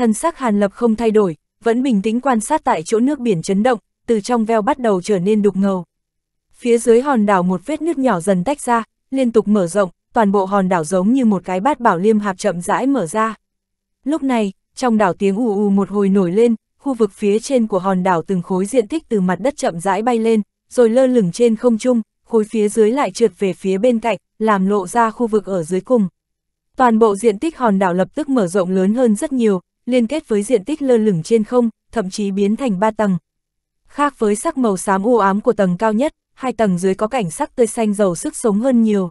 Thân sắc Hàn Lập không thay đổi, vẫn bình tĩnh quan sát tại chỗ nước biển chấn động, từ trong veo bắt đầu trở nên đục ngầu. Phía dưới hòn đảo một vết nước nhỏ dần tách ra, liên tục mở rộng, toàn bộ hòn đảo giống như một cái bát bảo liêm hạp chậm rãi mở ra. Lúc này, trong đảo tiếng ù ù một hồi nổi lên, khu vực phía trên của hòn đảo từng khối diện tích từ mặt đất chậm rãi bay lên, rồi lơ lửng trên không trung, khối phía dưới lại trượt về phía bên cạnh, làm lộ ra khu vực ở dưới cùng. Toàn bộ diện tích hòn đảo lập tức mở rộng lớn hơn rất nhiều, liên kết với diện tích lơ lửng trên không, thậm chí biến thành ba tầng. Khác với sắc màu xám u ám của tầng cao nhất, hai tầng dưới có cảnh sắc tươi xanh giàu sức sống hơn nhiều.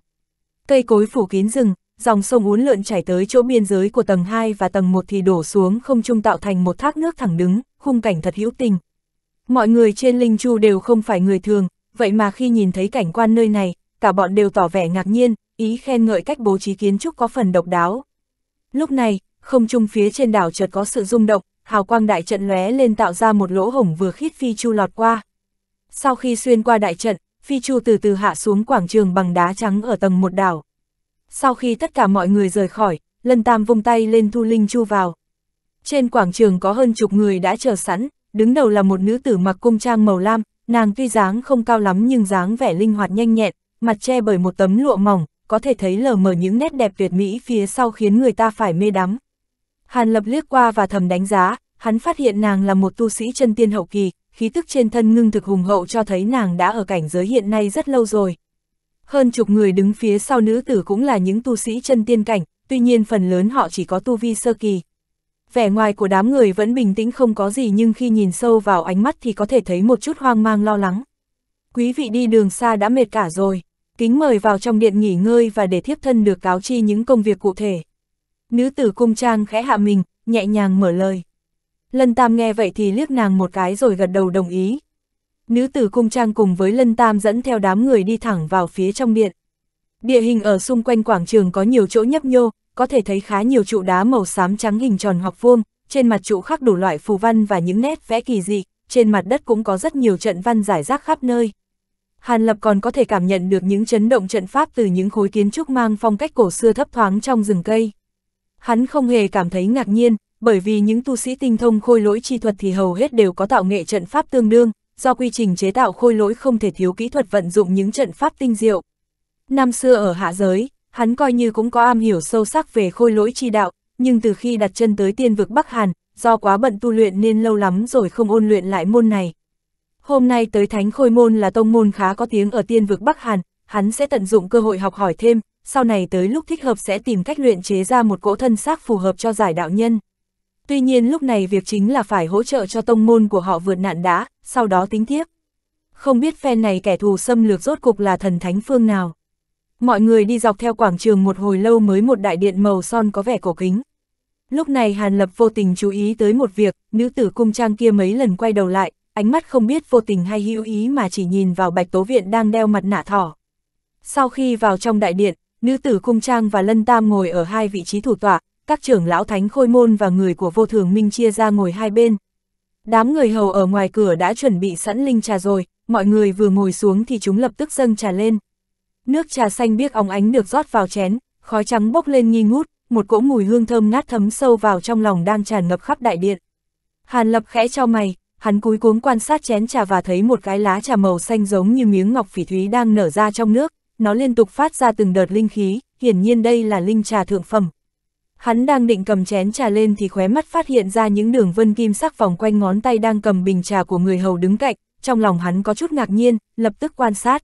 Cây cối phủ kín rừng, dòng sông uốn lượn chảy tới chỗ biên giới của tầng 2 và tầng 1 thì đổ xuống không trung tạo thành một thác nước thẳng đứng, khung cảnh thật hữu tình. Mọi người trên Linh Chu đều không phải người thường, vậy mà khi nhìn thấy cảnh quan nơi này, cả bọn đều tỏ vẻ ngạc nhiên, ý khen ngợi cách bố trí kiến trúc có phần độc đáo. Lúc này, không trung phía trên đảo chợt có sự rung động, hào quang đại trận lóe lên tạo ra một lỗ hổng vừa khít phi chu lọt qua. Sau khi xuyên qua đại trận, phi chu từ từ hạ xuống quảng trường bằng đá trắng ở tầng một đảo. Sau khi tất cả mọi người rời khỏi, Lân Tam vung tay lên thu linh chu vào. Trên quảng trường có hơn chục người đã chờ sẵn, đứng đầu là một nữ tử mặc cung trang màu lam, nàng tuy dáng không cao lắm nhưng dáng vẻ linh hoạt nhanh nhẹn, mặt che bởi một tấm lụa mỏng, có thể thấy lờ mờ những nét đẹp tuyệt mỹ phía sau khiến người ta phải mê đắm. Hàn Lập liếc qua và thầm đánh giá, hắn phát hiện nàng là một tu sĩ chân tiên hậu kỳ, khí tức trên thân ngưng thực hùng hậu cho thấy nàng đã ở cảnh giới hiện nay rất lâu rồi. Hơn chục người đứng phía sau nữ tử cũng là những tu sĩ chân tiên cảnh, tuy nhiên phần lớn họ chỉ có tu vi sơ kỳ. Vẻ ngoài của đám người vẫn bình tĩnh không có gì nhưng khi nhìn sâu vào ánh mắt thì có thể thấy một chút hoang mang lo lắng. Quý vị đi đường xa đã mệt cả rồi, kính mời vào trong điện nghỉ ngơi và để thiếp thân được cáo chi những công việc cụ thể. Nữ tử cung trang khẽ hạ mình, nhẹ nhàng mở lời. Lân Tam nghe vậy thì liếc nàng một cái rồi gật đầu đồng ý. Nữ tử cung trang cùng với Lân Tam dẫn theo đám người đi thẳng vào phía trong điện. Địa hình ở xung quanh quảng trường có nhiều chỗ nhấp nhô, có thể thấy khá nhiều trụ đá màu xám trắng hình tròn hoặc vuông, trên mặt trụ khắc đủ loại phù văn và những nét vẽ kỳ dị, trên mặt đất cũng có rất nhiều trận văn giải rác khắp nơi. Hàn Lập còn có thể cảm nhận được những chấn động trận pháp từ những khối kiến trúc mang phong cách cổ xưa thấp thoáng trong rừng cây hắn không hề cảm thấy ngạc nhiên, bởi vì những tu sĩ tinh thông khôi lỗi chi thuật thì hầu hết đều có tạo nghệ trận pháp tương đương, do quy trình chế tạo khôi lỗi không thể thiếu kỹ thuật vận dụng những trận pháp tinh diệu. Năm xưa ở hạ giới, hắn coi như cũng có am hiểu sâu sắc về khôi lỗi chi đạo, nhưng từ khi đặt chân tới tiên vực Bắc Hàn, do quá bận tu luyện nên lâu lắm rồi không ôn luyện lại môn này. Hôm nay tới Thánh Khôi Môn là tông môn khá có tiếng ở tiên vực Bắc Hàn, hắn sẽ tận dụng cơ hội học hỏi thêm, sau này tới lúc thích hợp sẽ tìm cách luyện chế ra một cỗ thân xác phù hợp cho giải đạo nhân. Tuy nhiên lúc này việc chính là phải hỗ trợ cho tông môn của họ vượt nạn đá, sau đó tính tiếp. Không biết phe này kẻ thù xâm lược rốt cục là thần thánh phương nào. Mọi người đi dọc theo quảng trường một hồi lâu mới một đại điện màu son có vẻ cổ kính. Lúc này Hàn Lập vô tình chú ý tới một việc, nữ tử cung trang kia mấy lần quay đầu lại, ánh mắt không biết vô tình hay hữu ý mà chỉ nhìn vào bạch tố viện đang đeo mặt nạ thỏ. Sau khi vào trong đại điện, nữ tử cung trang và lân tam ngồi ở hai vị trí thủ tọa, các trưởng lão thánh khôi môn và người của vô thường minh chia ra ngồi hai bên. Đám người hầu ở ngoài cửa đã chuẩn bị sẵn linh trà rồi, mọi người vừa ngồi xuống thì chúng lập tức dâng trà lên. Nước trà xanh biếc óng ánh được rót vào chén, khói trắng bốc lên nghi ngút, một cỗ mùi hương thơm ngát thấm sâu vào trong lòng đang tràn ngập khắp đại điện. Hàn Lập khẽ cho mày, hắn cúi cuống quan sát chén trà và thấy một cái lá trà màu xanh giống như miếng ngọc phỉ thúy đang nở ra trong nước, nó liên tục phát ra từng đợt linh khí, hiển nhiên đây là linh trà thượng phẩm. Hắn đang định cầm chén trà lên thì khóe mắt phát hiện ra những đường vân kim sắc vòng quanh ngón tay đang cầm bình trà của người hầu đứng cạnh, trong lòng hắn có chút ngạc nhiên, lập tức quan sát.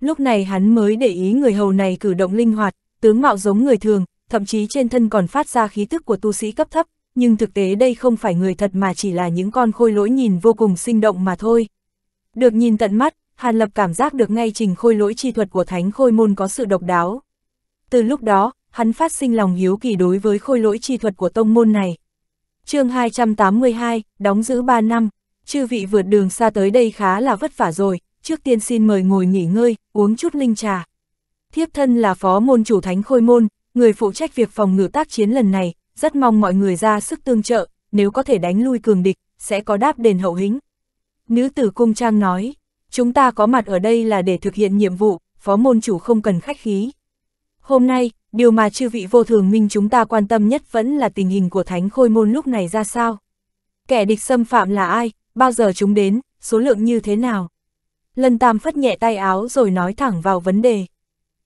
Lúc này hắn mới để ý người hầu này cử động linh hoạt, tướng mạo giống người thường, thậm chí trên thân còn phát ra khí tức của tu sĩ cấp thấp, nhưng thực tế đây không phải người thật mà chỉ là những con khôi lỗi nhìn vô cùng sinh động mà thôi. Được nhìn tận mắt, Hàn Lập cảm giác được ngay trình khôi lỗi chi thuật của thánh khôi môn có sự độc đáo. Từ lúc đó, hắn phát sinh lòng hiếu kỳ đối với khôi lỗi chi thuật của tông môn này. chương 282, đóng giữ 3 năm, chư vị vượt đường xa tới đây khá là vất vả rồi, trước tiên xin mời ngồi nghỉ ngơi, uống chút linh trà. Thiếp thân là phó môn chủ thánh khôi môn, người phụ trách việc phòng ngự tác chiến lần này, rất mong mọi người ra sức tương trợ, nếu có thể đánh lui cường địch, sẽ có đáp đền hậu hĩnh. Nữ tử cung trang nói, chúng ta có mặt ở đây là để thực hiện nhiệm vụ, phó môn chủ không cần khách khí. Hôm nay, điều mà chư vị vô thường minh chúng ta quan tâm nhất vẫn là tình hình của thánh khôi môn lúc này ra sao. Kẻ địch xâm phạm là ai, bao giờ chúng đến, số lượng như thế nào. Lân Tam phất nhẹ tay áo rồi nói thẳng vào vấn đề.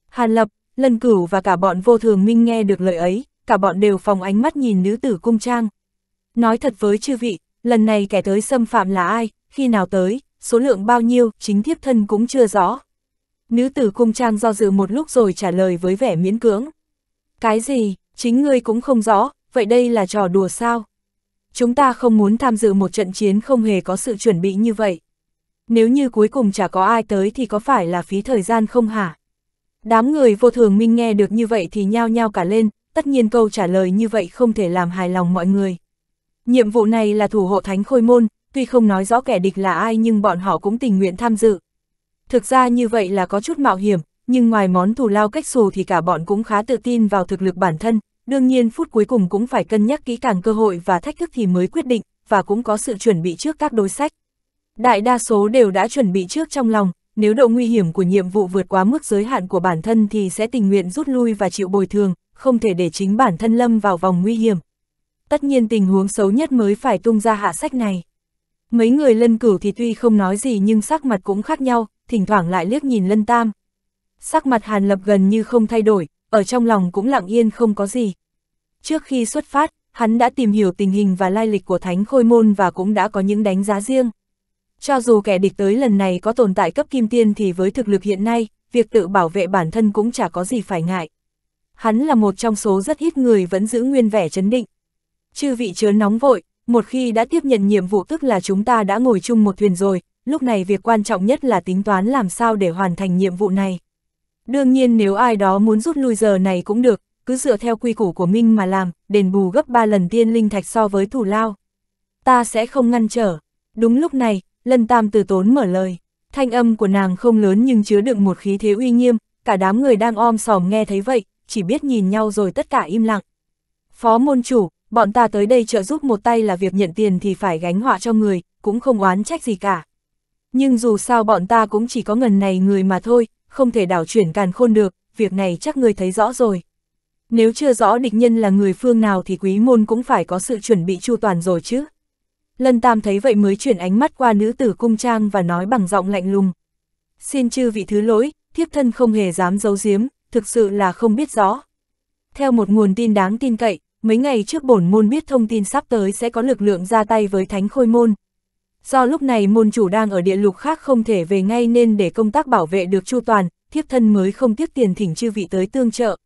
Hàn Lập, Lân Cửu và cả bọn vô thường minh nghe được lời ấy, cả bọn đều phòng ánh mắt nhìn nữ tử cung trang. Nói thật với chư vị, lần này kẻ tới xâm phạm là ai, khi nào tới, số lượng bao nhiêu, chính thiếp thân cũng chưa rõ. Nữ tử cung trang do dự một lúc rồi trả lời với vẻ miễn cưỡng. Cái gì, chính ngươi cũng không rõ, vậy đây là trò đùa sao? Chúng ta không muốn tham dự một trận chiến không hề có sự chuẩn bị như vậy. Nếu như cuối cùng chả có ai tới thì có phải là phí thời gian không hả? Đám người vô thường minh nghe được như vậy thì nhao nhao cả lên, tất nhiên câu trả lời như vậy không thể làm hài lòng mọi người. Nhiệm vụ này là thủ hộ thánh khôi môn, tuy không nói rõ kẻ địch là ai nhưng bọn họ cũng tình nguyện tham dự. Thực ra như vậy là có chút mạo hiểm, nhưng ngoài món thù lao cách xù thì cả bọn cũng khá tự tin vào thực lực bản thân, đương nhiên phút cuối cùng cũng phải cân nhắc kỹ càng cơ hội và thách thức thì mới quyết định, và cũng có sự chuẩn bị trước các đối sách. Đại đa số đều đã chuẩn bị trước trong lòng, nếu độ nguy hiểm của nhiệm vụ vượt quá mức giới hạn của bản thân thì sẽ tình nguyện rút lui và chịu bồi thường, không thể để chính bản thân lâm vào vòng nguy hiểm. Tất nhiên tình huống xấu nhất mới phải tung ra hạ sách này. Mấy người lân cửu thì tuy không nói gì nhưng sắc mặt cũng khác nhau, thỉnh thoảng lại liếc nhìn lân tam. Sắc mặt hàn lập gần như không thay đổi, ở trong lòng cũng lặng yên không có gì. Trước khi xuất phát, hắn đã tìm hiểu tình hình và lai lịch của thánh khôi môn và cũng đã có những đánh giá riêng. Cho dù kẻ địch tới lần này có tồn tại cấp kim tiên thì với thực lực hiện nay, việc tự bảo vệ bản thân cũng chả có gì phải ngại. Hắn là một trong số rất ít người vẫn giữ nguyên vẻ chấn định. Chư vị chớ nóng vội, một khi đã tiếp nhận nhiệm vụ tức là chúng ta đã ngồi chung một thuyền rồi, lúc này việc quan trọng nhất là tính toán làm sao để hoàn thành nhiệm vụ này. Đương nhiên nếu ai đó muốn rút lui giờ này cũng được, cứ dựa theo quy củ của Minh mà làm, đền bù gấp 3 lần tiên linh thạch so với thủ lao. Ta sẽ không ngăn trở. Đúng lúc này, Lân Tam từ tốn mở lời. Thanh âm của nàng không lớn nhưng chứa đựng một khí thế uy nghiêm, cả đám người đang om sòm nghe thấy vậy, chỉ biết nhìn nhau rồi tất cả im lặng. Phó môn chủ, bọn ta tới đây trợ giúp một tay là việc nhận tiền thì phải gánh họa cho người, cũng không oán trách gì cả. Nhưng dù sao bọn ta cũng chỉ có ngần này người mà thôi, không thể đảo chuyển càn khôn được, việc này chắc người thấy rõ rồi. Nếu chưa rõ địch nhân là người phương nào thì quý môn cũng phải có sự chuẩn bị chu toàn rồi chứ. Lân Tam thấy vậy mới chuyển ánh mắt qua nữ tử cung trang và nói bằng giọng lạnh lùng. Xin chư vị thứ lỗi, thiếp thân không hề dám giấu giếm, thực sự là không biết rõ. Theo một nguồn tin đáng tin cậy, mấy ngày trước bổn môn biết thông tin sắp tới sẽ có lực lượng ra tay với thánh khôi môn. Do lúc này môn chủ đang ở địa lục khác không thể về ngay nên để công tác bảo vệ được chu toàn, thiếp thân mới không tiếc tiền thỉnh chư vị tới tương trợ.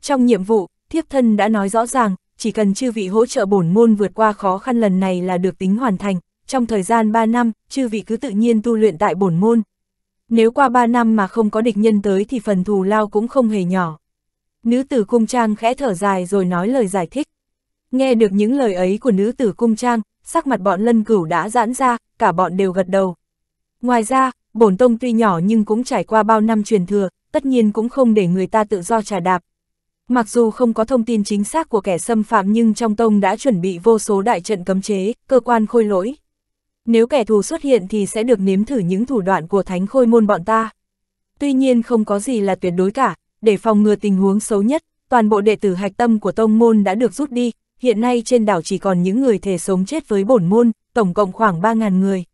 Trong nhiệm vụ, thiếp thân đã nói rõ ràng, chỉ cần chư vị hỗ trợ bổn môn vượt qua khó khăn lần này là được tính hoàn thành, trong thời gian 3 năm, chư vị cứ tự nhiên tu luyện tại bổn môn. Nếu qua 3 năm mà không có địch nhân tới thì phần thù lao cũng không hề nhỏ. Nữ tử cung trang khẽ thở dài rồi nói lời giải thích. Nghe được những lời ấy của nữ tử cung trang, sắc mặt bọn lân cửu đã giãn ra, cả bọn đều gật đầu. Ngoài ra, bổn tông tuy nhỏ nhưng cũng trải qua bao năm truyền thừa, tất nhiên cũng không để người ta tự do trà đạp. Mặc dù không có thông tin chính xác của kẻ xâm phạm nhưng trong tông đã chuẩn bị vô số đại trận cấm chế, cơ quan khôi lỗi. Nếu kẻ thù xuất hiện thì sẽ được nếm thử những thủ đoạn của thánh khôi môn bọn ta. Tuy nhiên không có gì là tuyệt đối cả, để phòng ngừa tình huống xấu nhất, toàn bộ đệ tử hạch tâm của tông môn đã được rút đi, hiện nay trên đảo chỉ còn những người thể sống chết với bổn môn, tổng cộng khoảng 3.000 người.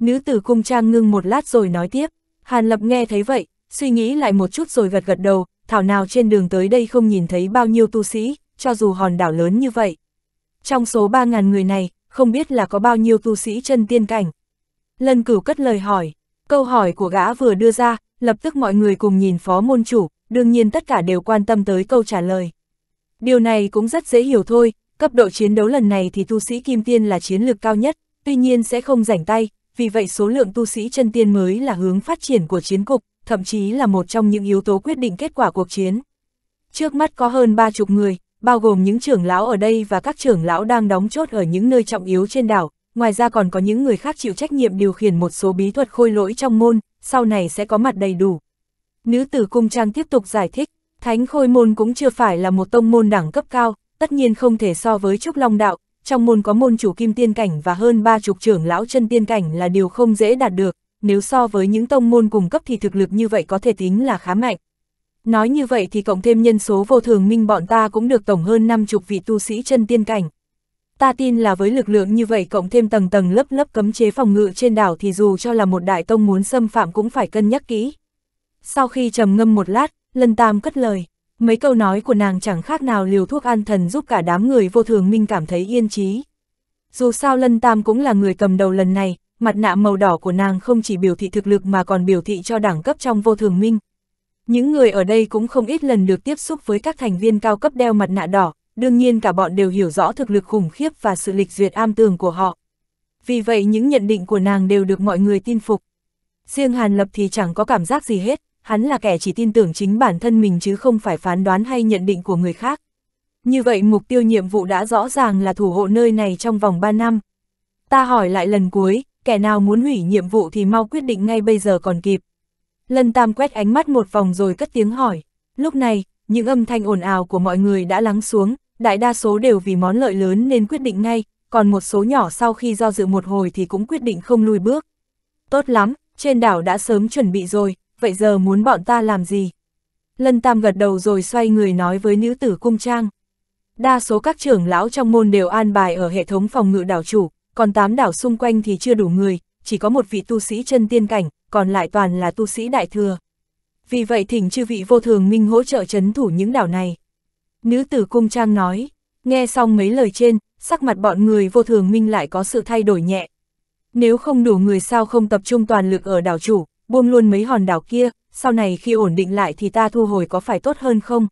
Nữ tử cung trang ngưng một lát rồi nói tiếp, Hàn Lập nghe thấy vậy, suy nghĩ lại một chút rồi gật gật đầu, thảo nào trên đường tới đây không nhìn thấy bao nhiêu tu sĩ, cho dù hòn đảo lớn như vậy. Trong số 3.000 người này, không biết là có bao nhiêu tu sĩ chân tiên cảnh. Lân cửu cất lời hỏi, câu hỏi của gã vừa đưa ra, lập tức mọi người cùng nhìn phó môn chủ, đương nhiên tất cả đều quan tâm tới câu trả lời. Điều này cũng rất dễ hiểu thôi, cấp độ chiến đấu lần này thì tu sĩ kim tiên là chiến lược cao nhất, tuy nhiên sẽ không rảnh tay, vì vậy số lượng tu sĩ chân tiên mới là hướng phát triển của chiến cục, thậm chí là một trong những yếu tố quyết định kết quả cuộc chiến. Trước mắt có hơn ba chục người, bao gồm những trưởng lão ở đây và các trưởng lão đang đóng chốt ở những nơi trọng yếu trên đảo, ngoài ra còn có những người khác chịu trách nhiệm điều khiển một số bí thuật khôi lỗi trong môn, sau này sẽ có mặt đầy đủ. Nữ tử cung trang tiếp tục giải thích, Thánh Khôi Môn cũng chưa phải là một tông môn đẳng cấp cao, tất nhiên không thể so với Trúc Long Đạo, trong môn có môn chủ kim tiên cảnh và hơn ba chục trưởng lão chân tiên cảnh là điều không dễ đạt được, nếu so với những tông môn cùng cấp thì thực lực như vậy có thể tính là khá mạnh. Nói như vậy thì cộng thêm nhân số vô thường minh bọn ta cũng được tổng hơn năm chục vị tu sĩ chân tiên cảnh. Ta tin là với lực lượng như vậy cộng thêm tầng tầng lớp lớp cấm chế phòng ngự trên đảo thì dù cho là một đại tông muốn xâm phạm cũng phải cân nhắc kỹ. Sau khi trầm ngâm một lát, Lân Tam cất lời, mấy câu nói của nàng chẳng khác nào liều thuốc an thần giúp cả đám người vô thường minh cảm thấy yên trí. Dù sao Lân Tam cũng là người cầm đầu lần này, mặt nạ màu đỏ của nàng không chỉ biểu thị thực lực mà còn biểu thị cho đẳng cấp trong vô thường minh. Những người ở đây cũng không ít lần được tiếp xúc với các thành viên cao cấp đeo mặt nạ đỏ, đương nhiên cả bọn đều hiểu rõ thực lực khủng khiếp và sự lịch duyệt am tường của họ. Vì vậy những nhận định của nàng đều được mọi người tin phục. Riêng Hàn Lập thì chẳng có cảm giác gì hết, hắn là kẻ chỉ tin tưởng chính bản thân mình chứ không phải phán đoán hay nhận định của người khác. Như vậy mục tiêu nhiệm vụ đã rõ ràng là thủ hộ nơi này trong vòng 3 năm. Ta hỏi lại lần cuối, kẻ nào muốn hủy nhiệm vụ thì mau quyết định ngay bây giờ còn kịp. Lân Tam quét ánh mắt một vòng rồi cất tiếng hỏi. Lúc này, những âm thanh ồn ào của mọi người đã lắng xuống, đại đa số đều vì món lợi lớn nên quyết định ngay, còn một số nhỏ sau khi do dự một hồi thì cũng quyết định không lùi bước. Tốt lắm, trên đảo đã sớm chuẩn bị rồi, vậy giờ muốn bọn ta làm gì? Lân Tam gật đầu rồi xoay người nói với nữ tử cung trang. Đa số các trưởng lão trong môn đều an bài ở hệ thống phòng ngự đảo chủ, còn tám đảo xung quanh thì chưa đủ người, chỉ có một vị tu sĩ chân tiên cảnh, còn lại toàn là tu sĩ đại thừa. Vì vậy thỉnh chư vị vô thường minh hỗ trợ chấn thủ những đảo này. Nữ tử cung trang nói, nghe xong mấy lời trên, sắc mặt bọn người vô thường minh lại có sự thay đổi nhẹ. Nếu không đủ người sao không tập trung toàn lực ở đảo chủ, buông luôn mấy hòn đảo kia, sau này khi ổn định lại thì ta thu hồi có phải tốt hơn không?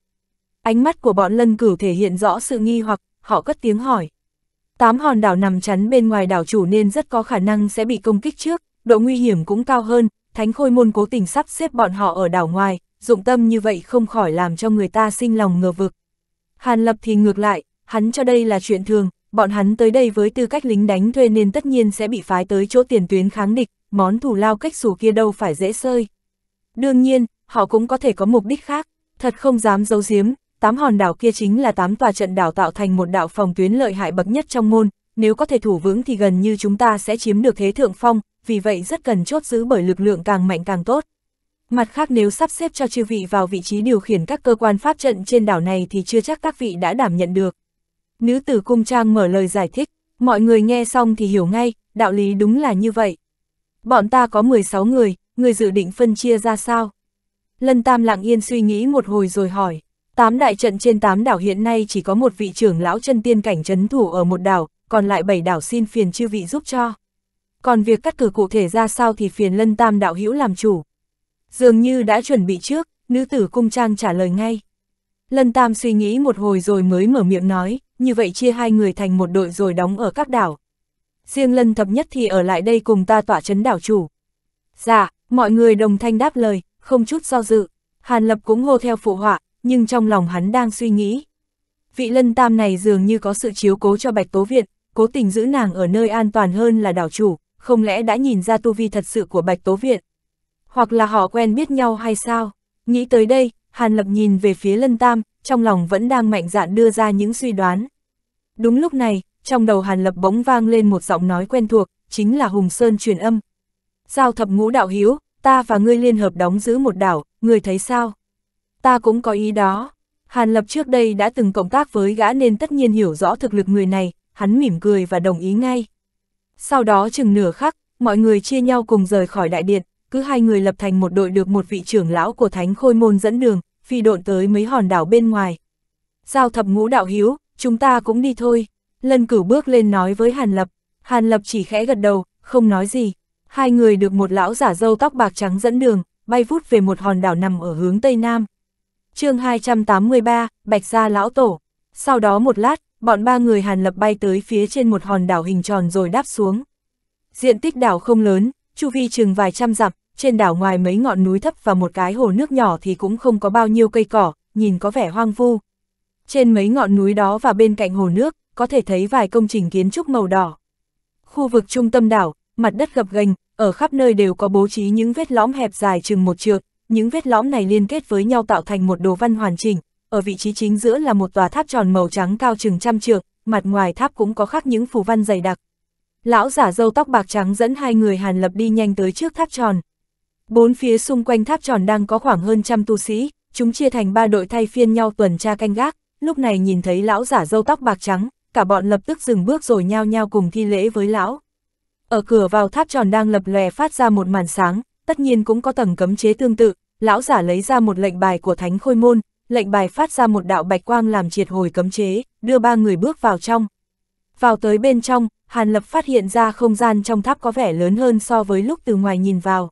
Ánh mắt của bọn lân cửu thể hiện rõ sự nghi hoặc, họ cất tiếng hỏi. Tám hòn đảo nằm chắn bên ngoài đảo chủ nên rất có khả năng sẽ bị công kích trước, độ nguy hiểm cũng cao hơn, thánh khôi môn cố tình sắp xếp bọn họ ở đảo ngoài, dụng tâm như vậy không khỏi làm cho người ta sinh lòng ngờ vực. Hàn lập thì ngược lại, hắn cho đây là chuyện thường, bọn hắn tới đây với tư cách lính đánh thuê nên tất nhiên sẽ bị phái tới chỗ tiền tuyến kháng địch, món thủ lao cách xù kia đâu phải dễ sơi. Đương nhiên, họ cũng có thể có mục đích khác, thật không dám giấu giếm, tám hòn đảo kia chính là tám tòa trận đảo tạo thành một đạo phòng tuyến lợi hại bậc nhất trong môn, nếu có thể thủ vững thì gần như chúng ta sẽ chiếm được thế thượng phong, vì vậy rất cần chốt giữ bởi lực lượng càng mạnh càng tốt. Mặt khác nếu sắp xếp cho chư vị vào vị trí điều khiển các cơ quan pháp trận trên đảo này thì chưa chắc các vị đã đảm nhận được. Nữ tử cung trang mở lời giải thích, mọi người nghe xong thì hiểu ngay, đạo lý đúng là như vậy, Bọn ta có 16 người, người dự định phân chia ra sao? Lân Tam lặng yên suy nghĩ một hồi rồi hỏi. Tám đại trận trên tám đảo hiện nay chỉ có một vị trưởng lão chân tiên cảnh trấn thủ ở một đảo, còn lại bảy đảo xin phiền chư vị giúp cho. Còn việc cắt cử cụ thể ra sao thì phiền lân tam đạo hữu làm chủ. Dường như đã chuẩn bị trước, nữ tử cung trang trả lời ngay. Lân tam suy nghĩ một hồi rồi mới mở miệng nói, như vậy chia hai người thành một đội rồi đóng ở các đảo riêng lân thập nhất thì ở lại đây cùng ta tỏa chấn đảo chủ. Dạ, mọi người đồng thanh đáp lời, không chút do dự, Hàn Lập cũng hô theo phụ họa, nhưng trong lòng hắn đang suy nghĩ. Vị lân tam này dường như có sự chiếu cố cho Bạch Tố Viện, cố tình giữ nàng ở nơi an toàn hơn là đảo chủ, không lẽ đã nhìn ra tu vi thật sự của Bạch Tố Viện? Hoặc là họ quen biết nhau hay sao? Nghĩ tới đây, Hàn Lập nhìn về phía lân tam, trong lòng vẫn đang mạnh dạn đưa ra những suy đoán. Đúng lúc này, trong đầu Hàn Lập bỗng vang lên một giọng nói quen thuộc, chính là Hùng Sơn truyền âm. Giao thập ngũ đạo hiếu, ta và ngươi liên hợp đóng giữ một đảo, ngươi thấy sao? Ta cũng có ý đó. Hàn Lập trước đây đã từng cộng tác với gã nên tất nhiên hiểu rõ thực lực người này, hắn mỉm cười và đồng ý ngay. Sau đó chừng nửa khắc, mọi người chia nhau cùng rời khỏi đại điện, cứ hai người lập thành một đội được một vị trưởng lão của Thánh Khôi Môn dẫn đường, phi độn tới mấy hòn đảo bên ngoài. Giao thập ngũ đạo hiếu, chúng ta cũng đi thôi. Lân cửu bước lên nói với Hàn Lập, Hàn Lập chỉ khẽ gật đầu, không nói gì. Hai người được một lão giả dâu tóc bạc trắng dẫn đường, bay vút về một hòn đảo nằm ở hướng Tây Nam. chương 283, Bạch Gia Lão Tổ. Sau đó một lát, bọn ba người Hàn Lập bay tới phía trên một hòn đảo hình tròn rồi đáp xuống. Diện tích đảo không lớn, chu vi chừng vài trăm dặm, trên đảo ngoài mấy ngọn núi thấp và một cái hồ nước nhỏ thì cũng không có bao nhiêu cây cỏ, nhìn có vẻ hoang vu. Trên mấy ngọn núi đó và bên cạnh hồ nước, có thể thấy vài công trình kiến trúc màu đỏ. Khu vực trung tâm đảo, mặt đất gập ghềnh, ở khắp nơi đều có bố trí những vết lõm hẹp dài chừng một trượng, những vết lõm này liên kết với nhau tạo thành một đồ văn hoàn chỉnh, ở vị trí chính giữa là một tòa tháp tròn màu trắng cao chừng trăm trượng, mặt ngoài tháp cũng có khắc những phù văn dày đặc. Lão giả râu tóc bạc trắng dẫn hai người Hàn Lập đi nhanh tới trước tháp tròn. Bốn phía xung quanh tháp tròn đang có khoảng hơn trăm tu sĩ, chúng chia thành ba đội thay phiên nhau tuần tra canh gác, lúc này nhìn thấy lão giả râu tóc bạc trắng, cả bọn lập tức dừng bước rồi nhao nhao cùng thi lễ với lão. Ở cửa vào tháp tròn đang lập lòe phát ra một màn sáng, tất nhiên cũng có tầng cấm chế tương tự, lão giả lấy ra một lệnh bài của thánh khôi môn, lệnh bài phát ra một đạo bạch quang làm triệt hồi cấm chế, đưa ba người bước vào trong. Vào tới bên trong, Hàn Lập phát hiện ra không gian trong tháp có vẻ lớn hơn so với lúc từ ngoài nhìn vào.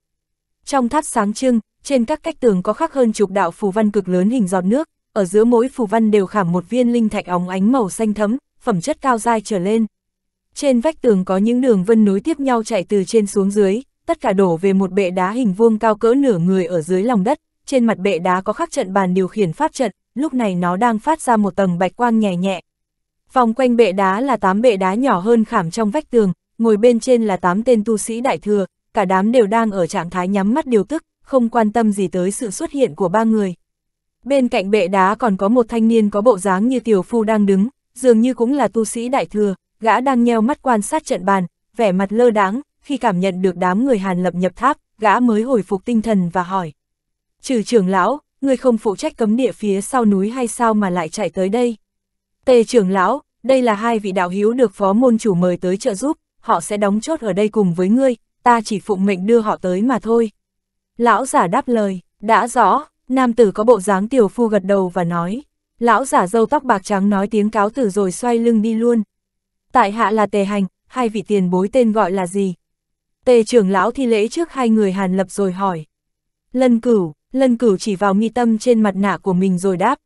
Trong tháp sáng trưng, trên các cách tường có khắc hơn chục đạo phù văn cực lớn hình giọt nước, ở giữa mỗi phù văn đều khảm một viên linh thạch óng ánh màu xanh thấm, phẩm chất cao dai trở lên. Trên vách tường có những đường vân nối tiếp nhau chạy từ trên xuống dưới, tất cả đổ về một bệ đá hình vuông cao cỡ nửa người ở dưới lòng đất, trên mặt bệ đá có khắc trận bàn điều khiển pháp trận, lúc này nó đang phát ra một tầng bạch quang nhẹ nhẹ. Vòng quanh bệ đá là tám bệ đá nhỏ hơn khảm trong vách tường, ngồi bên trên là tám tên tu sĩ đại thừa, cả đám đều đang ở trạng thái nhắm mắt điều tức, không quan tâm gì tới sự xuất hiện của ba người. Bên cạnh bệ đá còn có một thanh niên có bộ dáng như tiểu phu đang đứng, dường như cũng là tu sĩ đại thừa, gã đang nheo mắt quan sát trận bàn, vẻ mặt lơ đáng, khi cảm nhận được đám người Hàn Lập nhập tháp, gã mới hồi phục tinh thần và hỏi. Trừ trưởng lão, người không phụ trách cấm địa phía sau núi hay sao mà lại chạy tới đây? Tề trưởng lão, đây là hai vị đạo hiếu được phó môn chủ mời tới trợ giúp, họ sẽ đóng chốt ở đây cùng với ngươi, ta chỉ phụng mệnh đưa họ tới mà thôi. Lão giả đáp lời, đã rõ, nam tử có bộ dáng tiểu phu gật đầu và nói, Lão giả dâu tóc bạc trắng nói tiếng cáo tử rồi xoay lưng đi luôn. Tại hạ là tề hành, hai vị tiền bối tên gọi là gì? Tề trưởng lão thi lễ trước hai người hàn lập rồi hỏi. Lân cửu, lân cửu chỉ vào mi tâm trên mặt nạ của mình rồi đáp.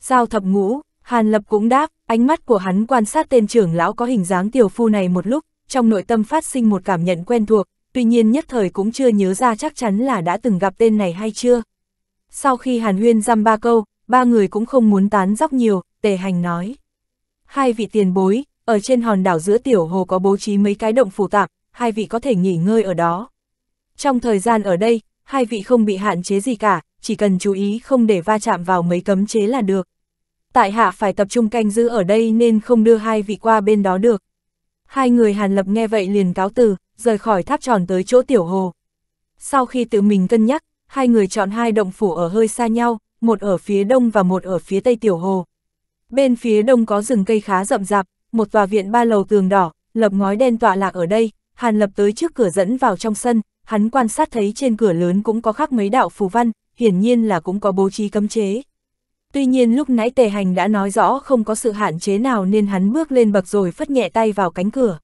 sao thập ngũ, hàn lập cũng đáp, ánh mắt của hắn quan sát tên trưởng lão có hình dáng tiểu phu này một lúc, trong nội tâm phát sinh một cảm nhận quen thuộc, tuy nhiên nhất thời cũng chưa nhớ ra chắc chắn là đã từng gặp tên này hay chưa. Sau khi hàn huyên dăm ba câu, ba người cũng không muốn tán dóc nhiều, tề hành nói. Hai vị tiền bối, ở trên hòn đảo giữa tiểu hồ có bố trí mấy cái động phủ tạm, hai vị có thể nghỉ ngơi ở đó. Trong thời gian ở đây, hai vị không bị hạn chế gì cả, chỉ cần chú ý không để va chạm vào mấy cấm chế là được. Tại hạ phải tập trung canh giữ ở đây nên không đưa hai vị qua bên đó được. Hai người Hàn Lập nghe vậy liền cáo từ, rời khỏi tháp tròn tới chỗ tiểu hồ. Sau khi tự mình cân nhắc, hai người chọn hai động phủ ở hơi xa nhau, một ở phía đông và một ở phía tây tiểu hồ. Bên phía đông có rừng cây khá rậm rạp, một tòa viện ba lầu tường đỏ, lập ngói đen tọa lạc ở đây, Hàn Lập tới trước cửa dẫn vào trong sân, hắn quan sát thấy trên cửa lớn cũng có khắc mấy đạo phù văn, hiển nhiên là cũng có bố trí cấm chế. Tuy nhiên lúc nãy tề hành đã nói rõ không có sự hạn chế nào nên hắn bước lên bậc rồi phất nhẹ tay vào cánh cửa.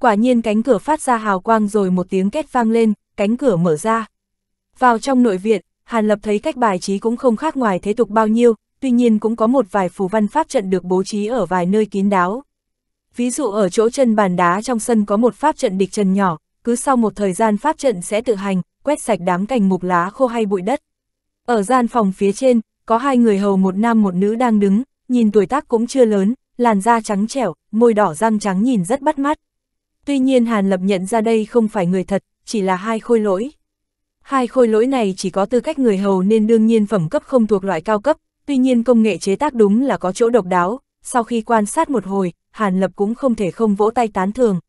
Quả nhiên cánh cửa phát ra hào quang rồi một tiếng két vang lên, cánh cửa mở ra. Vào trong nội viện, Hàn Lập thấy cách bài trí cũng không khác ngoài thế tục bao nhiêu, tuy nhiên cũng có một vài phù văn pháp trận được bố trí ở vài nơi kín đáo. Ví dụ ở chỗ chân bàn đá trong sân có một pháp trận địch trần nhỏ, cứ sau một thời gian pháp trận sẽ tự hành, quét sạch đám cành mục lá khô hay bụi đất. Ở gian phòng phía trên, có hai người hầu một nam một nữ đang đứng, nhìn tuổi tác cũng chưa lớn, làn da trắng trẻo, môi đỏ răng trắng nhìn rất bắt mắt. Tuy nhiên Hàn Lập nhận ra đây không phải người thật, chỉ là hai khôi lỗi. Hai khôi lỗi này chỉ có tư cách người hầu nên đương nhiên phẩm cấp không thuộc loại cao cấp, tuy nhiên công nghệ chế tác đúng là có chỗ độc đáo, sau khi quan sát một hồi, Hàn Lập cũng không thể không vỗ tay tán thường.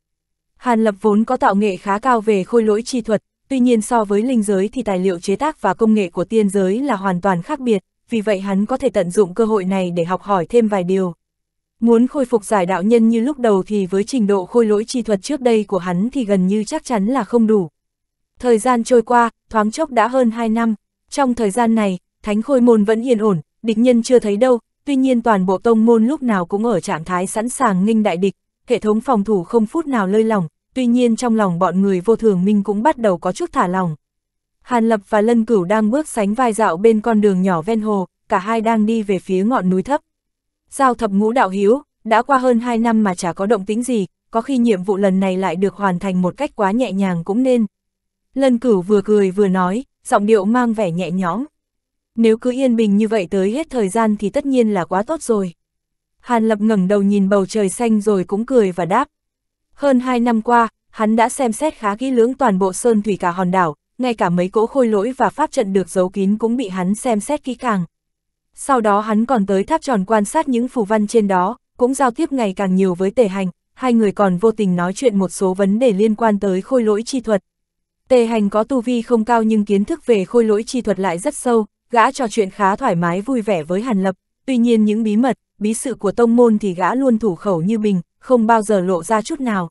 Hàn Lập vốn có tạo nghệ khá cao về khôi lỗi chi thuật, tuy nhiên so với linh giới thì tài liệu chế tác và công nghệ của tiên giới là hoàn toàn khác biệt, vì vậy hắn có thể tận dụng cơ hội này để học hỏi thêm vài điều. Muốn khôi phục giải đạo nhân như lúc đầu thì với trình độ khôi lỗi chi thuật trước đây của hắn thì gần như chắc chắn là không đủ. Thời gian trôi qua, thoáng chốc đã hơn 2 năm. Trong thời gian này, Thánh Khôi Môn vẫn yên ổn, địch nhân chưa thấy đâu, tuy nhiên toàn bộ tông môn lúc nào cũng ở trạng thái sẵn sàng nghênh đại địch, hệ thống phòng thủ không phút nào lơi lỏng, tuy nhiên trong lòng bọn người vô thường minh cũng bắt đầu có chút thả lòng. Hàn Lập và Lân Cửu đang bước sánh vai dạo bên con đường nhỏ ven hồ, cả hai đang đi về phía ngọn núi thấp. Giao thập ngũ đạo hiếu, đã qua hơn 2 năm mà chả có động tính gì, có khi nhiệm vụ lần này lại được hoàn thành một cách quá nhẹ nhàng cũng nên. Lân cửu vừa cười vừa nói, giọng điệu mang vẻ nhẹ nhõm. Nếu cứ yên bình như vậy tới hết thời gian thì tất nhiên là quá tốt rồi. Hàn Lập ngẩng đầu nhìn bầu trời xanh rồi cũng cười và đáp. Hơn hai năm qua, hắn đã xem xét khá kỹ lưỡng toàn bộ sơn thủy cả hòn đảo, ngay cả mấy cỗ khôi lỗi và pháp trận được giấu kín cũng bị hắn xem xét kỹ càng. Sau đó hắn còn tới tháp tròn quan sát những phù văn trên đó, cũng giao tiếp ngày càng nhiều với tề hành, hai người còn vô tình nói chuyện một số vấn đề liên quan tới khôi lỗi chi thuật, Tề hành có tu vi không cao nhưng kiến thức về khôi lỗi chi thuật lại rất sâu, gã trò chuyện khá thoải mái vui vẻ với Hàn Lập, tuy nhiên những bí mật, bí sự của tông môn thì gã luôn thủ khẩu như bình, không bao giờ lộ ra chút nào.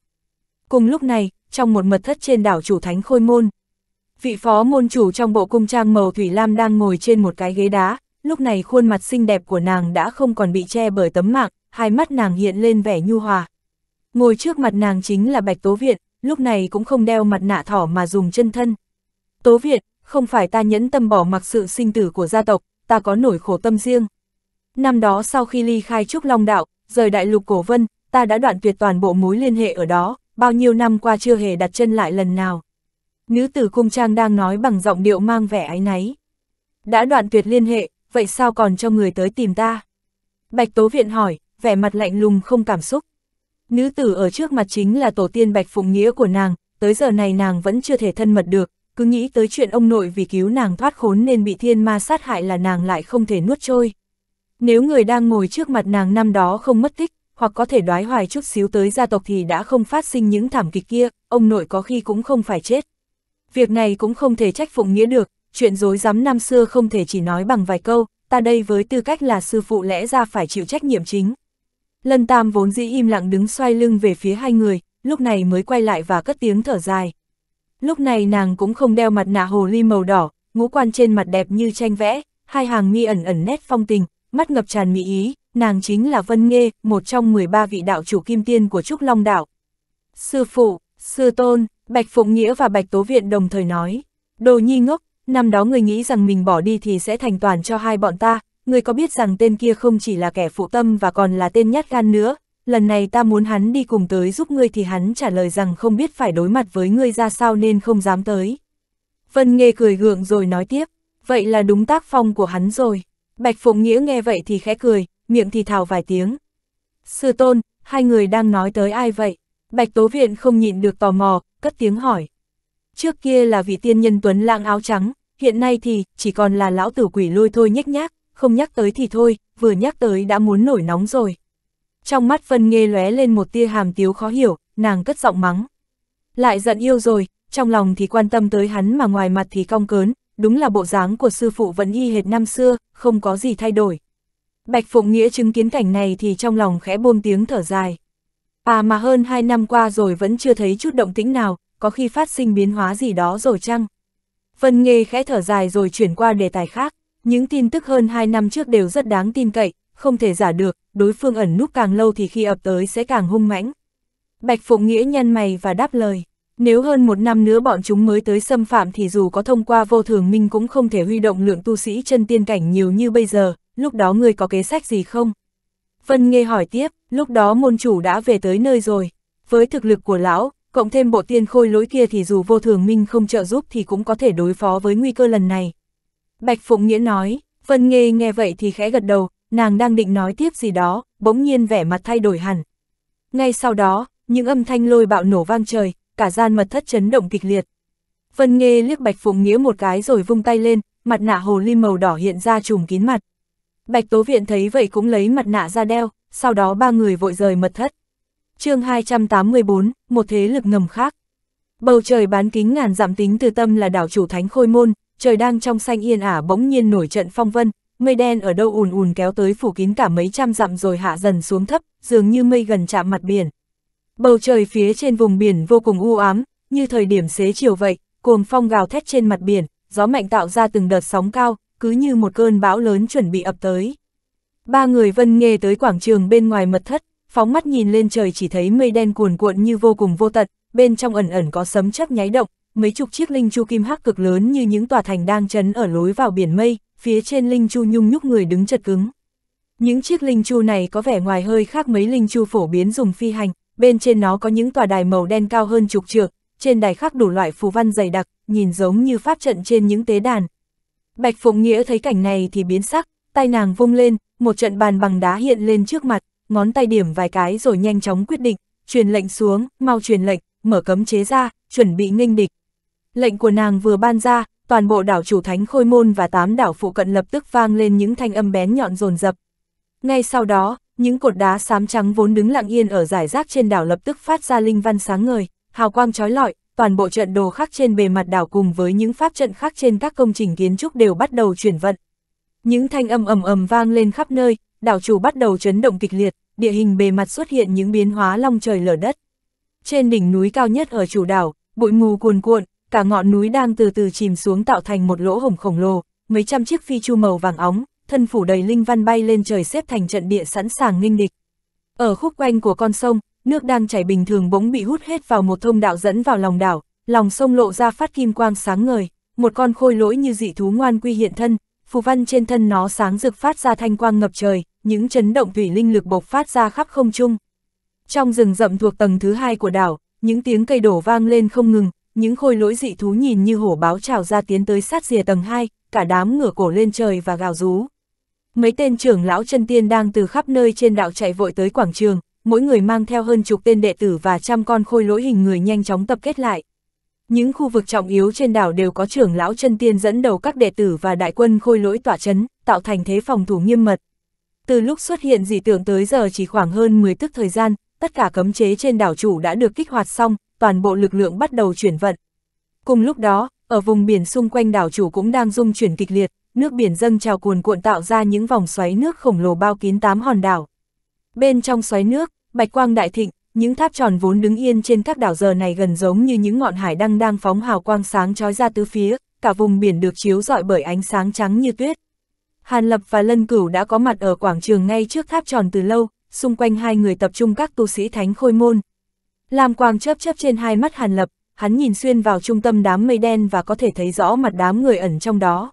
Cùng lúc này, trong một mật thất trên đảo chủ thánh khôi môn, vị phó môn chủ trong bộ cung trang màu thủy lam đang ngồi trên một cái ghế đá, lúc này khuôn mặt xinh đẹp của nàng đã không còn bị che bởi tấm mạng, hai mắt nàng hiện lên vẻ nhu hòa. Ngồi trước mặt nàng chính là Bạch Tố Viện, lúc này cũng không đeo mặt nạ thỏ mà dùng chân thân. Tố Việt, không phải ta nhẫn tâm bỏ mặc sự sinh tử của gia tộc, ta có nổi khổ tâm riêng. Năm đó sau khi ly khai Trúc Long Đạo, rời đại lục Cổ Vân, ta đã đoạn tuyệt toàn bộ mối liên hệ ở đó, bao nhiêu năm qua chưa hề đặt chân lại lần nào. Nữ tử cung trang đang nói bằng giọng điệu mang vẻ áy náy. Đã đoạn tuyệt liên hệ, vậy sao còn cho người tới tìm ta? Bạch Tố Viện hỏi, vẻ mặt lạnh lùng không cảm xúc. Nữ tử ở trước mặt chính là tổ tiên Bạch Phụng Nghĩa của nàng, tới giờ này nàng vẫn chưa thể thân mật được, cứ nghĩ tới chuyện ông nội vì cứu nàng thoát khốn nên bị thiên ma sát hại là nàng lại không thể nuốt trôi. Nếu người đang ngồi trước mặt nàng năm đó không mất tích, hoặc có thể đoái hoài chút xíu tới gia tộc thì đã không phát sinh những thảm kịch kia, ông nội có khi cũng không phải chết. Việc này cũng không thể trách Phụng Nghĩa được, chuyện dối rắm năm xưa không thể chỉ nói bằng vài câu, ta đây với tư cách là sư phụ lẽ ra phải chịu trách nhiệm chính. Lân Tam vốn dĩ im lặng đứng xoay lưng về phía hai người, lúc này mới quay lại và cất tiếng thở dài. Lúc này nàng cũng không đeo mặt nạ hồ ly màu đỏ, ngũ quan trên mặt đẹp như tranh vẽ, hai hàng mi ẩn ẩn nét phong tình, mắt ngập tràn mỹ ý, nàng chính là Vân Nghê, một trong 13 vị đạo chủ kim tiên của Trúc Long Đạo. Sư phụ, sư tôn, Bạch Phụng Nghĩa và Bạch Tố Viện đồng thời nói, đồ nhi ngốc, năm đó người nghĩ rằng mình bỏ đi thì sẽ thành toàn cho hai bọn ta, ngươi có biết rằng tên kia không chỉ là kẻ phụ tâm và còn là tên nhát gan nữa, lần này ta muốn hắn đi cùng tới giúp ngươi thì hắn trả lời rằng không biết phải đối mặt với ngươi ra sao nên không dám tới. Vân Nghê cười gượng rồi nói tiếp, vậy là đúng tác phong của hắn rồi. Bạch Phụng Nghĩa nghe vậy thì khẽ cười, miệng thì thào vài tiếng. Sư tôn, hai người đang nói tới ai vậy? Bạch Tố Viện không nhịn được tò mò, cất tiếng hỏi. Trước kia là vị tiên nhân tuấn lãng áo trắng, hiện nay thì chỉ còn là lão tử quỷ lôi thôi nhếch nhác, không nhắc tới thì thôi, vừa nhắc tới đã muốn nổi nóng rồi. Trong mắt Vân Nghê lóe lên một tia hàm tiếu khó hiểu, nàng cất giọng mắng. Lại giận yêu rồi, trong lòng thì quan tâm tới hắn mà ngoài mặt thì cong cớn, đúng là bộ dáng của sư phụ vẫn y hệt năm xưa, không có gì thay đổi. Bạch Phụng Nghĩa chứng kiến cảnh này thì trong lòng khẽ buông tiếng thở dài. À mà hơn hai năm qua rồi vẫn chưa thấy chút động tĩnh nào, có khi phát sinh biến hóa gì đó rồi chăng? Vân Nghê khẽ thở dài rồi chuyển qua đề tài khác. Những tin tức hơn 2 năm trước đều rất đáng tin cậy, không thể giả được, đối phương ẩn núp càng lâu thì khi ập tới sẽ càng hung mãnh. Bạch Phụng Nghĩa nhăn mày và đáp lời. Nếu hơn một năm nữa bọn chúng mới tới xâm phạm thì dù có thông qua vô thường minh cũng không thể huy động lượng tu sĩ chân tiên cảnh nhiều như bây giờ, lúc đó người có kế sách gì không? Vân Nghê hỏi tiếp, lúc đó môn chủ đã về tới nơi rồi. Với thực lực của lão, cộng thêm bộ tiên khôi lỗi kia thì dù vô thường minh không trợ giúp thì cũng có thể đối phó với nguy cơ lần này. Bạch Phụng Nghĩa nói, Vân Nghê nghe vậy thì khẽ gật đầu, nàng đang định nói tiếp gì đó, bỗng nhiên vẻ mặt thay đổi hẳn. Ngay sau đó, những âm thanh lôi bạo nổ vang trời, cả gian mật thất chấn động kịch liệt. Vân Nghê liếc Bạch Phụng Nghĩa một cái rồi vung tay lên, mặt nạ hồ ly màu đỏ hiện ra trùm kín mặt. Bạch Tố Viện thấy vậy cũng lấy mặt nạ ra đeo, sau đó ba người vội rời mật thất. chương 284, một thế lực ngầm khác. Bầu trời bán kính ngàn dặm tính từ tâm là đảo chủ thánh khôi môn, trời đang trong xanh yên ả bỗng nhiên nổi trận phong vân, mây đen ở đâu ùn ùn kéo tới phủ kín cả mấy trăm dặm rồi hạ dần xuống thấp, dường như mây gần chạm mặt biển. Bầu trời phía trên vùng biển vô cùng u ám, như thời điểm xế chiều vậy, cuồng phong gào thét trên mặt biển, gió mạnh tạo ra từng đợt sóng cao, cứ như một cơn bão lớn chuẩn bị ập tới. Ba người vân nghề tới quảng trường bên ngoài mật thất, phóng mắt nhìn lên trời chỉ thấy mây đen cuồn cuộn như vô cùng vô tận, bên trong ẩn ẩn có sấm chớp nháy động, mấy chục chiếc linh chu kim hắc cực lớn như những tòa thành đang chấn ở lối vào biển mây, phía trên linh chu nhung nhúc người đứng chật cứng. Những chiếc linh chu này có vẻ ngoài hơi khác mấy linh chu phổ biến dùng phi hành, bên trên nó có những tòa đài màu đen cao hơn chục trượng, trên đài khắc đủ loại phù văn dày đặc, nhìn giống như pháp trận trên những tế đàn. Bạch Phụng Nghĩa thấy cảnh này thì biến sắc, tay nàng vung lên, một trận bàn bằng đá hiện lên trước mặt, ngón tay điểm vài cái rồi nhanh chóng quyết định, truyền lệnh xuống, mau truyền lệnh, mở cấm chế ra, chuẩn bị nghênh địch. Lệnh của nàng vừa ban ra, toàn bộ đảo chủ Thánh Khôi Môn và tám đảo phụ cận lập tức vang lên những thanh âm bén nhọn rồn rập. Ngay sau đó, những cột đá xám trắng vốn đứng lặng yên ở giải rác trên đảo lập tức phát ra linh văn sáng ngời, hào quang trói lọi, toàn bộ trận đồ khác trên bề mặt đảo cùng với những pháp trận khác trên các công trình kiến trúc đều bắt đầu chuyển vận. Những thanh âm ầm ầm vang lên khắp nơi, đảo chủ bắt đầu chấn động kịch liệt, địa hình bề mặt xuất hiện những biến hóa long trời lở đất. Trên đỉnh núi cao nhất ở chủ đảo, bụi mù cuồn cuộn, cả ngọn núi đang từ từ chìm xuống tạo thành một lỗ hổng khổng lồ, mấy trăm chiếc phi chu màu vàng óng, thân phủ đầy linh văn bay lên trời xếp thành trận địa sẵn sàng nghênh địch. Ở khúc quanh của con sông, nước đang chảy bình thường bỗng bị hút hết vào một thông đạo dẫn vào lòng đảo, lòng sông lộ ra phát kim quang sáng ngời, một con khôi lỗi như dị thú ngoan quy hiện thân, phù văn trên thân nó sáng rực phát ra thanh quang ngập trời, những chấn động thủy linh lực bộc phát ra khắp không trung. Trong rừng rậm thuộc tầng thứ hai của đảo, những tiếng cây đổ vang lên không ngừng, những khôi lỗi dị thú nhìn như hổ báo trào ra tiến tới sát rìa tầng 2, cả đám ngửa cổ lên trời và gào rú. Mấy tên trưởng lão chân tiên đang từ khắp nơi trên đạo chạy vội tới quảng trường, mỗi người mang theo hơn chục tên đệ tử và trăm con khôi lỗi hình người nhanh chóng tập kết lại. Những khu vực trọng yếu trên đảo đều có trưởng lão chân tiên dẫn đầu các đệ tử và đại quân khôi lỗi tỏa chấn, tạo thành thế phòng thủ nghiêm mật. Từ lúc xuất hiện dị tượng tới giờ chỉ khoảng hơn 10 tức thời gian, tất cả cấm chế trên đảo chủ đã được kích hoạt xong, toàn bộ lực lượng bắt đầu chuyển vận. Cùng lúc đó, ở vùng biển xung quanh đảo chủ cũng đang rung chuyển kịch liệt, nước biển dâng trào cuồn cuộn tạo ra những vòng xoáy nước khổng lồ bao kín tám hòn đảo. Bên trong xoáy nước, bạch quang đại thịnh, những tháp tròn vốn đứng yên trên các đảo giờ này gần giống như những ngọn hải đăng đang phóng hào quang sáng chói ra tứ phía, cả vùng biển được chiếu rọi bởi ánh sáng trắng như tuyết. Hàn Lập và Lân Cửu đã có mặt ở quảng trường ngay trước tháp tròn từ lâu, xung quanh hai người tập trung các tu sĩ thánh khôi môn, Lam quang chớp chớp trên hai mắt Hàn Lập, hắn nhìn xuyên vào trung tâm đám mây đen và có thể thấy rõ mặt đám người ẩn trong đó.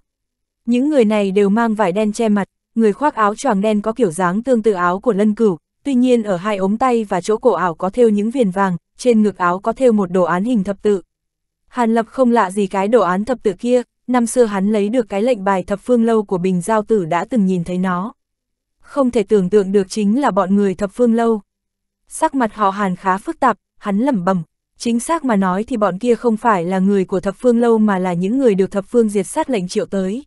Những người này đều mang vải đen che mặt, người khoác áo choàng đen có kiểu dáng tương tự áo của lân cửu, tuy nhiên ở hai ống tay và chỗ cổ ảo có thêu những viền vàng, trên ngực áo có thêu một đồ án hình thập tự. Hàn Lập không lạ gì cái đồ án thập tự kia, năm xưa hắn lấy được cái lệnh bài thập phương lâu của Bình Giao Tử đã từng nhìn thấy nó. Không thể tưởng tượng được chính là bọn người thập phương lâu. Sắc mặt họ Hàn khá phức tạp, hắn lẩm bẩm, chính xác mà nói thì bọn kia không phải là người của thập phương lâu mà là những người được thập phương diệt sát lệnh triệu tới.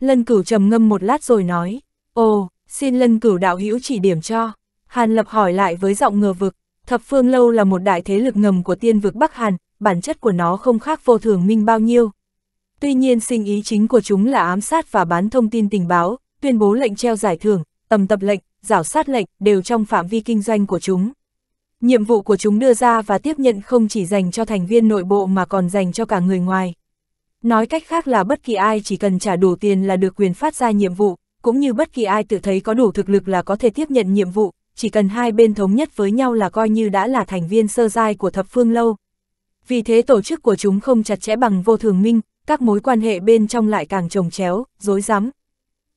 Lân cửu trầm ngâm một lát rồi nói, ồ, xin lân cửu đạo hữu chỉ điểm cho. Hàn lập hỏi lại với giọng ngờ vực, thập phương lâu là một đại thế lực ngầm của tiên vực Bắc Hàn, bản chất của nó không khác vô thường minh bao nhiêu. Tuy nhiên sinh ý chính của chúng là ám sát và bán thông tin tình báo, tuyên bố lệnh treo giải thưởng, tầm tập lệnh, giảo sát lệnh đều trong phạm vi kinh doanh của chúng. Nhiệm vụ của chúng đưa ra và tiếp nhận không chỉ dành cho thành viên nội bộ mà còn dành cho cả người ngoài. Nói cách khác là bất kỳ ai chỉ cần trả đủ tiền là được quyền phát ra nhiệm vụ, cũng như bất kỳ ai tự thấy có đủ thực lực là có thể tiếp nhận nhiệm vụ, chỉ cần hai bên thống nhất với nhau là coi như đã là thành viên sơ giai của thập phương lâu. Vì thế tổ chức của chúng không chặt chẽ bằng vô thường minh, các mối quan hệ bên trong lại càng trồng chéo, dối rắm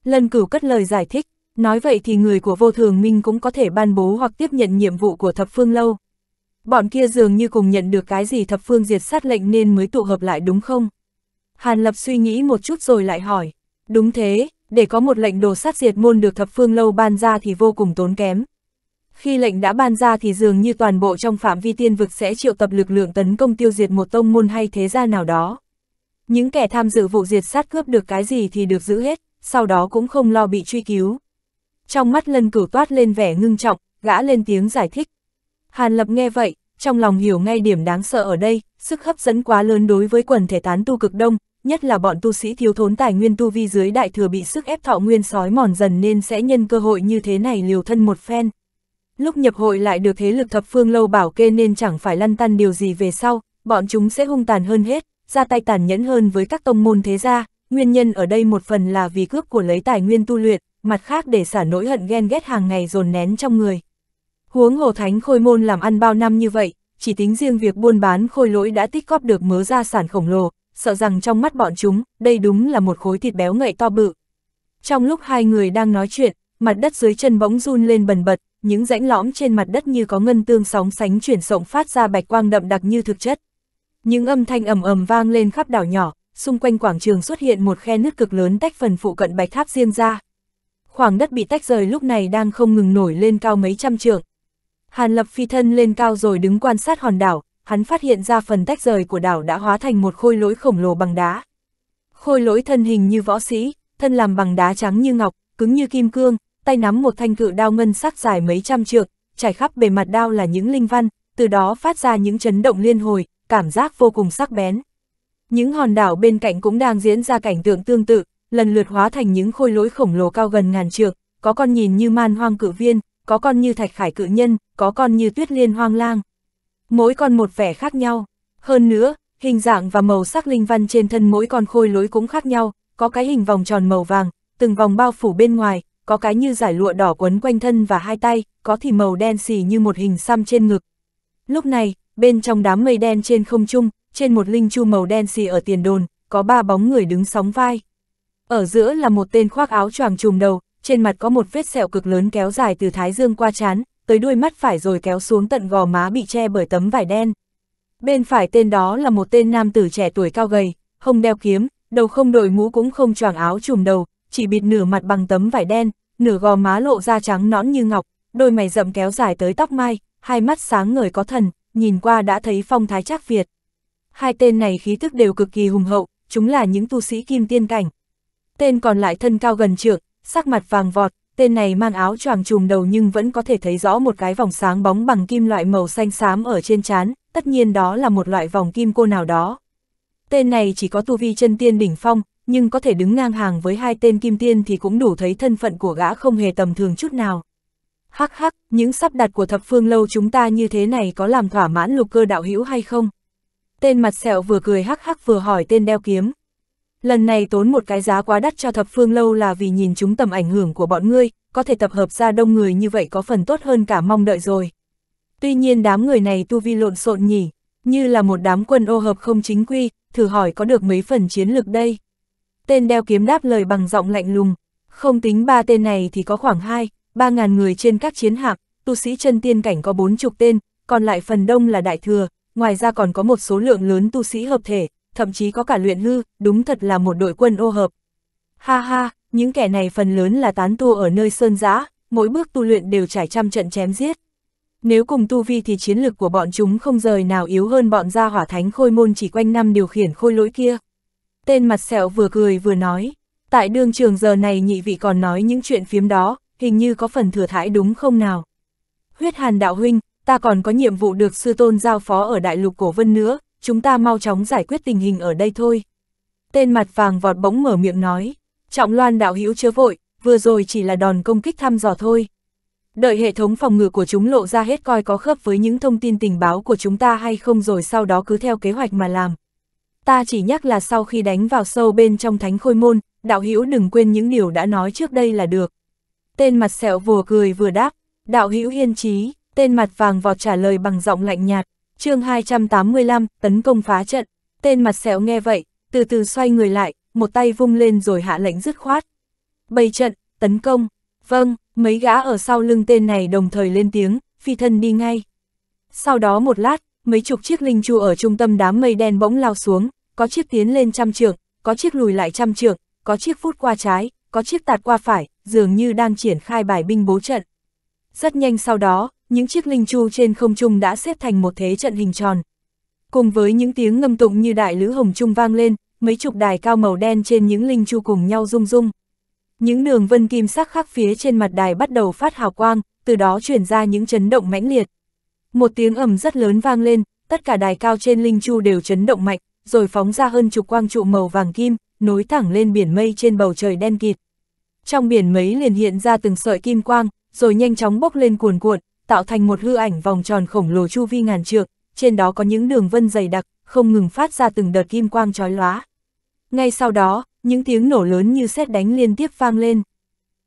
Lân cửu cất lời giải thích, Nói vậy thì người của vô thường minh cũng có thể ban bố hoặc tiếp nhận nhiệm vụ của thập phương lâu. Bọn kia dường như cùng nhận được cái gì thập phương diệt sát lệnh nên mới tụ hợp lại đúng không? Hàn Lập suy nghĩ một chút rồi lại hỏi. Đúng thế, để có một lệnh đồ sát diệt môn được thập phương lâu ban ra thì vô cùng tốn kém. Khi lệnh đã ban ra thì dường như toàn bộ trong phạm vi tiên vực sẽ triệu tập lực lượng tấn công tiêu diệt một tông môn hay thế gia nào đó. Những kẻ tham dự vụ diệt sát cướp được cái gì thì được giữ hết, sau đó cũng không lo bị truy cứu. Trong mắt lân cửu toát lên vẻ ngưng trọng, gã lên tiếng giải thích. Hàn Lập nghe vậy, trong lòng hiểu ngay điểm đáng sợ ở đây, sức hấp dẫn quá lớn đối với quần thể tán tu cực đông, nhất là bọn tu sĩ thiếu thốn tài nguyên tu vi dưới đại thừa bị sức ép thọ nguyên sói mòn dần nên sẽ nhân cơ hội như thế này liều thân một phen. Lúc nhập hội lại được thế lực thập phương lâu bảo kê nên chẳng phải lăn tăn điều gì về sau, bọn chúng sẽ hung tàn hơn hết, ra tay tàn nhẫn hơn với các tông môn thế gia, nguyên nhân ở đây một phần là vì cướp của lấy tài nguyên tu luyện, mặt khác để xả nỗi hận ghen ghét hàng ngày dồn nén trong người. Huống hồ thánh khôi môn làm ăn bao năm như vậy, chỉ tính riêng việc buôn bán khôi lỗi đã tích góp được mớ gia sản khổng lồ, sợ rằng trong mắt bọn chúng, đây đúng là một khối thịt béo ngậy to bự. Trong lúc hai người đang nói chuyện, mặt đất dưới chân bỗng run lên bần bật, những rãnh lõm trên mặt đất như có ngân tương sóng sánh chuyển sộng phát ra bạch quang đậm đặc như thực chất. Những âm thanh ầm ầm vang lên khắp đảo nhỏ, xung quanh quảng trường xuất hiện một khe nứt cực lớn tách phần phụ cận bạch tháp riêng ra khoảng đất bị tách rời lúc này đang không ngừng nổi lên cao mấy trăm trượng. Hàn Lập phi thân lên cao rồi đứng quan sát hòn đảo, hắn phát hiện ra phần tách rời của đảo đã hóa thành một khôi lỗi khổng lồ bằng đá. Khôi lỗi thân hình như võ sĩ, thân làm bằng đá trắng như ngọc, cứng như kim cương, tay nắm một thanh cự đao ngân sắc dài mấy trăm trượng, trải khắp bề mặt đao là những linh văn, từ đó phát ra những chấn động liên hồi, cảm giác vô cùng sắc bén. Những hòn đảo bên cạnh cũng đang diễn ra cảnh tượng tương tự, lần lượt hóa thành những khôi lỗi khổng lồ cao gần ngàn trượng, có con nhìn như man hoang cự viên, có con như thạch khải cự nhân, có con như tuyết liên hoang lang. Mỗi con một vẻ khác nhau, hơn nữa, hình dạng và màu sắc linh văn trên thân mỗi con khôi lối cũng khác nhau, có cái hình vòng tròn màu vàng, từng vòng bao phủ bên ngoài, có cái như giải lụa đỏ quấn quanh thân và hai tay, có thì màu đen xì như một hình xăm trên ngực. Lúc này, bên trong đám mây đen trên không trung, trên một linh chu màu đen xì ở tiền đồn, có ba bóng người đứng sóng vai. Ở giữa là một tên khoác áo choàng trùm đầu, trên mặt có một vết sẹo cực lớn kéo dài từ thái dương qua trán, tới đuôi mắt phải rồi kéo xuống tận gò má bị che bởi tấm vải đen. Bên phải tên đó là một tên nam tử trẻ tuổi cao gầy, không đeo kiếm, đầu không đội mũ cũng không choàng áo trùm đầu, chỉ bịt nửa mặt bằng tấm vải đen, nửa gò má lộ ra trắng nõn như ngọc, đôi mày rậm kéo dài tới tóc mai, hai mắt sáng ngời có thần, nhìn qua đã thấy phong thái trác Việt. Hai tên này khí thức đều cực kỳ hùng hậu, chúng là những tu sĩ kim tiên cảnh, tên còn lại thân cao gần trượng, sắc mặt vàng vọt, tên này mang áo choàng trùm đầu nhưng vẫn có thể thấy rõ một cái vòng sáng bóng bằng kim loại màu xanh xám ở trên trán, tất nhiên đó là một loại vòng kim cô nào đó. Tên này chỉ có tu vi chân tiên đỉnh phong, nhưng có thể đứng ngang hàng với hai tên kim tiên thì cũng đủ thấy thân phận của gã không hề tầm thường chút nào. Hắc hắc, những sắp đặt của thập phương lâu chúng ta như thế này có làm thỏa mãn lục cơ đạo hữu hay không? Tên mặt sẹo vừa cười hắc hắc vừa hỏi tên đeo kiếm lần này tốn một cái giá quá đắt cho thập phương lâu là vì nhìn chúng tầm ảnh hưởng của bọn ngươi, có thể tập hợp ra đông người như vậy có phần tốt hơn cả mong đợi rồi. Tuy nhiên đám người này tu vi lộn xộn nhỉ, như là một đám quân ô hợp không chính quy, thử hỏi có được mấy phần chiến lược đây. Tên đeo kiếm đáp lời bằng giọng lạnh lùng, không tính ba tên này thì có khoảng 2, 3 ngàn người trên các chiến hạm, tu sĩ chân tiên cảnh có bốn chục tên, còn lại phần đông là đại thừa, ngoài ra còn có một số lượng lớn tu sĩ hợp thể, thậm chí có cả luyện hư, đúng thật là một đội quân ô hợp. Ha ha, những kẻ này phần lớn là tán tu ở nơi sơn giã, mỗi bước tu luyện đều trải trăm trận chém giết. Nếu cùng tu vi thì chiến lực của bọn chúng không rời nào yếu hơn bọn gia hỏa thánh khôi môn chỉ quanh năm điều khiển khôi lỗi kia. Tên mặt sẹo vừa cười vừa nói, tại đương trường giờ này nhị vị còn nói những chuyện phiếm đó, hình như có phần thừa thãi đúng không nào. Huyết hàn đạo huynh, ta còn có nhiệm vụ được sư tôn giao phó ở đại lục cổ vân nữa, chúng ta mau chóng giải quyết tình hình ở đây thôi. Tên mặt vàng vọt bỗng mở miệng nói, trọng loan đạo hữu chớ vội, vừa rồi chỉ là đòn công kích thăm dò thôi. Đợi hệ thống phòng ngự của chúng lộ ra hết coi có khớp với những thông tin tình báo của chúng ta hay không rồi sau đó cứ theo kế hoạch mà làm. Ta chỉ nhắc là sau khi đánh vào sâu bên trong thánh khôi môn, đạo hữu đừng quên những điều đã nói trước đây là được. Tên mặt sẹo vừa cười vừa đáp, đạo hữu hiên trí, tên mặt vàng vọt trả lời bằng giọng lạnh nhạt, chương 285, tấn công phá trận, tên mặt sẹo nghe vậy, từ từ xoay người lại, một tay vung lên rồi hạ lệnh dứt khoát. Bày trận, tấn công, vâng, mấy gã ở sau lưng tên này đồng thời lên tiếng, phi thân đi ngay. Sau đó một lát, mấy chục chiếc linh chu ở trung tâm đám mây đen bỗng lao xuống, có chiếc tiến lên trăm trượng, có chiếc lùi lại trăm trượng, có chiếc phút qua trái, có chiếc tạt qua phải, dường như đang triển khai bài binh bố trận. Rất nhanh sau đó, những chiếc linh chu trên không trung đã xếp thành một thế trận hình tròn. Cùng với những tiếng ngâm tụng như đại lữ hồng trung vang lên, mấy chục đài cao màu đen trên những linh chu cùng nhau rung rung. Những đường vân kim sắc khắc phía trên mặt đài bắt đầu phát hào quang, từ đó chuyển ra những chấn động mãnh liệt. Một tiếng ầm rất lớn vang lên, tất cả đài cao trên linh chu đều chấn động mạnh, rồi phóng ra hơn chục quang trụ màu vàng kim, nối thẳng lên biển mây trên bầu trời đen kịt. Trong biển mây liền hiện ra từng sợi kim quang, rồi nhanh chóng bốc lên cuồn cuộn, tạo thành một hư ảnh vòng tròn khổng lồ chu vi ngàn trượng, trên đó có những đường vân dày đặc, không ngừng phát ra từng đợt kim quang chói lóa. Ngay sau đó, những tiếng nổ lớn như sét đánh liên tiếp vang lên.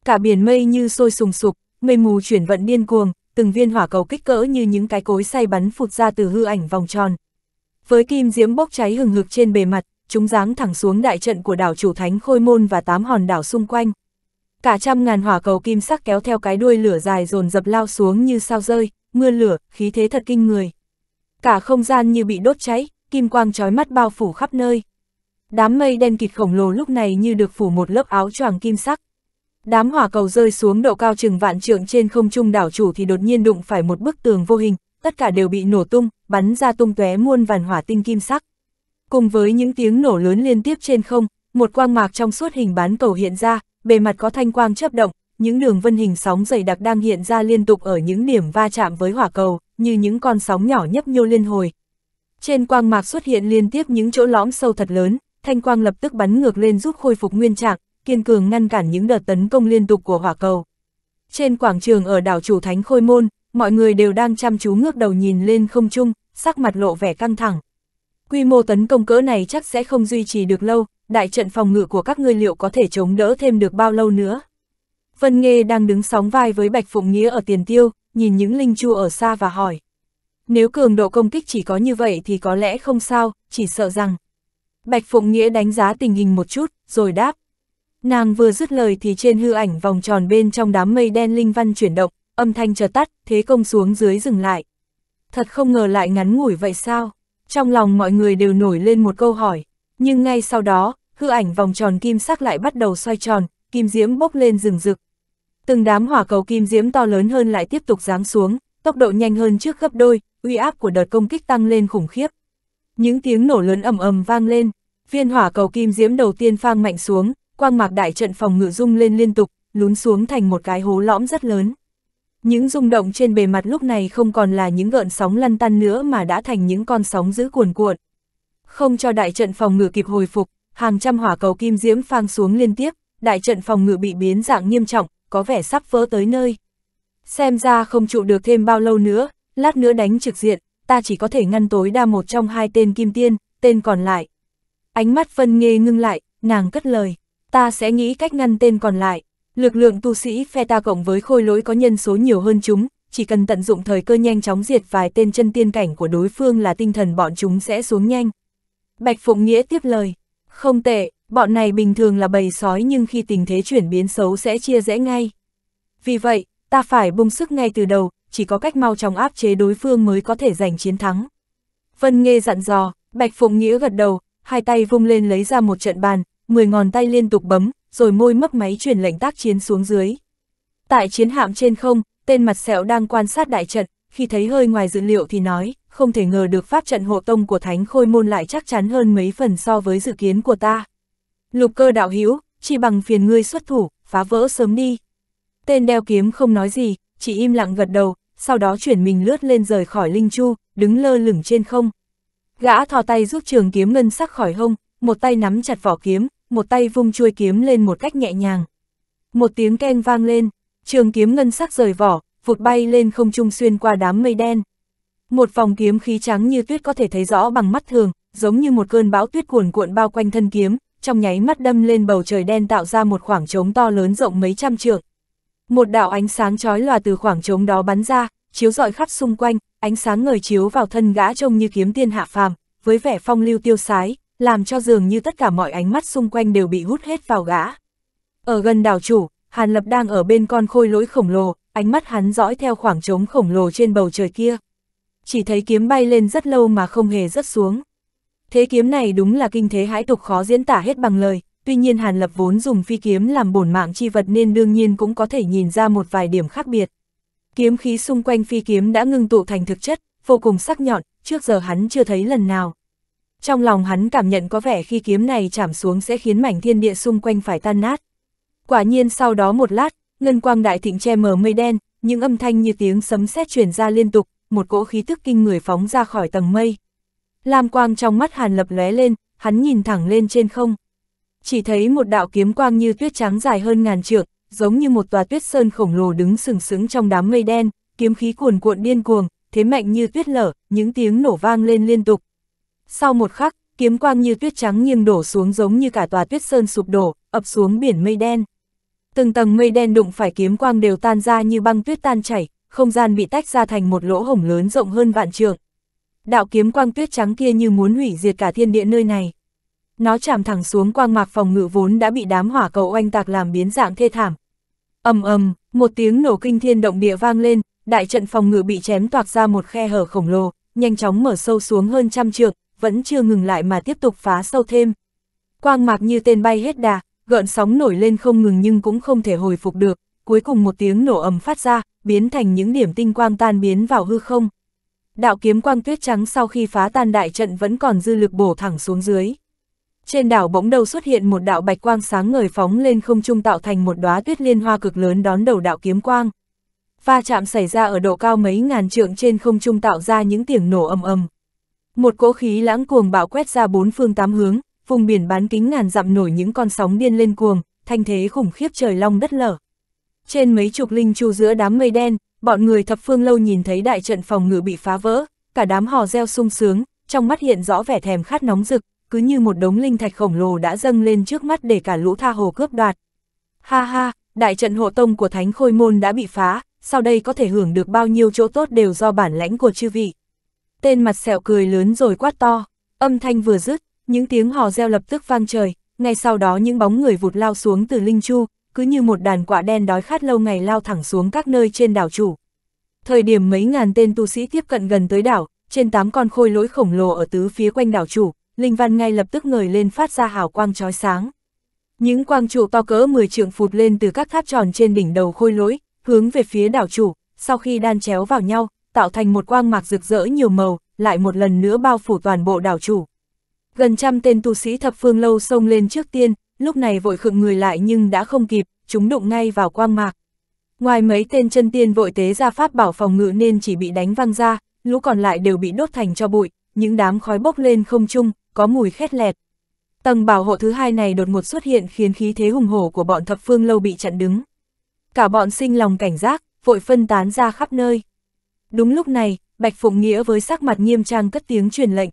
Cả biển mây như sôi sùng sục, mây mù chuyển vận điên cuồng, từng viên hỏa cầu kích cỡ như những cái cối xay bắn phụt ra từ hư ảnh vòng tròn. Với kim diễm bốc cháy hừng hực trên bề mặt, chúng giáng thẳng xuống đại trận của đảo chủ thánh khôi môn và tám hòn đảo xung quanh cả trăm ngàn hỏa cầu kim sắc kéo theo cái đuôi lửa dài dồn dập lao xuống như sao rơi, mưa lửa, khí thế thật kinh người. Cả không gian như bị đốt cháy, kim quang trói mắt bao phủ khắp nơi. Đám mây đen kịt khổng lồ lúc này như được phủ một lớp áo choàng kim sắc. Đám hỏa cầu rơi xuống độ cao chừng vạn trượng trên không trung đảo chủ thì đột nhiên đụng phải một bức tường vô hình, tất cả đều bị nổ tung, bắn ra tung tóe muôn vàn hỏa tinh kim sắc. Cùng với những tiếng nổ lớn liên tiếp trên không, một quang mạc trong suốt hình bán cầu hiện ra, bề mặt có thanh quang chớp động, những đường vân hình sóng dày đặc đang hiện ra liên tục ở những điểm va chạm với hỏa cầu, như những con sóng nhỏ nhấp nhô liên hồi. Trên quang mạc xuất hiện liên tiếp những chỗ lõm sâu thật lớn, thanh quang lập tức bắn ngược lên giúp khôi phục nguyên trạng, kiên cường ngăn cản những đợt tấn công liên tục của hỏa cầu. Trên quảng trường ở đảo chủ Thánh Khôi Môn, mọi người đều đang chăm chú ngước đầu nhìn lên không trung, sắc mặt lộ vẻ căng thẳng. Quy mô tấn công cỡ này chắc sẽ không duy trì được lâu, đại trận phòng ngự của các ngươi liệu có thể chống đỡ thêm được bao lâu nữa. Vân Nghê đang đứng sóng vai với Bạch Phụng Nghĩa ở tiền tiêu, nhìn những linh chu ở xa và hỏi. Nếu cường độ công kích chỉ có như vậy thì có lẽ không sao, chỉ sợ rằng. Bạch Phụng Nghĩa đánh giá tình hình một chút, rồi đáp. Nàng vừa dứt lời thì trên hư ảnh vòng tròn bên trong đám mây đen linh văn chuyển động, âm thanh chợt tắt, thế công xuống dưới dừng lại. Thật không ngờ lại ngắn ngủi vậy sao? Trong lòng mọi người đều nổi lên một câu hỏi, nhưng ngay sau đó, hư ảnh vòng tròn kim sắc lại bắt đầu xoay tròn, kim diễm bốc lên rừng rực. Từng đám hỏa cầu kim diễm to lớn hơn lại tiếp tục giáng xuống, tốc độ nhanh hơn trước gấp đôi, uy áp của đợt công kích tăng lên khủng khiếp. Những tiếng nổ lớn ầm ầm vang lên, viên hỏa cầu kim diễm đầu tiên phang mạnh xuống, quang mạc đại trận phòng ngự rung lên liên tục, lún xuống thành một cái hố lõm rất lớn. Những rung động trên bề mặt lúc này không còn là những gợn sóng lăn tăn nữa mà đã thành những con sóng dữ cuồn cuộn không cho đại trận phòng ngự kịp hồi phục, hàng trăm hỏa cầu kim diễm phang xuống liên tiếp, đại trận phòng ngự bị biến dạng nghiêm trọng, có vẻ sắp vỡ tới nơi. Xem ra không trụ được thêm bao lâu nữa, lát nữa đánh trực diện, ta chỉ có thể ngăn tối đa một trong hai tên kim tiên, tên còn lại. Ánh mắt phân nghê ngưng lại, nàng cất lời, ta sẽ nghĩ cách ngăn tên còn lại. Lực lượng tu sĩ phe ta cộng với khôi lỗi có nhân số nhiều hơn chúng, chỉ cần tận dụng thời cơ nhanh chóng diệt vài tên chân tiên cảnh của đối phương là tinh thần bọn chúng sẽ xuống nhanh. Bạch Phụng Nghĩa tiếp lời, không tệ, bọn này bình thường là bầy sói nhưng khi tình thế chuyển biến xấu sẽ chia rẽ ngay. Vì vậy, ta phải bung sức ngay từ đầu, chỉ có cách mau chóng áp chế đối phương mới có thể giành chiến thắng. Vân Nghê dặn dò, Bạch Phụng Nghĩa gật đầu, hai tay vung lên lấy ra một trận bàn, mười ngón tay liên tục bấm, rồi môi mấp máy truyền lệnh tác chiến xuống dưới. Tại chiến hạm trên không, tên mặt sẹo đang quan sát đại trận, khi thấy hơi ngoài dự liệu thì nói, không thể ngờ được pháp trận hộ tông của Thánh Khôi Môn lại chắc chắn hơn mấy phần so với dự kiến của ta. Lục cơ đạo hữu chỉ bằng phiền ngươi xuất thủ, phá vỡ sớm đi. Tên đeo kiếm không nói gì, chỉ im lặng gật đầu, sau đó chuyển mình lướt lên rời khỏi Linh Chu, đứng lơ lửng trên không. Gã thò tay rút trường kiếm ngân sắc khỏi hông, một tay nắm chặt vỏ kiếm, một tay vung chuôi kiếm lên một cách nhẹ nhàng. Một tiếng keng vang lên, trường kiếm ngân sắc rời vỏ, vụt bay lên không trung xuyên qua đám mây đen. Một vòng kiếm khí trắng như tuyết có thể thấy rõ bằng mắt thường, giống như một cơn bão tuyết cuồn cuộn bao quanh thân kiếm, trong nháy mắt đâm lên bầu trời đen tạo ra một khoảng trống to lớn rộng mấy trăm trượng. Một đạo ánh sáng chói lòa từ khoảng trống đó bắn ra, chiếu rọi khắp xung quanh, ánh sáng ngời chiếu vào thân gã trông như kiếm tiên hạ phàm, với vẻ phong lưu tiêu sái, làm cho dường như tất cả mọi ánh mắt xung quanh đều bị hút hết vào gã. Ở gần đảo chủ, Hàn Lập đang ở bên con khôi lỗi khổng lồ, ánh mắt hắn dõi theo khoảng trống khổng lồ trên bầu trời kia chỉ thấy kiếm bay lên rất lâu mà không hề rớt xuống. Thế kiếm này đúng là kinh thế hãi tục khó diễn tả hết bằng lời, tuy nhiên Hàn Lập vốn dùng phi kiếm làm bổn mạng chi vật nên đương nhiên cũng có thể nhìn ra một vài điểm khác biệt. Kiếm khí xung quanh phi kiếm đã ngưng tụ thành thực chất, vô cùng sắc nhọn, trước giờ hắn chưa thấy lần nào. Trong lòng hắn cảm nhận có vẻ khi kiếm này chạm xuống sẽ khiến mảnh thiên địa xung quanh phải tan nát. Quả nhiên sau đó một lát, ngân quang đại thịnh che mờ mây đen, những âm thanh như tiếng sấm sét truyền ra liên tục, một cỗ khí tức kinh người phóng ra khỏi tầng mây. Lam quang trong mắt Hàn Lập lóe lên, hắn nhìn thẳng lên trên không. Chỉ thấy một đạo kiếm quang như tuyết trắng dài hơn ngàn trượng, giống như một tòa tuyết sơn khổng lồ đứng sừng sững trong đám mây đen, kiếm khí cuồn cuộn điên cuồng, thế mạnh như tuyết lở, những tiếng nổ vang lên liên tục. Sau một khắc, kiếm quang như tuyết trắng nghiêng đổ xuống giống như cả tòa tuyết sơn sụp đổ, ập xuống biển mây đen. Từng tầng mây đen đụng phải kiếm quang đều tan ra như băng tuyết tan chảy, không gian bị tách ra thành một lỗ hổng lớn rộng hơn vạn trượng. Đạo kiếm quang tuyết trắng kia như muốn hủy diệt cả thiên địa nơi này. Nó chạm thẳng xuống quang mạc phòng ngự vốn đã bị đám hỏa cầu oanh tạc làm biến dạng thê thảm. Ầm ầm, một tiếng nổ kinh thiên động địa vang lên, đại trận phòng ngự bị chém toạc ra một khe hở khổng lồ, nhanh chóng mở sâu xuống hơn trăm trượng, vẫn chưa ngừng lại mà tiếp tục phá sâu thêm. Quang mạc như tên bay hết đà, gợn sóng nổi lên không ngừng nhưng cũng không thể hồi phục được, cuối cùng một tiếng nổ ầm phát ra, biến thành những điểm tinh quang tan biến vào hư không. Đạo kiếm quang tuyết trắng sau khi phá tan đại trận vẫn còn dư lực bổ thẳng xuống dưới. Trên đảo bỗng đầu xuất hiện một đạo bạch quang sáng ngời phóng lên không trung tạo thành một đóa tuyết liên hoa cực lớn đón đầu đạo kiếm quang. Va chạm xảy ra ở độ cao mấy ngàn trượng trên không trung tạo ra những tiếng nổ ầm ầm. Một cỗ khí lãng cuồng bạo quét ra bốn phương tám hướng, vùng biển bán kính ngàn dặm nổi những con sóng điên lên cuồng, thanh thế khủng khiếp trời long đất lở. Trên mấy chục linh chu giữa đám mây đen, bọn người thập phương lâu nhìn thấy đại trận phòng ngự bị phá vỡ, cả đám hò reo sung sướng, trong mắt hiện rõ vẻ thèm khát nóng rực, cứ như một đống linh thạch khổng lồ đã dâng lên trước mắt để cả lũ tha hồ cướp đoạt. Ha ha, đại trận hộ tông của Thánh Khôi Môn đã bị phá, sau đây có thể hưởng được bao nhiêu chỗ tốt đều do bản lãnh của chư vị. Tên mặt sẹo cười lớn rồi quát to, âm thanh vừa dứt, những tiếng hò reo lập tức vang trời, ngay sau đó những bóng người vụt lao xuống từ linh chu, cứ như một đàn quạ đen đói khát lâu ngày lao thẳng xuống các nơi trên đảo chủ. Thời điểm mấy ngàn tên tu sĩ tiếp cận gần tới đảo, trên tám con khôi lỗi khổng lồ ở tứ phía quanh đảo chủ, Linh Văn ngay lập tức ngời lên phát ra hào quang chói sáng. Những quang trụ to cỡ 10 trượng phụt lên từ các tháp tròn trên đỉnh đầu khôi lỗi, hướng về phía đảo chủ, sau khi đan chéo vào nhau, tạo thành một quang mạc rực rỡ nhiều màu, lại một lần nữa bao phủ toàn bộ đảo chủ. Gần trăm tên tu sĩ thập phương lâu xông lên trước tiên, lúc này vội khựng người lại nhưng đã không kịp, chúng đụng ngay vào quang mạc. Ngoài mấy tên chân tiên vội tế ra pháp bảo phòng ngự nên chỉ bị đánh văng ra, lũ còn lại đều bị đốt thành cho bụi, những đám khói bốc lên không trung, có mùi khét lẹt. Tầng bảo hộ thứ hai này đột ngột xuất hiện khiến khí thế hùng hổ của bọn thập phương lâu bị chặn đứng. Cả bọn sinh lòng cảnh giác, vội phân tán ra khắp nơi. Đúng lúc này, Bạch Phụng Nghĩa với sắc mặt nghiêm trang cất tiếng truyền lệnh.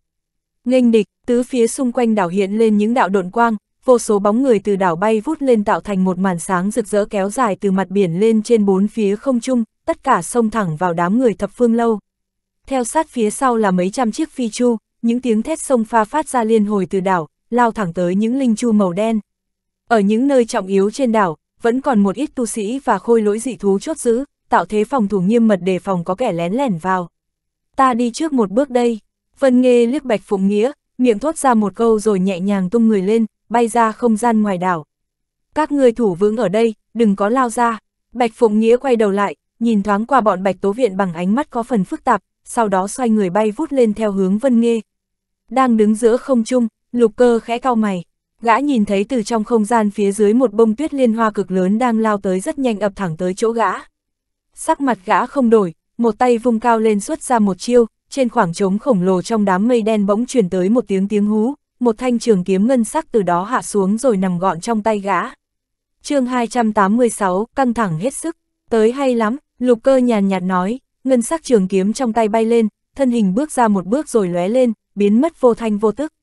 Nghênh địch, tứ phía xung quanh đảo hiện lên những đạo độn quang, vô số bóng người từ đảo bay vút lên tạo thành một màn sáng rực rỡ kéo dài từ mặt biển lên trên bốn phía không trung, tất cả xông thẳng vào đám người thập phương lâu. Theo sát phía sau là mấy trăm chiếc phi chu, những tiếng thét sông pha phát ra liên hồi từ đảo, lao thẳng tới những linh chu màu đen. Ở những nơi trọng yếu trên đảo, vẫn còn một ít tu sĩ và khôi lỗi dị thú chốt giữ, tạo thế phòng thủ nghiêm mật đề phòng có kẻ lén lẻn vào. Ta đi trước một bước đây. Vân Nghê liếc Bạch Phụng Nghĩa, miệng thốt ra một câu rồi nhẹ nhàng tung người lên, bay ra không gian ngoài đảo. Các ngươi thủ vững ở đây, đừng có lao ra. Bạch Phụng Nghĩa quay đầu lại, nhìn thoáng qua bọn Bạch Tố Viện bằng ánh mắt có phần phức tạp, sau đó xoay người bay vút lên theo hướng Vân Nghê. Đang đứng giữa không trung, lục cơ khẽ cao mày. Gã nhìn thấy từ trong không gian phía dưới một bông tuyết liên hoa cực lớn đang lao tới rất nhanh ập thẳng tới chỗ gã. Sắc mặt gã không đổi, một tay vung cao lên xuất ra một chiêu, trên khoảng trống khổng lồ trong đám mây đen bỗng truyền tới một tiếng tiếng hú, một thanh trường kiếm ngân sắc từ đó hạ xuống rồi nằm gọn trong tay gã. chương 286, căng thẳng hết sức, tới hay lắm, lục cơ nhàn nhạt nói, ngân sắc trường kiếm trong tay bay lên, thân hình bước ra một bước rồi lóe lên, biến mất vô thanh vô tức.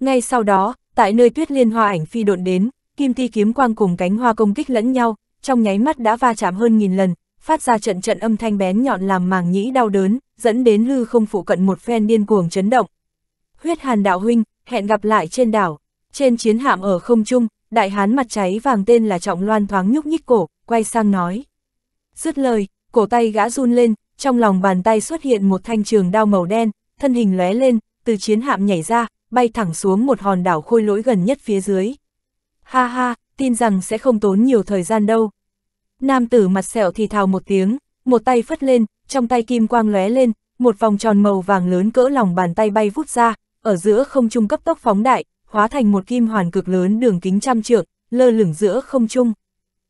Ngay sau đó, tại nơi tuyết liên hoa ảnh phi độn đến, kim thi kiếm quang cùng cánh hoa công kích lẫn nhau, trong nháy mắt đã va chạm hơn nghìn lần, phát ra trận trận âm thanh bén nhọn làm màng nhĩ đau đớn, dẫn đến lư không phụ cận một phen điên cuồng chấn động. Huyết hàn đạo huynh, hẹn gặp lại trên đảo. Trên chiến hạm ở không trung, đại hán mặt cháy vàng tên là Trọng Loan thoáng nhúc nhích cổ, quay sang nói. Dứt lời, cổ tay gã run lên, trong lòng bàn tay xuất hiện một thanh trường đao màu đen, thân hình lóe lên, từ chiến hạm nhảy ra, bay thẳng xuống một hòn đảo khôi lỗi gần nhất phía dưới. Ha ha, tin rằng sẽ không tốn nhiều thời gian đâu. Nam tử mặt sẹo thì thào một tiếng, một tay phất lên, trong tay kim quang lóe lên, một vòng tròn màu vàng lớn cỡ lòng bàn tay bay vút ra, ở giữa không trung cấp tốc phóng đại, hóa thành một kim hoàn cực lớn đường kính trăm trượng, lơ lửng giữa không trung.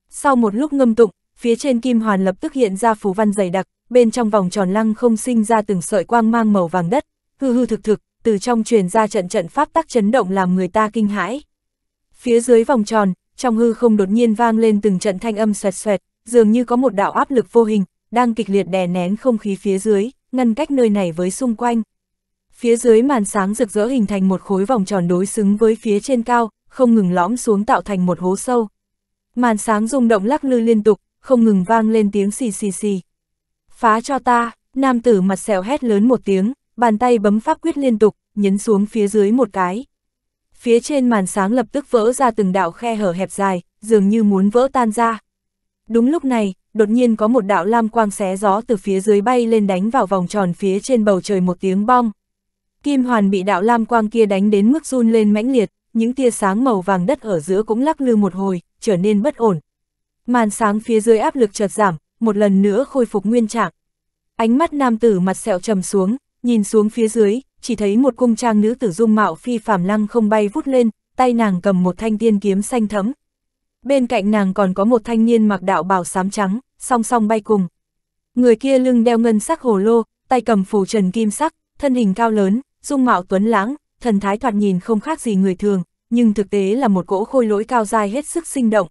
Sau một lúc ngâm tụng, phía trên kim hoàn lập tức hiện ra phù văn dày đặc, bên trong vòng tròn lăng không sinh ra từng sợi quang mang màu vàng đất, hư hư thực thực, từ trong truyền ra trận trận pháp tắc chấn động làm người ta kinh hãi. Phía dưới vòng tròn, trong hư không đột nhiên vang lên từng trận thanh âm xoẹt xoẹt, dường như có một đạo áp lực vô hình, đang kịch liệt đè nén không khí phía dưới, ngăn cách nơi này với xung quanh phía dưới màn sáng rực rỡ hình thành một khối vòng tròn đối xứng với phía trên cao, không ngừng lõm xuống tạo thành một hố sâu. Màn sáng rung động lắc lư liên tục, không ngừng vang lên tiếng xì xì xì. Phá cho ta, nam tử mặt sẹo hét lớn một tiếng, bàn tay bấm pháp quyết liên tục, nhấn xuống phía dưới một cái. Phía trên màn sáng lập tức vỡ ra từng đạo khe hở hẹp dài, dường như muốn vỡ tan ra. Đúng lúc này, đột nhiên có một đạo lam quang xé gió từ phía dưới bay lên đánh vào vòng tròn phía trên bầu trời một tiếng bong. Kim hoàn bị đạo lam quang kia đánh đến mức run lên mãnh liệt, những tia sáng màu vàng đất ở giữa cũng lắc lư một hồi, trở nên bất ổn. Màn sáng phía dưới áp lực chợt giảm, một lần nữa khôi phục nguyên trạng. Ánh mắt nam tử mặt sẹo trầm xuống, nhìn xuống phía dưới, chỉ thấy một cung trang nữ tử dung mạo phi phàm lăng không bay vút lên, tay nàng cầm một thanh tiên kiếm xanh thẫm. Bên cạnh nàng còn có một thanh niên mặc đạo bào xám trắng, song song bay cùng. Người kia lưng đeo ngân sắc hồ lô, tay cầm phù trần kim sắc, thân hình cao lớn, dung mạo tuấn lãng, thần thái thoạt nhìn không khác gì người thường, nhưng thực tế là một cỗ khôi lỗi cao dài hết sức sinh động.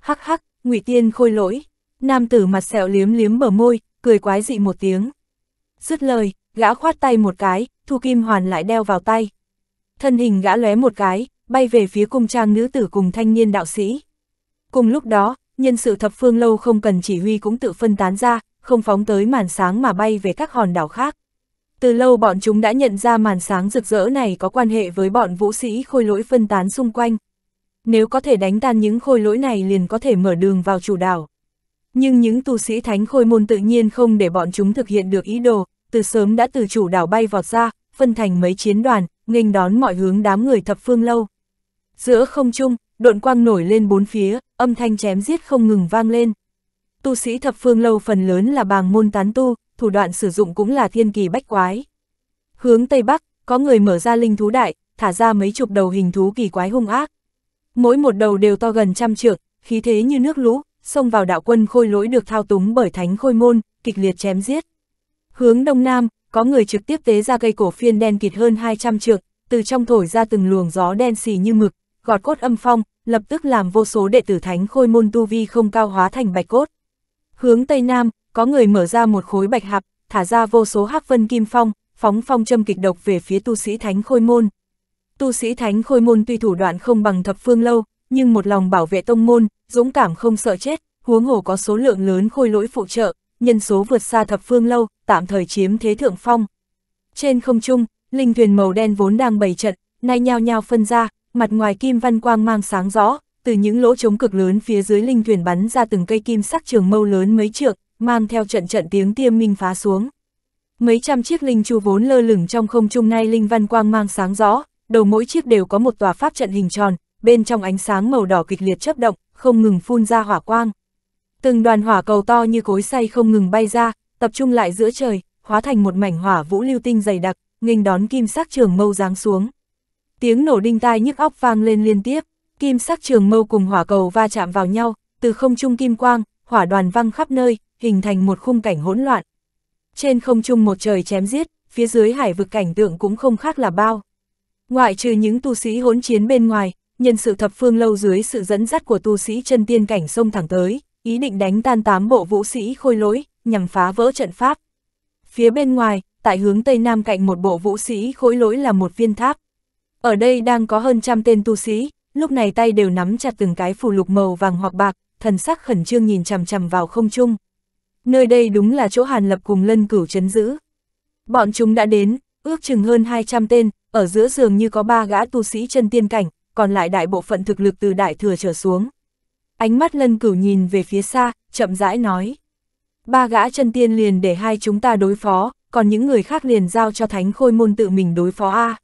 Hắc hắc, ngụy Tiên khôi lỗi, nam tử mặt sẹo liếm liếm bờ môi, cười quái dị một tiếng. Dứt lời, gã khoát tay một cái, thu kim hoàn lại đeo vào tay. Thân hình gã lóe một cái, bay về phía cung trang nữ tử cùng thanh niên đạo sĩ. Cùng lúc đó, nhân sự thập phương lâu không cần chỉ huy cũng tự phân tán ra, không phóng tới màn sáng mà bay về các hòn đảo khác. Từ lâu bọn chúng đã nhận ra màn sáng rực rỡ này có quan hệ với bọn vũ sĩ khôi lỗi phân tán xung quanh. Nếu có thể đánh tan những khôi lỗi này liền có thể mở đường vào chủ đảo. Nhưng những tu sĩ thánh khôi môn tự nhiên không để bọn chúng thực hiện được ý đồ, từ sớm đã từ chủ đảo bay vọt ra, phân thành mấy chiến đoàn, nghênh đón mọi hướng đám người thập phương lâu. Giữa không trung, độn quang nổi lên bốn phía, âm thanh chém giết không ngừng vang lên. Tu sĩ thập phương lâu phần lớn là bàng môn tán tu, thủ đoạn sử dụng cũng là thiên kỳ bách quái. Hướng Tây Bắc, có người mở ra linh thú đại, thả ra mấy chục đầu hình thú kỳ quái hung ác. Mỗi một đầu đều to gần trăm trượng, khí thế như nước lũ, xông vào đạo quân khôi lỗi được thao túng bởi thánh khôi môn, kịch liệt chém giết. Hướng Đông Nam, có người trực tiếp tế ra cây cổ phiên đen kịt hơn 200 trượng, từ trong thổi ra từng luồng gió đen xì như mực, gọt cốt âm phong, lập tức làm vô số đệ tử thánh khôi môn tu vi không cao hóa thành bạch cốt. Hướng Tây Nam, có người mở ra một khối bạch hạp, thả ra vô số hắc vân kim phong, phóng phong châm kịch độc về phía tu sĩ Thánh Khôi Môn. Tu sĩ Thánh Khôi Môn tuy thủ đoạn không bằng thập phương lâu, nhưng một lòng bảo vệ tông môn, dũng cảm không sợ chết, huống hồ có số lượng lớn khôi lỗi phụ trợ, nhân số vượt xa thập phương lâu, tạm thời chiếm thế thượng phong. Trên không trung, linh thuyền màu đen vốn đang bày trận, nay nhao nhao phân ra, mặt ngoài kim văn quang mang sáng rõ, từ những lỗ trống cực lớn phía dưới linh thuyền bắn ra từng cây kim sắc trường mâu lớn mấy trượng, mang theo trận trận tiếng tiêm minh phá xuống. Mấy trăm chiếc linh chu vốn lơ lửng trong không trung nay linh văn quang mang sáng rõ, đầu mỗi chiếc đều có một tòa pháp trận hình tròn, bên trong ánh sáng màu đỏ kịch liệt chớp động, không ngừng phun ra hỏa quang. Từng đoàn hỏa cầu to như cối xay không ngừng bay ra, tập trung lại giữa trời, hóa thành một mảnh hỏa vũ lưu tinh dày đặc, nghênh đón kim sắc trường mâu giáng xuống. Tiếng nổ đinh tai nhức óc vang lên liên tiếp, kim sắc trường mâu cùng hỏa cầu va chạm vào nhau, từ không trung kim quang, hỏa đoàn văng khắp nơi, hình thành một khung cảnh hỗn loạn. Trên không trung một trời chém giết, phía dưới hải vực cảnh tượng cũng không khác là bao. Ngoại trừ những tu sĩ hỗn chiến bên ngoài, nhân sự thập phương lâu dưới sự dẫn dắt của tu sĩ chân tiên cảnh sông thẳng tới, ý định đánh tan tám bộ vũ sĩ khôi lỗi, nhằm phá vỡ trận pháp. Phía bên ngoài, tại hướng tây nam cạnh một bộ vũ sĩ khôi lỗi là một viên tháp. Ở đây đang có hơn trăm tên tu sĩ, lúc này tay đều nắm chặt từng cái phù lục màu vàng hoặc bạc, thần sắc khẩn trương nhìn chằm chằm vào không trung nơi đây đúng là chỗ Hàn Lập cùng lân cửu chấn giữ. Bọn chúng đã đến, ước chừng hơn 200 tên, ở giữa giường như có ba gã tu sĩ chân tiên cảnh, còn lại đại bộ phận thực lực từ đại thừa trở xuống. Ánh mắt lân cửu nhìn về phía xa, chậm rãi nói. Ba gã chân tiên liền để hai chúng ta đối phó, còn những người khác liền giao cho thánh khôi môn tự mình đối phó A.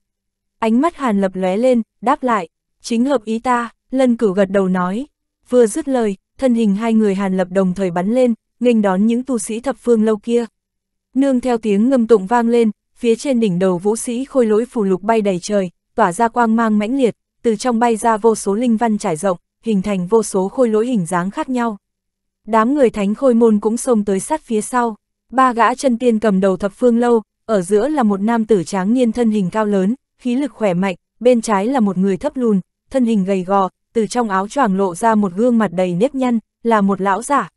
Ánh mắt hàn lập lóe lên, đáp lại, chính hợp ý ta, lân cửu gật đầu nói. Vừa dứt lời, thân hình hai người hàn lập đồng thời bắn lên, nghênh đón những tu sĩ thập phương lâu kia. Nương theo tiếng ngâm tụng vang lên, phía trên đỉnh đầu vũ sĩ khôi lỗi phù lục bay đầy trời, tỏa ra quang mang mãnh liệt, từ trong bay ra vô số linh văn trải rộng, hình thành vô số khôi lỗi hình dáng khác nhau. Đám người thánh khôi môn cũng xông tới sát phía sau, ba gã chân tiên cầm đầu thập phương lâu, ở giữa là một nam tử tráng niên thân hình cao lớn, khí lực khỏe mạnh, bên trái là một người thấp lùn, thân hình gầy gò, từ trong áo choàng lộ ra một gương mặt đầy nếp nhăn, là một lão giả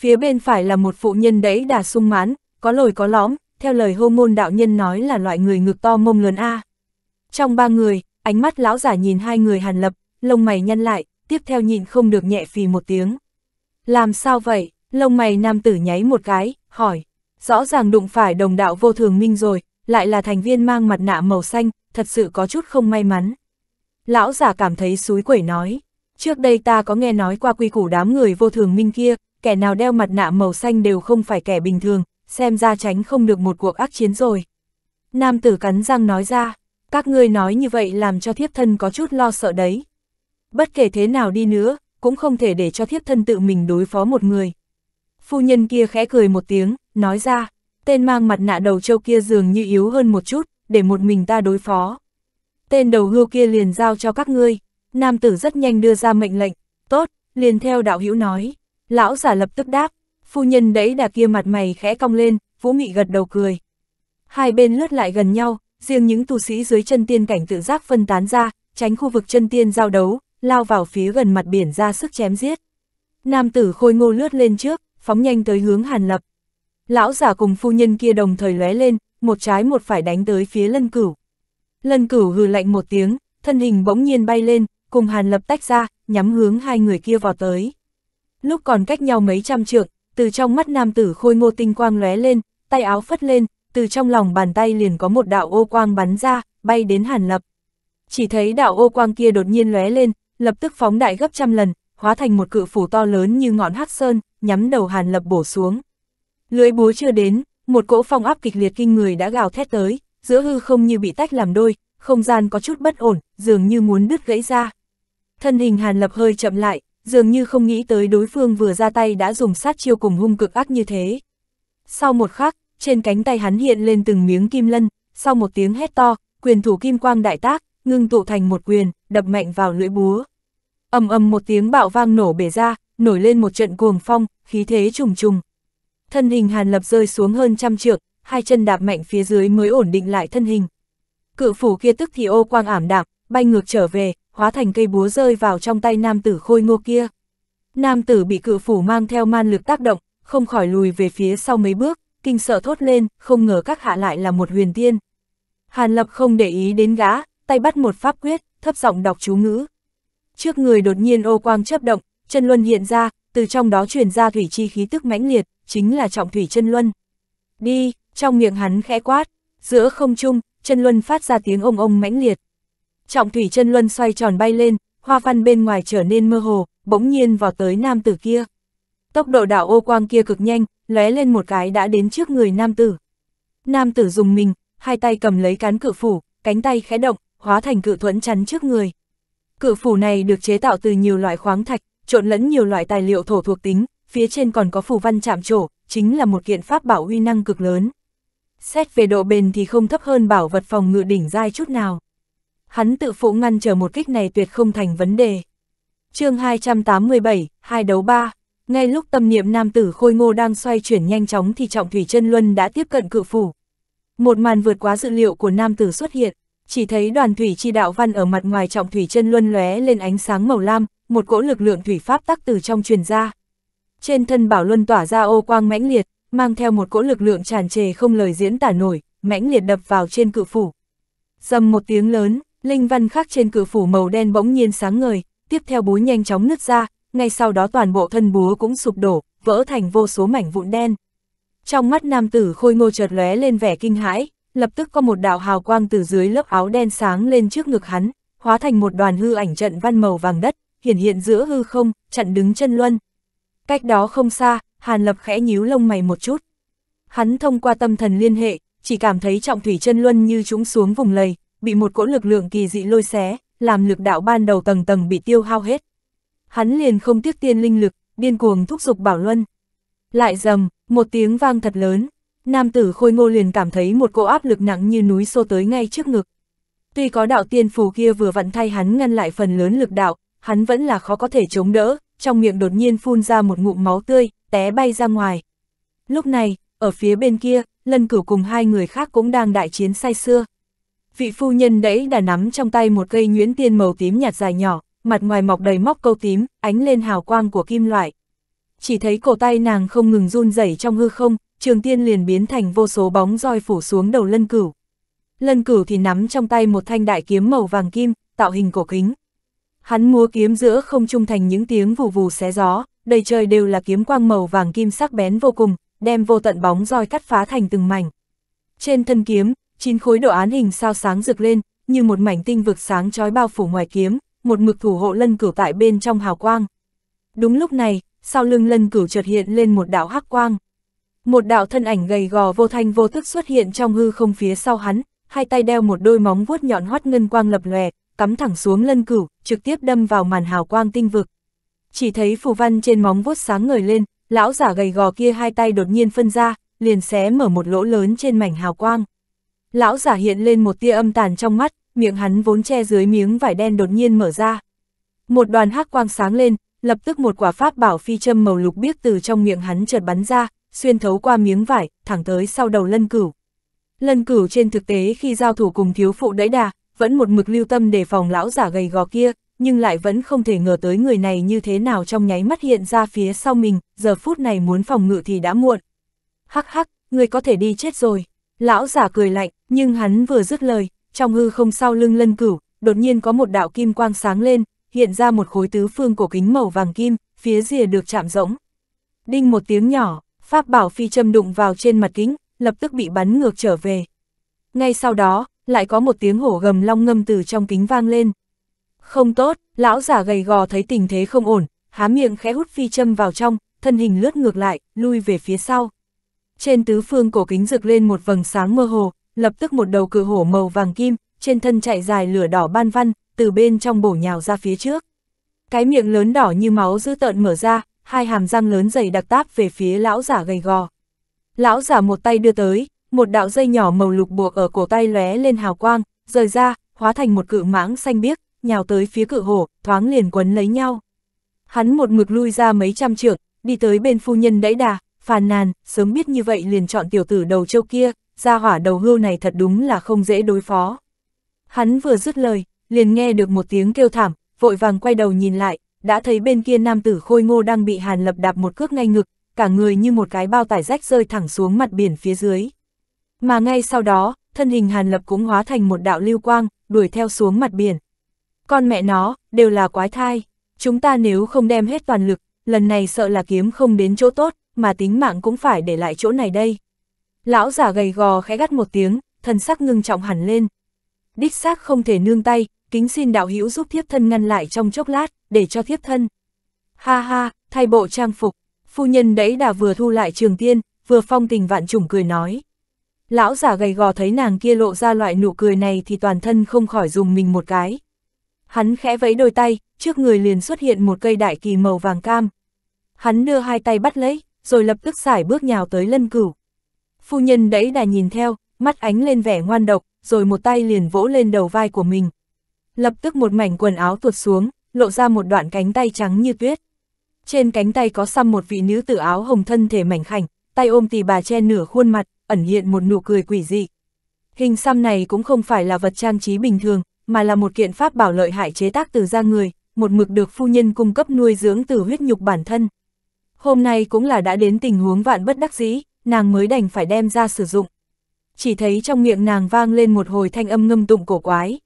phía bên phải là một phụ nhân đấy đà sung mãn, có lồi có lõm, theo lời hô môn đạo nhân nói là loại người ngực to mông lớn A. Trong ba người, ánh mắt lão giả nhìn hai người hàn lập, lông mày nhăn lại, tiếp theo nhịn không được nhẹ phì một tiếng. Làm sao vậy? Lông mày nam tử nháy một cái, hỏi. Rõ ràng đụng phải đồng đạo vô thường minh rồi, lại là thành viên mang mặt nạ màu xanh, thật sự có chút không may mắn. Lão giả cảm thấy suối quẩy nói. Trước đây ta có nghe nói qua quy củ đám người vô thường minh kia, kẻ nào đeo mặt nạ màu xanh đều không phải kẻ bình thường, xem ra tránh không được một cuộc ác chiến rồi. Nam tử cắn răng nói ra, các ngươi nói như vậy làm cho thiếp thân có chút lo sợ đấy. Bất kể thế nào đi nữa, cũng không thể để cho thiếp thân tự mình đối phó một người. Phu nhân kia khẽ cười một tiếng, nói ra, tên mang mặt nạ đầu trâu kia dường như yếu hơn một chút, để một mình ta đối phó. Tên đầu hưu kia liền giao cho các ngươi, nam tử rất nhanh đưa ra mệnh lệnh, tốt, liền theo đạo hữu nói. Lão giả lập tức đáp, phu nhân đấy đà kia mặt mày khẽ cong lên, Vũ Nghị gật đầu cười. Hai bên lướt lại gần nhau, riêng những tu sĩ dưới chân tiên cảnh tự giác phân tán ra, tránh khu vực chân tiên giao đấu, lao vào phía gần mặt biển ra sức chém giết. Nam tử khôi ngô lướt lên trước, phóng nhanh tới hướng Hàn Lập. Lão giả cùng phu nhân kia đồng thời lóe lên, một trái một phải đánh tới phía Lân Cửu. Lân Cửu hừ lạnh một tiếng, thân hình bỗng nhiên bay lên, cùng Hàn Lập tách ra, nhắm hướng hai người kia vào tới. Lúc còn cách nhau mấy trăm trượng, từ trong mắt nam tử khôi ngô tinh quang lóe lên, tay áo phất lên, từ trong lòng bàn tay liền có một đạo ô quang bắn ra, bay đến Hàn Lập. Chỉ thấy đạo ô quang kia đột nhiên lóe lên, lập tức phóng đại gấp trăm lần, hóa thành một cự phủ to lớn như ngọn hắc sơn, nhắm đầu Hàn Lập bổ xuống. Lưỡi búa chưa đến, một cỗ phong áp kịch liệt kinh người đã gào thét tới, giữa hư không như bị tách làm đôi, không gian có chút bất ổn, dường như muốn đứt gãy ra. Thân hình Hàn Lập hơi chậm lại, dường như không nghĩ tới đối phương vừa ra tay đã dùng sát chiêu cùng hung cực ác như thế. Sau một khắc, trên cánh tay hắn hiện lên từng miếng kim lân, sau một tiếng hét to, quyền thủ kim quang đại tác, ngưng tụ thành một quyền, đập mạnh vào lưỡi búa. ầm ầm một tiếng bạo vang nổ bể ra, nổi lên một trận cuồng phong, khí thế trùng trùng. Thân hình Hàn Lập rơi xuống hơn trăm trượng, hai chân đạp mạnh phía dưới mới ổn định lại thân hình. Cự phủ kia tức thì ô quang ảm đạm, bay ngược trở về, hóa thành cây búa rơi vào trong tay nam tử khôi ngô kia. Nam tử bị cự phủ mang theo man lực tác động, không khỏi lùi về phía sau mấy bước, kinh sợ thốt lên, không ngờ các hạ lại là một huyền tiên. Hàn Lập không để ý đến gã, tay bắt một pháp quyết, thấp giọng đọc chú ngữ. Trước người đột nhiên ô quang chấp động, chân luân hiện ra, từ trong đó truyền ra thủy chi khí tức mãnh liệt, chính là trọng thủy chân luân. Đi, trong miệng hắn khẽ quát, giữa không trung, chân luân phát ra tiếng ông ông mãnh liệt trọng thủy chân luân xoay tròn bay lên, hoa văn bên ngoài trở nên mơ hồ, bỗng nhiên vào tới nam tử kia. Tốc độ đạo ô quang kia cực nhanh, lóe lên một cái đã đến trước người nam tử. Nam tử dùng mình, hai tay cầm lấy cán cự phủ, cánh tay khẽ động, hóa thành cự thuẫn chắn trước người. Cự phủ này được chế tạo từ nhiều loại khoáng thạch, trộn lẫn nhiều loại tài liệu thổ thuộc tính, phía trên còn có phù văn chạm trổ, chính là một kiện pháp bảo uy năng cực lớn. Xét về độ bền thì không thấp hơn bảo vật phòng ngự đỉnh dai chút nào hắn tự phụ ngăn trở một kích này tuyệt không thành vấn đề. chương 287, hai đấu ba ngay lúc tâm niệm nam tử khôi ngô đang xoay chuyển nhanh chóng thì trọng thủy chân luân đã tiếp cận cự phủ. Một màn vượt quá dự liệu của nam tử xuất hiện, chỉ thấy đoàn thủy chi đạo văn ở mặt ngoài trọng thủy chân luân lóe lên ánh sáng màu lam, một cỗ lực lượng thủy pháp tắc từ trong truyền ra. Trên thân bảo luân tỏa ra ô quang mãnh liệt, mang theo một cỗ lực lượng tràn trề không lời diễn tả nổi, mãnh liệt đập vào trên cự phủ. Dầm một tiếng lớn, Linh văn khắc trên cửa phủ màu đen bỗng nhiên sáng ngời, tiếp theo búa nhanh chóng nứt ra, ngay sau đó toàn bộ thân búa cũng sụp đổ, vỡ thành vô số mảnh vụn đen. Trong mắt nam tử khôi ngô chợt lóe lên vẻ kinh hãi, lập tức có một đạo hào quang từ dưới lớp áo đen sáng lên trước ngực hắn, hóa thành một đoàn hư ảnh trận văn màu vàng đất, hiển hiện giữa hư không, chặn đứng chân luân. Cách đó không xa, Hàn Lập khẽ nhíu lông mày một chút. Hắn thông qua tâm thần liên hệ, chỉ cảm thấy trọng thủy chân luân như chúng xuống vùng lầy, bị một cỗ lực lượng kỳ dị lôi xé, làm lực đạo ban đầu tầng tầng bị tiêu hao hết. Hắn liền không tiếc tiên linh lực, điên cuồng thúc giục Bảo Luân. Lại rầm, một tiếng vang thật lớn, nam tử khôi ngô liền cảm thấy một cỗ áp lực nặng như núi xô tới ngay trước ngực. Tuy có đạo tiên phù kia vừa vặn thay hắn ngăn lại phần lớn lực đạo, hắn vẫn là khó có thể chống đỡ, trong miệng đột nhiên phun ra một ngụm máu tươi, té bay ra ngoài. Lúc này, ở phía bên kia, Lân Cửu cùng hai người khác cũng đang đại chiến say xưa vị phu nhân đấy đã nắm trong tay một cây nhuyễn tiên màu tím nhạt dài nhỏ, mặt ngoài mọc đầy móc câu tím, ánh lên hào quang của kim loại. Chỉ thấy cổ tay nàng không ngừng run rẩy trong hư không, trường tiên liền biến thành vô số bóng roi phủ xuống đầu lân cửu. Lân cửu thì nắm trong tay một thanh đại kiếm màu vàng kim, tạo hình cổ kính. Hắn múa kiếm giữa không trung thành những tiếng vù vù xé gió, đầy trời đều là kiếm quang màu vàng kim sắc bén vô cùng, đem vô tận bóng roi cắt phá thành từng mảnh. Trên thân kiếm, chín khối đồ án hình sao sáng rực lên, như một mảnh tinh vực sáng trói bao phủ ngoài kiếm, một mực thủ hộ lân cửu tại bên trong hào quang. Đúng lúc này, sau lưng lân cửu chợt hiện lên một đạo hắc quang. Một đạo thân ảnh gầy gò vô thanh vô thức xuất hiện trong hư không phía sau hắn, hai tay đeo một đôi móng vuốt nhọn hoắt ngân quang lập lòe, cắm thẳng xuống lân cửu, trực tiếp đâm vào màn hào quang tinh vực. Chỉ thấy phù văn trên móng vuốt sáng ngời lên, lão giả gầy gò kia hai tay đột nhiên phân ra, liền xé mở một lỗ lớn trên mảnh hào quang. Lão giả hiện lên một tia âm tàn trong mắt, miệng hắn vốn che dưới miếng vải đen đột nhiên mở ra. Một đoàn hắc quang sáng lên, lập tức một quả pháp bảo phi châm màu lục biếc từ trong miệng hắn chợt bắn ra, xuyên thấu qua miếng vải, thẳng tới sau đầu lân cửu. Lân cửu trên thực tế khi giao thủ cùng thiếu phụ đẫy đà, vẫn một mực lưu tâm đề phòng lão giả gầy gò kia, nhưng lại vẫn không thể ngờ tới người này như thế nào trong nháy mắt hiện ra phía sau mình, giờ phút này muốn phòng ngự thì đã muộn. Hắc hắc, người có thể đi chết rồi. Lão giả cười lạnh, nhưng hắn vừa dứt lời, trong hư không sau lưng lân cửu, đột nhiên có một đạo kim quang sáng lên, hiện ra một khối tứ phương cổ kính màu vàng kim, phía rìa được chạm rỗng. Đinh một tiếng nhỏ, pháp bảo phi châm đụng vào trên mặt kính, lập tức bị bắn ngược trở về. Ngay sau đó, lại có một tiếng hổ gầm long ngâm từ trong kính vang lên. Không tốt, lão giả gầy gò thấy tình thế không ổn, há miệng khẽ hút phi châm vào trong, thân hình lướt ngược lại, lui về phía sau. Trên tứ phương cổ kính rực lên một vầng sáng mơ hồ, lập tức một đầu cự hổ màu vàng kim, trên thân chạy dài lửa đỏ ban văn, từ bên trong bổ nhào ra phía trước. Cái miệng lớn đỏ như máu dữ tợn mở ra, hai hàm răng lớn dày đặc táp về phía lão giả gầy gò. Lão giả một tay đưa tới, một đạo dây nhỏ màu lục buộc ở cổ tay lóe lên hào quang, rời ra, hóa thành một cự mãng xanh biếc, nhào tới phía cự hổ, thoáng liền quấn lấy nhau. Hắn một mực lui ra mấy trăm trượng, đi tới bên phu nhân đẫy đà, phàn nàn, sớm biết như vậy liền chọn tiểu tử đầu châu kia, ra hỏa đầu hưu này thật đúng là không dễ đối phó. Hắn vừa dứt lời, liền nghe được một tiếng kêu thảm, vội vàng quay đầu nhìn lại, đã thấy bên kia nam tử khôi ngô đang bị Hàn Lập đạp một cước ngay ngực, cả người như một cái bao tải rách rơi thẳng xuống mặt biển phía dưới. Mà ngay sau đó, thân hình Hàn Lập cũng hóa thành một đạo lưu quang, đuổi theo xuống mặt biển. Con mẹ nó, đều là quái thai, chúng ta nếu không đem hết toàn lực, lần này sợ là kiếm không đến chỗ tốt, mà tính mạng cũng phải để lại chỗ này đây. Lão giả gầy gò khẽ gắt một tiếng, thần sắc ngưng trọng hẳn lên. Đích xác không thể nương tay, kính xin đạo hữu giúp thiếp thân ngăn lại trong chốc lát, để cho thiếp thân. Ha ha, thay bộ trang phục, phu nhân đấy đã vừa thu lại trường tiên, vừa phong tình vạn trùng cười nói. Lão giả gầy gò thấy nàng kia lộ ra loại nụ cười này thì toàn thân không khỏi dùng mình một cái. Hắn khẽ vẫy đôi tay, trước người liền xuất hiện một cây đại kỳ màu vàng cam. Hắn đưa hai tay bắt lấy, rồi lập tức xài bước nhào tới lân cửu. Phu nhân đẫy đà nhìn theo, mắt ánh lên vẻ ngoan độc, rồi một tay liền vỗ lên đầu vai của mình. Lập tức một mảnh quần áo tuột xuống, lộ ra một đoạn cánh tay trắng như tuyết. Trên cánh tay có xăm một vị nữ tử áo hồng thân thể mảnh khảnh, tay ôm tỳ bà che nửa khuôn mặt, ẩn hiện một nụ cười quỷ dị. Hình xăm này cũng không phải là vật trang trí bình thường, mà là một kiện pháp bảo lợi hại chế tác từ da người, một mực được phu nhân cung cấp nuôi dưỡng từ huyết nhục bản thân. Hôm nay cũng là đã đến tình huống vạn bất đắc dĩ, nàng mới đành phải đem ra sử dụng. Chỉ thấy trong miệng nàng vang lên một hồi thanh âm ngâm tụng cổ quái.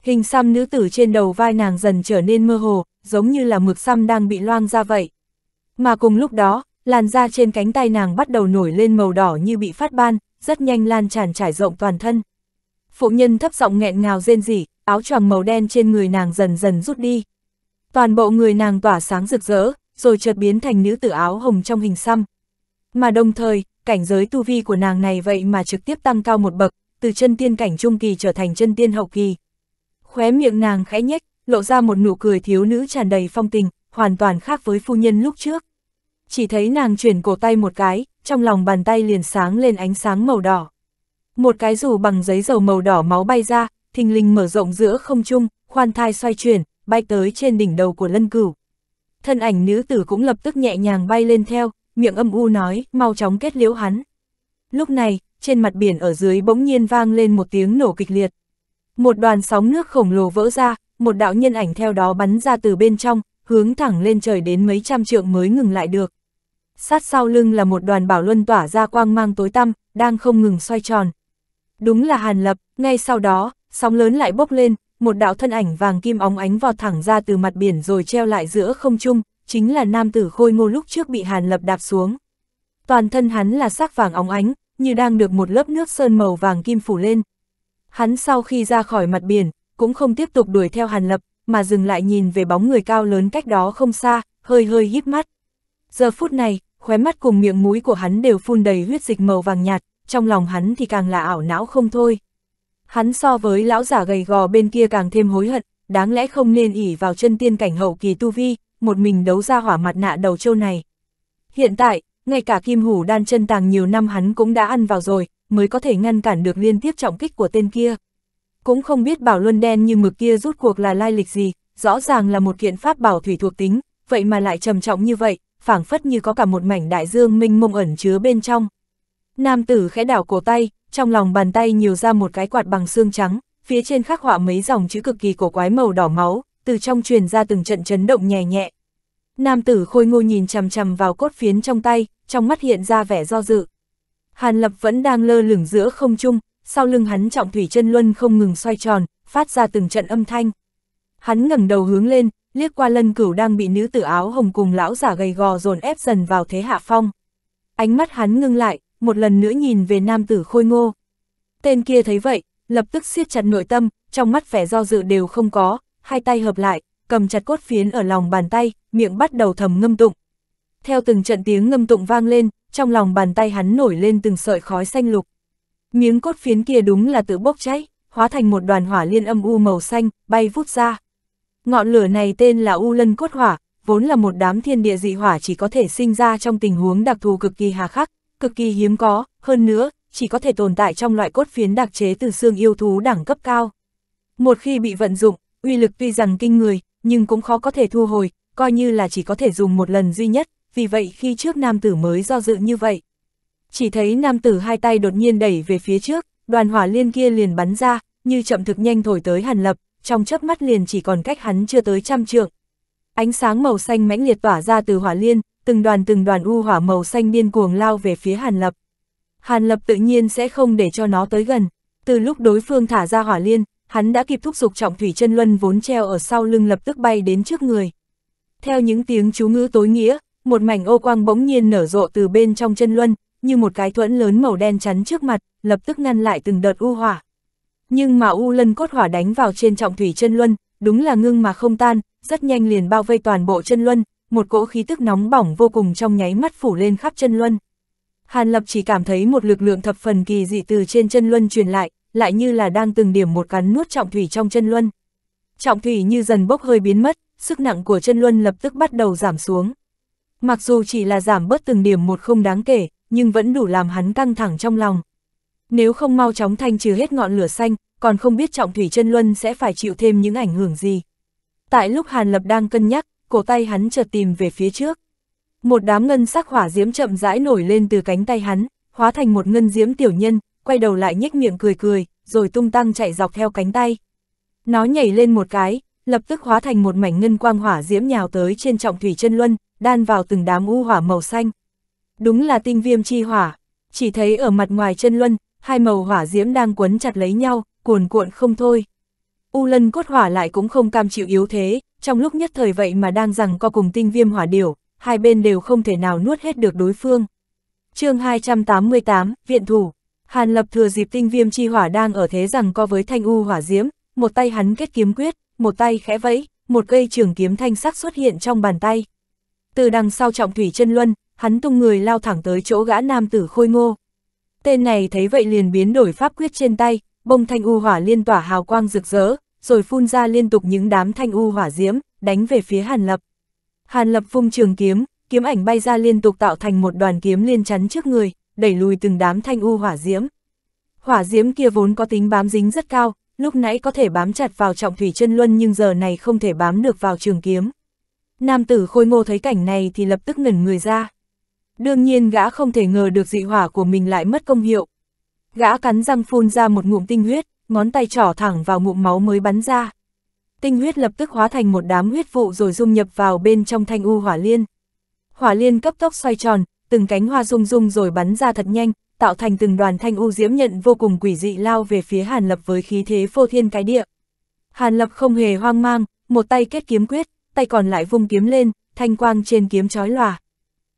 Hình xăm nữ tử trên đầu vai nàng dần trở nên mơ hồ, giống như là mực xăm đang bị loang ra vậy. Mà cùng lúc đó, làn da trên cánh tay nàng bắt đầu nổi lên màu đỏ như bị phát ban, rất nhanh lan tràn trải rộng toàn thân. Phụ nhân thấp giọng nghẹn ngào rên rỉ, áo choàng màu đen trên người nàng dần dần rút đi. Toàn bộ người nàng tỏa sáng rực rỡ, rồi chợt biến thành nữ tử áo hồng trong hình xăm. Mà đồng thời, cảnh giới tu vi của nàng này vậy mà trực tiếp tăng cao một bậc, từ chân tiên cảnh trung kỳ trở thành chân tiên hậu kỳ. Khóe miệng nàng khẽ nhếch, lộ ra một nụ cười thiếu nữ tràn đầy phong tình, hoàn toàn khác với phu nhân lúc trước. Chỉ thấy nàng chuyển cổ tay một cái, trong lòng bàn tay liền sáng lên ánh sáng màu đỏ. Một cái dù bằng giấy dầu màu đỏ máu bay ra, thình linh mở rộng giữa không trung, khoan thai xoay chuyển, bay tới trên đỉnh đầu của lân cửu thân ảnh nữ tử cũng lập tức nhẹ nhàng bay lên theo, miệng âm u nói, mau chóng kết liễu hắn. Lúc này, trên mặt biển ở dưới bỗng nhiên vang lên một tiếng nổ kịch liệt. Một đoàn sóng nước khổng lồ vỡ ra, một đạo nhân ảnh theo đó bắn ra từ bên trong, hướng thẳng lên trời đến mấy trăm trượng mới ngừng lại được. Sát sau lưng là một đoàn bảo luân tỏa ra quang mang tối tăm, đang không ngừng xoay tròn. Đúng là Hàn Lập, ngay sau đó, sóng lớn lại bốc lên, một đạo thân ảnh vàng kim óng ánh vọt thẳng ra từ mặt biển rồi treo lại giữa không trung, chính là nam tử khôi ngô lúc trước bị Hàn Lập đạp xuống. Toàn thân hắn là sắc vàng óng ánh, như đang được một lớp nước sơn màu vàng kim phủ lên. Hắn sau khi ra khỏi mặt biển, cũng không tiếp tục đuổi theo Hàn Lập, mà dừng lại nhìn về bóng người cao lớn cách đó không xa, hơi hơi híp mắt. Giờ phút này, khóe mắt cùng miệng mũi của hắn đều phun đầy huyết dịch màu vàng nhạt, trong lòng hắn thì càng là ảo não không thôi. Hắn so với lão giả gầy gò bên kia càng thêm hối hận, đáng lẽ không nên ỉ vào chân tiên cảnh hậu kỳ tu vi, một mình đấu ra hỏa mặt nạ đầu châu này. Hiện tại, ngay cả kim hủ đan chân tàng nhiều năm hắn cũng đã ăn vào rồi, mới có thể ngăn cản được liên tiếp trọng kích của tên kia. Cũng không biết bảo luân đen như mực kia rút cuộc là lai lịch gì, rõ ràng là một kiện pháp bảo thủy thuộc tính, vậy mà lại trầm trọng như vậy, phảng phất như có cả một mảnh đại dương minh mông ẩn chứa bên trong, Nam tử khẽ đảo cổ tay, trong lòng bàn tay nhiều ra một cái quạt bằng xương trắng, phía trên khắc họa mấy dòng chữ cực kỳ cổ quái màu đỏ máu, từ trong truyền ra từng trận chấn động nhẹ nhẹ. Nam tử khôi ngô nhìn chằm chằm vào cốt phiến trong tay, trong mắt hiện ra vẻ do dự. Hàn Lập vẫn đang lơ lửng giữa không trung, sau lưng hắn trọng thủy chân luân không ngừng xoay tròn, phát ra từng trận âm thanh. Hắn ngẩng đầu hướng lên, liếc qua Lân Cửu đang bị nữ tử áo hồng cùng lão giả gầy gò dồn ép dần vào thế hạ phong. Ánh mắt hắn ngưng lại, một lần nữa nhìn về nam tử khôi ngô. Tên kia thấy vậy, lập tức siết chặt nội tâm, trong mắt vẻ do dự đều không có, hai tay hợp lại, cầm chặt cốt phiến ở lòng bàn tay, miệng bắt đầu thầm ngâm tụng. Theo từng trận tiếng ngâm tụng vang lên, trong lòng bàn tay hắn nổi lên từng sợi khói xanh lục. Miếng cốt phiến kia đúng là tự bốc cháy, hóa thành một đoàn hỏa liên âm u màu xanh, bay vút ra. Ngọn lửa này tên là U Lân Cốt Hỏa, vốn là một đám thiên địa dị hỏa chỉ có thể sinh ra trong tình huống đặc thù cực kỳ hà khắc, cực kỳ hiếm có, hơn nữa, chỉ có thể tồn tại trong loại cốt phiến đặc chế từ xương yêu thú đẳng cấp cao. Một khi bị vận dụng, uy lực tuy rằng kinh người, nhưng cũng khó có thể thu hồi, coi như là chỉ có thể dùng một lần duy nhất, vì vậy khi trước nam tử mới do dự như vậy. Chỉ thấy nam tử hai tay đột nhiên đẩy về phía trước, đoàn hỏa liên kia liền bắn ra, như chậm thực nhanh thổi tới hàn lập, trong chớp mắt liền chỉ còn cách hắn chưa tới trăm trượng. Ánh sáng màu xanh mãnh liệt tỏa ra từ hỏa liên, từng đoàn từng đoàn u hỏa màu xanh điên cuồng lao về phía Hàn Lập. Hàn Lập tự nhiên sẽ không để cho nó tới gần, từ lúc đối phương thả ra hỏa liên, hắn đã kịp thúc giục trọng thủy chân luân vốn treo ở sau lưng lập tức bay đến trước người. Theo những tiếng chú ngữ tối nghĩa, một mảnh ô quang bỗng nhiên nở rộ từ bên trong chân luân, như một cái thuẫn lớn màu đen chắn trước mặt, lập tức ngăn lại từng đợt u hỏa. Nhưng mà u lân cốt hỏa đánh vào trên trọng thủy chân luân, đúng là ngưng mà không tan, rất nhanh liền bao vây toàn bộ chân luân, một cỗ khí tức nóng bỏng vô cùng trong nháy mắt phủ lên khắp chân luân. Hàn Lập chỉ cảm thấy một lực lượng thập phần kỳ dị từ trên chân luân truyền lại, lại như là đang từng điểm một cắn nuốt trọng thủy trong chân luân. Trọng thủy như dần bốc hơi biến mất, sức nặng của chân luân lập tức bắt đầu giảm xuống. Mặc dù chỉ là giảm bớt từng điểm một không đáng kể, nhưng vẫn đủ làm hắn căng thẳng trong lòng. Nếu không mau chóng thanh trừ hết ngọn lửa xanh, còn không biết trọng thủy chân luân sẽ phải chịu thêm những ảnh hưởng gì. Tại lúc Hàn Lập đang cân nhắc, cổ tay hắn chợt tìm về phía trước. Một đám ngân sắc hỏa diễm chậm rãi nổi lên từ cánh tay hắn, hóa thành một ngân diễm tiểu nhân, quay đầu lại nhếch miệng cười cười, rồi tung tăng chạy dọc theo cánh tay. Nó nhảy lên một cái, lập tức hóa thành một mảnh ngân quang hỏa diễm nhào tới trên trọng thủy chân luân, đan vào từng đám u hỏa màu xanh. Đúng là tinh viêm chi hỏa, chỉ thấy ở mặt ngoài chân luân, hai màu hỏa diễm đang quấn chặt lấy nhau, cuồn cuộn không thôi. U lân cốt hỏa lại cũng không cam chịu yếu thế, trong lúc nhất thời vậy mà đang rằng co cùng tinh viêm hỏa điểu, hai bên đều không thể nào nuốt hết được đối phương. chương 288, Viện Thủ Hàn Lập thừa dịp tinh viêm chi hỏa đang ở thế rằng co với thanh u hỏa diễm, một tay hắn kết kiếm quyết, một tay khẽ vẫy, một cây trường kiếm thanh sắc xuất hiện trong bàn tay. Từ đằng sau trọng thủy chân luân, hắn tung người lao thẳng tới chỗ gã nam tử khôi ngô. Tên này thấy vậy liền biến đổi pháp quyết trên tay, bông thanh u hỏa liên tỏa hào quang rực rỡ, rồi phun ra liên tục những đám thanh u hỏa diễm, đánh về phía Hàn Lập. Hàn Lập vung trường kiếm, kiếm ảnh bay ra liên tục tạo thành một đoàn kiếm liên chắn trước người, đẩy lùi từng đám thanh u hỏa diễm. Hỏa diễm kia vốn có tính bám dính rất cao, lúc nãy có thể bám chặt vào trọng thủy chân luân nhưng giờ này không thể bám được vào trường kiếm. Nam tử khôi ngô thấy cảnh này thì lập tức ngẩn người ra. Đương nhiên gã không thể ngờ được dị hỏa của mình lại mất công hiệu. Gã cắn răng phun ra một ngụm tinh huyết, ngón tay trỏ thẳng vào ngụm máu mới bắn ra. Tinh huyết lập tức hóa thành một đám huyết vụ rồi dung nhập vào bên trong thanh u hỏa liên. Hỏa liên cấp tốc xoay tròn, từng cánh hoa rung rung rồi bắn ra thật nhanh, tạo thành từng đoàn thanh u diễm nhận vô cùng quỷ dị lao về phía Hàn Lập với khí thế phô thiên cái địa. Hàn Lập không hề hoang mang, một tay kết kiếm quyết, tay còn lại vung kiếm lên, thanh quang trên kiếm chói lòa.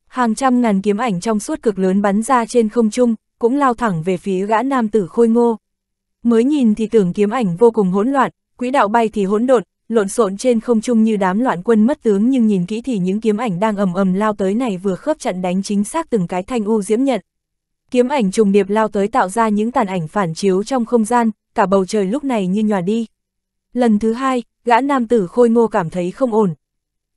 Hàng trăm ngàn kiếm ảnh trong suốt cực lớn bắn ra trên không trung, cũng lao thẳng về phía gã nam tử khôi ngô. Mới nhìn thì tưởng kiếm ảnh vô cùng hỗn loạn, quỹ đạo bay thì hỗn độn, lộn xộn trên không trung như đám loạn quân mất tướng nhưng nhìn kỹ thì những kiếm ảnh đang ầm ầm lao tới này vừa khớp chặn đánh chính xác từng cái thanh u diễm nhận. Kiếm ảnh trùng điệp lao tới tạo ra những tàn ảnh phản chiếu trong không gian, cả bầu trời lúc này như nhòa đi. Lần thứ hai, gã nam tử khôi ngô cảm thấy không ổn.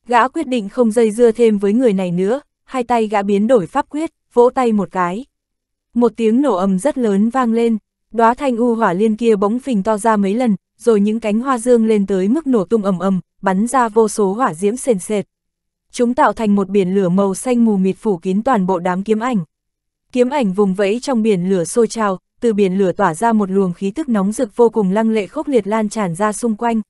Gã quyết định không dây dưa thêm với người này nữa, hai tay gã biến đổi pháp quyết, vỗ tay một cái. Một tiếng nổ ầm rất lớn vang lên đóa thanh u hỏa liên kia bỗng phình to ra mấy lần, rồi những cánh hoa dương lên tới mức nổ tung ầm ầm, bắn ra vô số hỏa diễm sền sệt. Chúng tạo thành một biển lửa màu xanh mù mịt phủ kín toàn bộ đám kiếm ảnh. Kiếm ảnh vùng vẫy trong biển lửa sôi trào, từ biển lửa tỏa ra một luồng khí tức nóng rực vô cùng lăng lệ khốc liệt lan tràn ra xung quanh.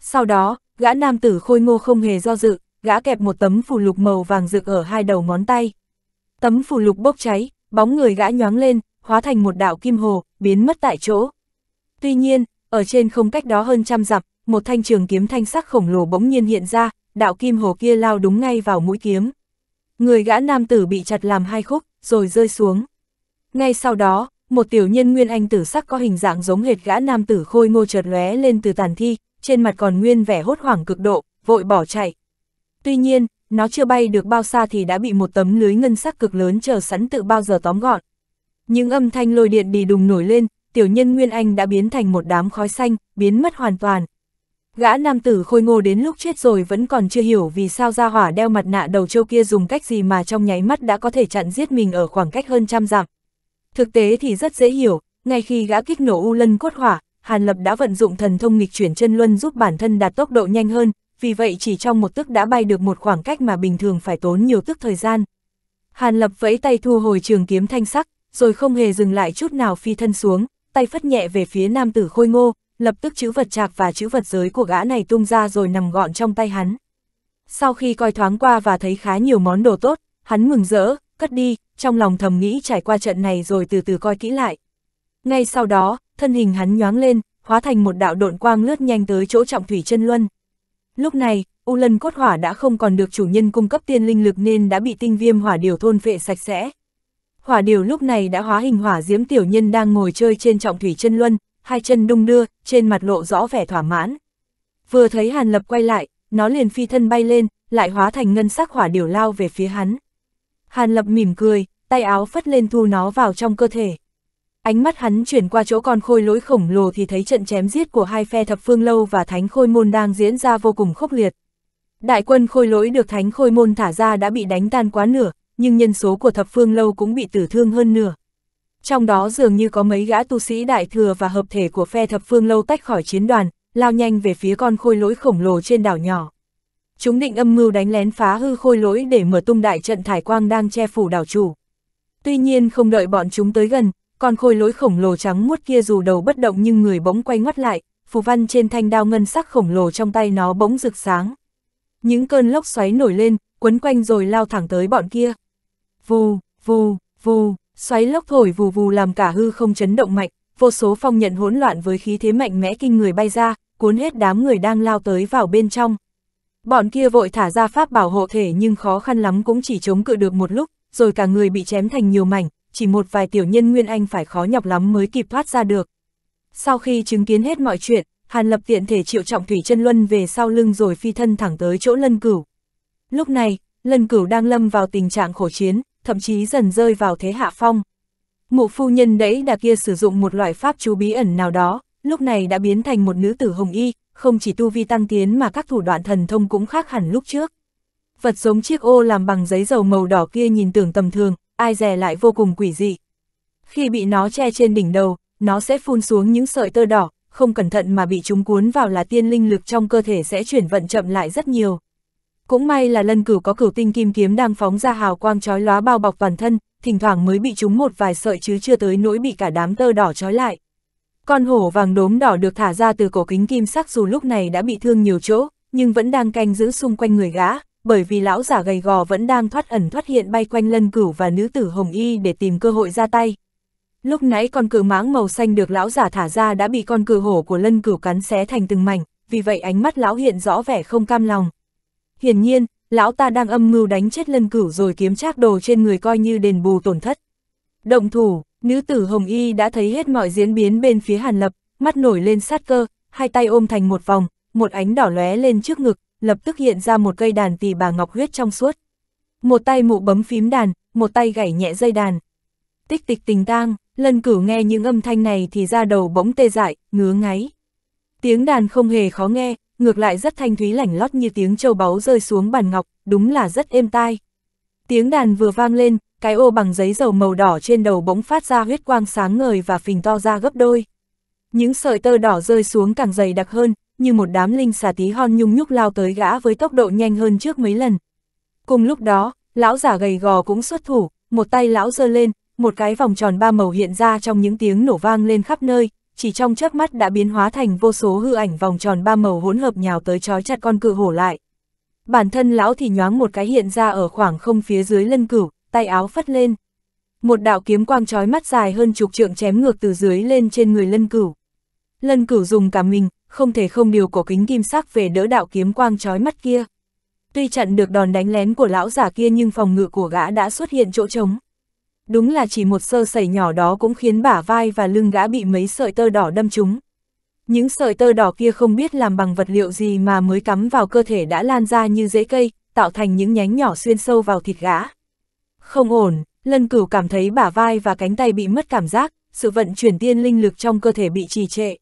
Sau đó, gã nam tử khôi ngô không hề do dự, gã kẹp một tấm phù lục màu vàng rực ở hai đầu ngón tay. Tấm phù lục bốc cháy, bóng người gã nhoáng lên, hóa thành một đạo kim hồ, biến mất tại chỗ. Tuy nhiên, ở trên không cách đó hơn trăm dặm, một thanh trường kiếm thanh sắc khổng lồ bỗng nhiên hiện ra, đạo kim hồ kia lao đúng ngay vào mũi kiếm. Người gã nam tử bị chặt làm hai khúc, rồi rơi xuống. Ngay sau đó, một tiểu nhân nguyên anh tử sắc có hình dạng giống hệt gã nam tử khôi ngô chợt lóe lên từ tàn thi, trên mặt còn nguyên vẻ hốt hoảng cực độ, vội bỏ chạy. Tuy nhiên, nó chưa bay được bao xa thì đã bị một tấm lưới ngân sắc cực lớn chờ sẵn tự bao giờ tóm gọn, những âm thanh lôi điện bị đùng nổi lên, tiểu nhân Nguyên Anh đã biến thành một đám khói xanh, biến mất hoàn toàn. Gã nam tử khôi ngô đến lúc chết rồi vẫn còn chưa hiểu vì sao gia hỏa đeo mặt nạ đầu châu kia dùng cách gì mà trong nháy mắt đã có thể chặn giết mình ở khoảng cách hơn trăm dặm. Thực tế thì rất dễ hiểu, ngay khi gã kích nổ U Lân cốt hỏa, Hàn Lập đã vận dụng thần thông nghịch chuyển chân luân giúp bản thân đạt tốc độ nhanh hơn, vì vậy chỉ trong một tức đã bay được một khoảng cách mà bình thường phải tốn nhiều tức thời gian. Hàn Lập vẫy tay thu hồi trường kiếm thanh sắc, rồi không hề dừng lại chút nào phi thân xuống, tay phất nhẹ về phía nam tử khôi ngô, lập tức chữ vật trạc và chữ vật giới của gã này tung ra rồi nằm gọn trong tay hắn. Sau khi coi thoáng qua và thấy khá nhiều món đồ tốt, hắn mừng rỡ, cất đi, trong lòng thầm nghĩ trải qua trận này rồi từ từ coi kỹ lại. Ngay sau đó, thân hình hắn nhoáng lên, hóa thành một đạo độn quang lướt nhanh tới chỗ trọng thủy chân luân. Lúc này, U Lân cốt hỏa đã không còn được chủ nhân cung cấp tiên linh lực nên đã bị tinh viêm hỏa điều thôn vệ sạch sẽ. Hỏa điều lúc này đã hóa hình hỏa diễm tiểu nhân đang ngồi chơi trên trọng thủy chân luân, hai chân đung đưa, trên mặt lộ rõ vẻ thỏa mãn. Vừa thấy Hàn Lập quay lại, nó liền phi thân bay lên, lại hóa thành ngân sắc hỏa điều lao về phía hắn. Hàn Lập mỉm cười, tay áo phất lên thu nó vào trong cơ thể. Ánh mắt hắn chuyển qua chỗ con khôi lỗi khổng lồ thì thấy trận chém giết của hai phe thập phương lâu và thánh khôi môn đang diễn ra vô cùng khốc liệt. Đại quân khôi lỗi được thánh khôi môn thả ra đã bị đánh tan quá nửa, nhưng nhân số của thập phương lâu cũng bị tử thương hơn nửa. Trong đó dường như có mấy gã tu sĩ đại thừa và hợp thể của phe thập phương lâu tách khỏi chiến đoàn, lao nhanh về phía con khôi lỗi khổng lồ trên đảo nhỏ. Chúng định âm mưu đánh lén phá hư khôi lỗi để mở tung đại trận thải quang đang che phủ đảo chủ. Tuy nhiên không đợi bọn chúng tới gần, con khôi lỗi khổng lồ trắng muốt kia dù đầu bất động nhưng người bỗng quay ngoắt lại, phù văn trên thanh đao ngân sắc khổng lồ trong tay nó bỗng rực sáng. Những cơn lốc xoáy nổi lên, quấn quanh rồi lao thẳng tới bọn kia vù, vù, vù, xoáy lốc thổi vù vù làm cả hư không chấn động mạnh, vô số phong nhận hỗn loạn với khí thế mạnh mẽ kinh người bay ra, cuốn hết đám người đang lao tới vào bên trong. Bọn kia vội thả ra pháp bảo hộ thể nhưng khó khăn lắm cũng chỉ chống cự được một lúc, rồi cả người bị chém thành nhiều mảnh, chỉ một vài tiểu nhân Nguyên Anh phải khó nhọc lắm mới kịp thoát ra được. Sau khi chứng kiến hết mọi chuyện, Hàn Lập tiện thể triệu trọng Thủy chân Luân về sau lưng rồi phi thân thẳng tới chỗ Lân Cửu. Lúc này, Lân Cửu đang lâm vào tình trạng khổ chiến, thậm chí dần rơi vào thế hạ phong. Ngụ phu nhân đấy đã kia sử dụng một loại pháp chú bí ẩn nào đó, lúc này đã biến thành một nữ tử hồng y, không chỉ tu vi tăng tiến mà các thủ đoạn thần thông cũng khác hẳn lúc trước. Vật giống chiếc ô làm bằng giấy dầu màu đỏ kia nhìn tưởng tầm thường, ai dè lại vô cùng quỷ dị. Khi bị nó che trên đỉnh đầu, nó sẽ phun xuống những sợi tơ đỏ, không cẩn thận mà bị chúng cuốn vào là tiên linh lực trong cơ thể sẽ chuyển vận chậm lại rất nhiều. Cũng may là lân cửu có cửu tinh kim kiếm đang phóng ra hào quang chói lóa bao bọc toàn thân, thỉnh thoảng mới bị trúng một vài sợi chứ chưa tới nỗi bị cả đám tơ đỏ trói lại. Con hổ vàng đốm đỏ được thả ra từ cổ kính kim sắc dù lúc này đã bị thương nhiều chỗ, nhưng vẫn đang canh giữ xung quanh người gã, bởi vì lão giả gầy gò vẫn đang thoát ẩn thoát hiện bay quanh lân cửu và nữ tử hồng y để tìm cơ hội ra tay. Lúc nãy con cự mãng màu xanh được lão giả thả ra đã bị con cự hổ của lân cửu cắn xé thành từng mảnh, vì vậy ánh mắt lão hiện rõ vẻ không cam lòng hiển nhiên, lão ta đang âm mưu đánh chết lân cửu rồi kiếm trác đồ trên người coi như đền bù tổn thất. Động thủ, nữ tử Hồng Y đã thấy hết mọi diễn biến bên phía Hàn Lập, mắt nổi lên sát cơ, hai tay ôm thành một vòng, một ánh đỏ lóe lên trước ngực, lập tức hiện ra một cây đàn tỷ bà ngọc huyết trong suốt. Một tay mụ bấm phím đàn, một tay gảy nhẹ dây đàn. Tích tịch tình tang, lân cửu nghe những âm thanh này thì ra đầu bỗng tê dại, ngứa ngáy. Tiếng đàn không hề khó nghe, ngược lại rất thanh thúy lảnh lót như tiếng châu báu rơi xuống bàn ngọc, đúng là rất êm tai. Tiếng đàn vừa vang lên, cái ô bằng giấy dầu màu đỏ trên đầu bỗng phát ra huyết quang sáng ngời và phình to ra gấp đôi. Những sợi tơ đỏ rơi xuống càng dày đặc hơn, như một đám linh xà tí hon nhung nhúc lao tới gã với tốc độ nhanh hơn trước mấy lần. Cùng lúc đó, lão giả gầy gò cũng xuất thủ, một tay lão giơ lên, một cái vòng tròn ba màu hiện ra trong những tiếng nổ vang lên khắp nơi, chỉ trong chớp mắt đã biến hóa thành vô số hư ảnh vòng tròn ba màu hỗn hợp nhào tới trói chặt con cự hổ lại. Bản thân lão thì nhoáng một cái hiện ra ở khoảng không phía dưới lân cửu, tay áo phất lên. Một đạo kiếm quang trói mắt dài hơn chục trượng chém ngược từ dưới lên trên người lân cửu. Lân cửu dùng cả mình, không thể không điều cổ kính kim sắc về đỡ đạo kiếm quang trói mắt kia. Tuy chặn được đòn đánh lén của lão giả kia nhưng phòng ngự của gã đã xuất hiện chỗ trống đúng là chỉ một sơ sẩy nhỏ đó cũng khiến bả vai và lưng gã bị mấy sợi tơ đỏ đâm trúng. Những sợi tơ đỏ kia không biết làm bằng vật liệu gì mà mới cắm vào cơ thể đã lan ra như rễ cây, tạo thành những nhánh nhỏ xuyên sâu vào thịt gã. Không ổn, lân cửu cảm thấy bả vai và cánh tay bị mất cảm giác, sự vận chuyển tiên linh lực trong cơ thể bị trì trệ.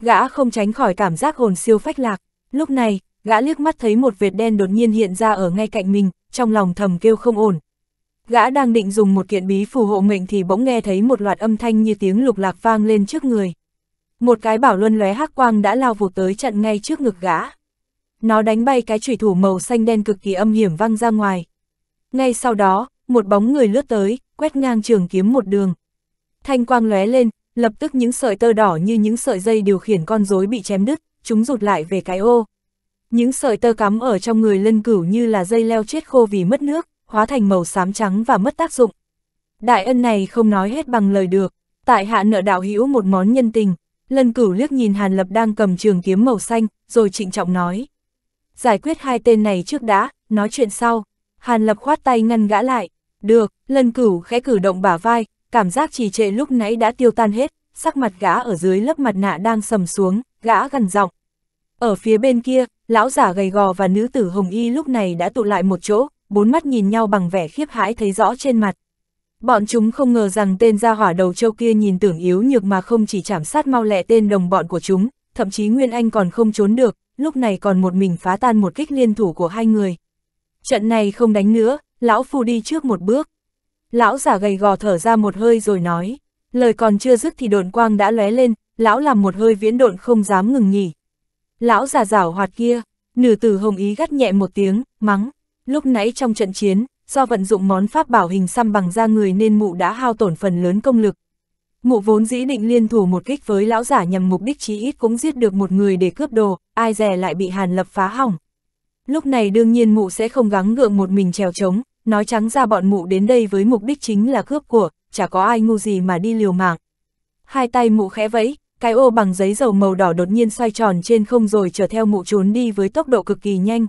Gã không tránh khỏi cảm giác hồn siêu phách lạc, lúc này, gã liếc mắt thấy một vệt đen đột nhiên hiện ra ở ngay cạnh mình, trong lòng thầm kêu không ổn, Gã đang định dùng một kiện bí phù hộ mệnh thì bỗng nghe thấy một loạt âm thanh như tiếng lục lạc vang lên trước người. Một cái bảo luân lóe hắc quang đã lao vụt tới chặn ngay trước ngực gã. Nó đánh bay cái chủy thủ màu xanh đen cực kỳ âm hiểm văng ra ngoài. Ngay sau đó, một bóng người lướt tới, quét ngang trường kiếm một đường. Thanh quang lóe lên, lập tức những sợi tơ đỏ như những sợi dây điều khiển con rối bị chém đứt, chúng rụt lại về cái ô. Những sợi tơ cắm ở trong người lân cửu như là dây leo chết khô vì mất nước, hóa thành màu xám trắng và mất tác dụng. Đại ân này không nói hết bằng lời được, tại hạ nợ đạo hữu một món nhân tình, lân cửu liếc nhìn Hàn Lập đang cầm trường kiếm màu xanh, rồi trịnh trọng nói. Giải quyết hai tên này trước đã, nói chuyện sau. Hàn Lập khoát tay ngăn gã lại. Được, lân cửu khẽ cử động bả vai, cảm giác trì trệ lúc nãy đã tiêu tan hết, sắc mặt gã ở dưới lớp mặt nạ đang sầm xuống, gã gần giọng. Ở phía bên kia, lão giả gầy gò và nữ tử hồng y lúc này đã tụ lại một chỗ, bốn mắt nhìn nhau bằng vẻ khiếp hãi thấy rõ trên mặt. Bọn chúng không ngờ rằng tên gia hỏa đầu châu kia nhìn tưởng yếu nhược mà không chỉ chảm sát mau lẹ tên đồng bọn của chúng, thậm chí Nguyên Anh còn không trốn được, lúc này còn một mình phá tan một kích liên thủ của hai người. Trận này không đánh nữa, lão phu đi trước một bước. Lão giả gầy gò thở ra một hơi rồi nói, lời còn chưa dứt thì độn quang đã lóe lên, lão làm một hơi viễn độn không dám ngừng nghỉ. Lão giả rảo hoạt kia, nữ tử hồng ý gắt nhẹ một tiếng, mắng, Lúc nãy trong trận chiến, do vận dụng món pháp bảo hình xăm bằng da người nên mụ đã hao tổn phần lớn công lực. Mụ vốn dĩ định liên thủ một kích với lão giả nhằm mục đích chí ít cũng giết được một người để cướp đồ, ai dè lại bị Hàn Lập phá hỏng. Lúc này đương nhiên mụ sẽ không gắng gượng một mình trèo trống, nói trắng ra bọn mụ đến đây với mục đích chính là cướp của, chả có ai ngu gì mà đi liều mạng. Hai tay mụ khẽ vẫy, cái ô bằng giấy dầu màu đỏ đột nhiên xoay tròn trên không rồi trở theo mụ trốn đi với tốc độ cực kỳ nhanh,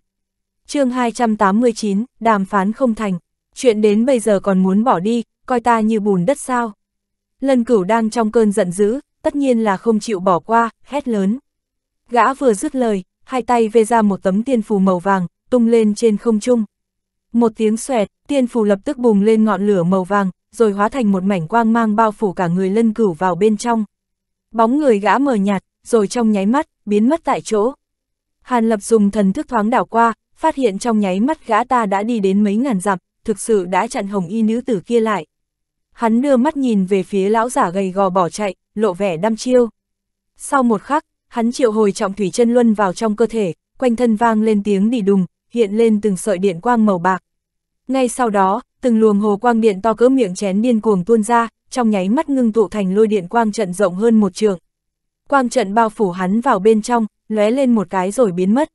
chương 289, đàm phán không thành, chuyện đến bây giờ còn muốn bỏ đi, coi ta như bùn đất sao. Lân cửu đang trong cơn giận dữ, tất nhiên là không chịu bỏ qua, hét lớn. Gã vừa dứt lời, hai tay vê ra một tấm tiên phù màu vàng, tung lên trên không trung. Một tiếng xoẹt, tiên phù lập tức bùng lên ngọn lửa màu vàng, rồi hóa thành một mảnh quang mang bao phủ cả người lân cửu vào bên trong. Bóng người gã mờ nhạt, rồi trong nháy mắt, biến mất tại chỗ. Hàn Lập dùng thần thức thoáng đảo qua, phát hiện trong nháy mắt gã ta đã đi đến mấy ngàn dặm, thực sự đã chặn hồng y nữ tử kia lại. Hắn đưa mắt nhìn về phía lão giả gầy gò bỏ chạy, lộ vẻ đăm chiêu. Sau một khắc, hắn triệu hồi trọng thủy chân luân vào trong cơ thể, quanh thân vang lên tiếng đi đùng, hiện lên từng sợi điện quang màu bạc. Ngay sau đó, từng luồng hồ quang điện to cỡ miệng chén điên cuồng tuôn ra, trong nháy mắt ngưng tụ thành lôi điện quang trận rộng hơn một trường. Quang trận bao phủ hắn vào bên trong, lóe lên một cái rồi biến mất.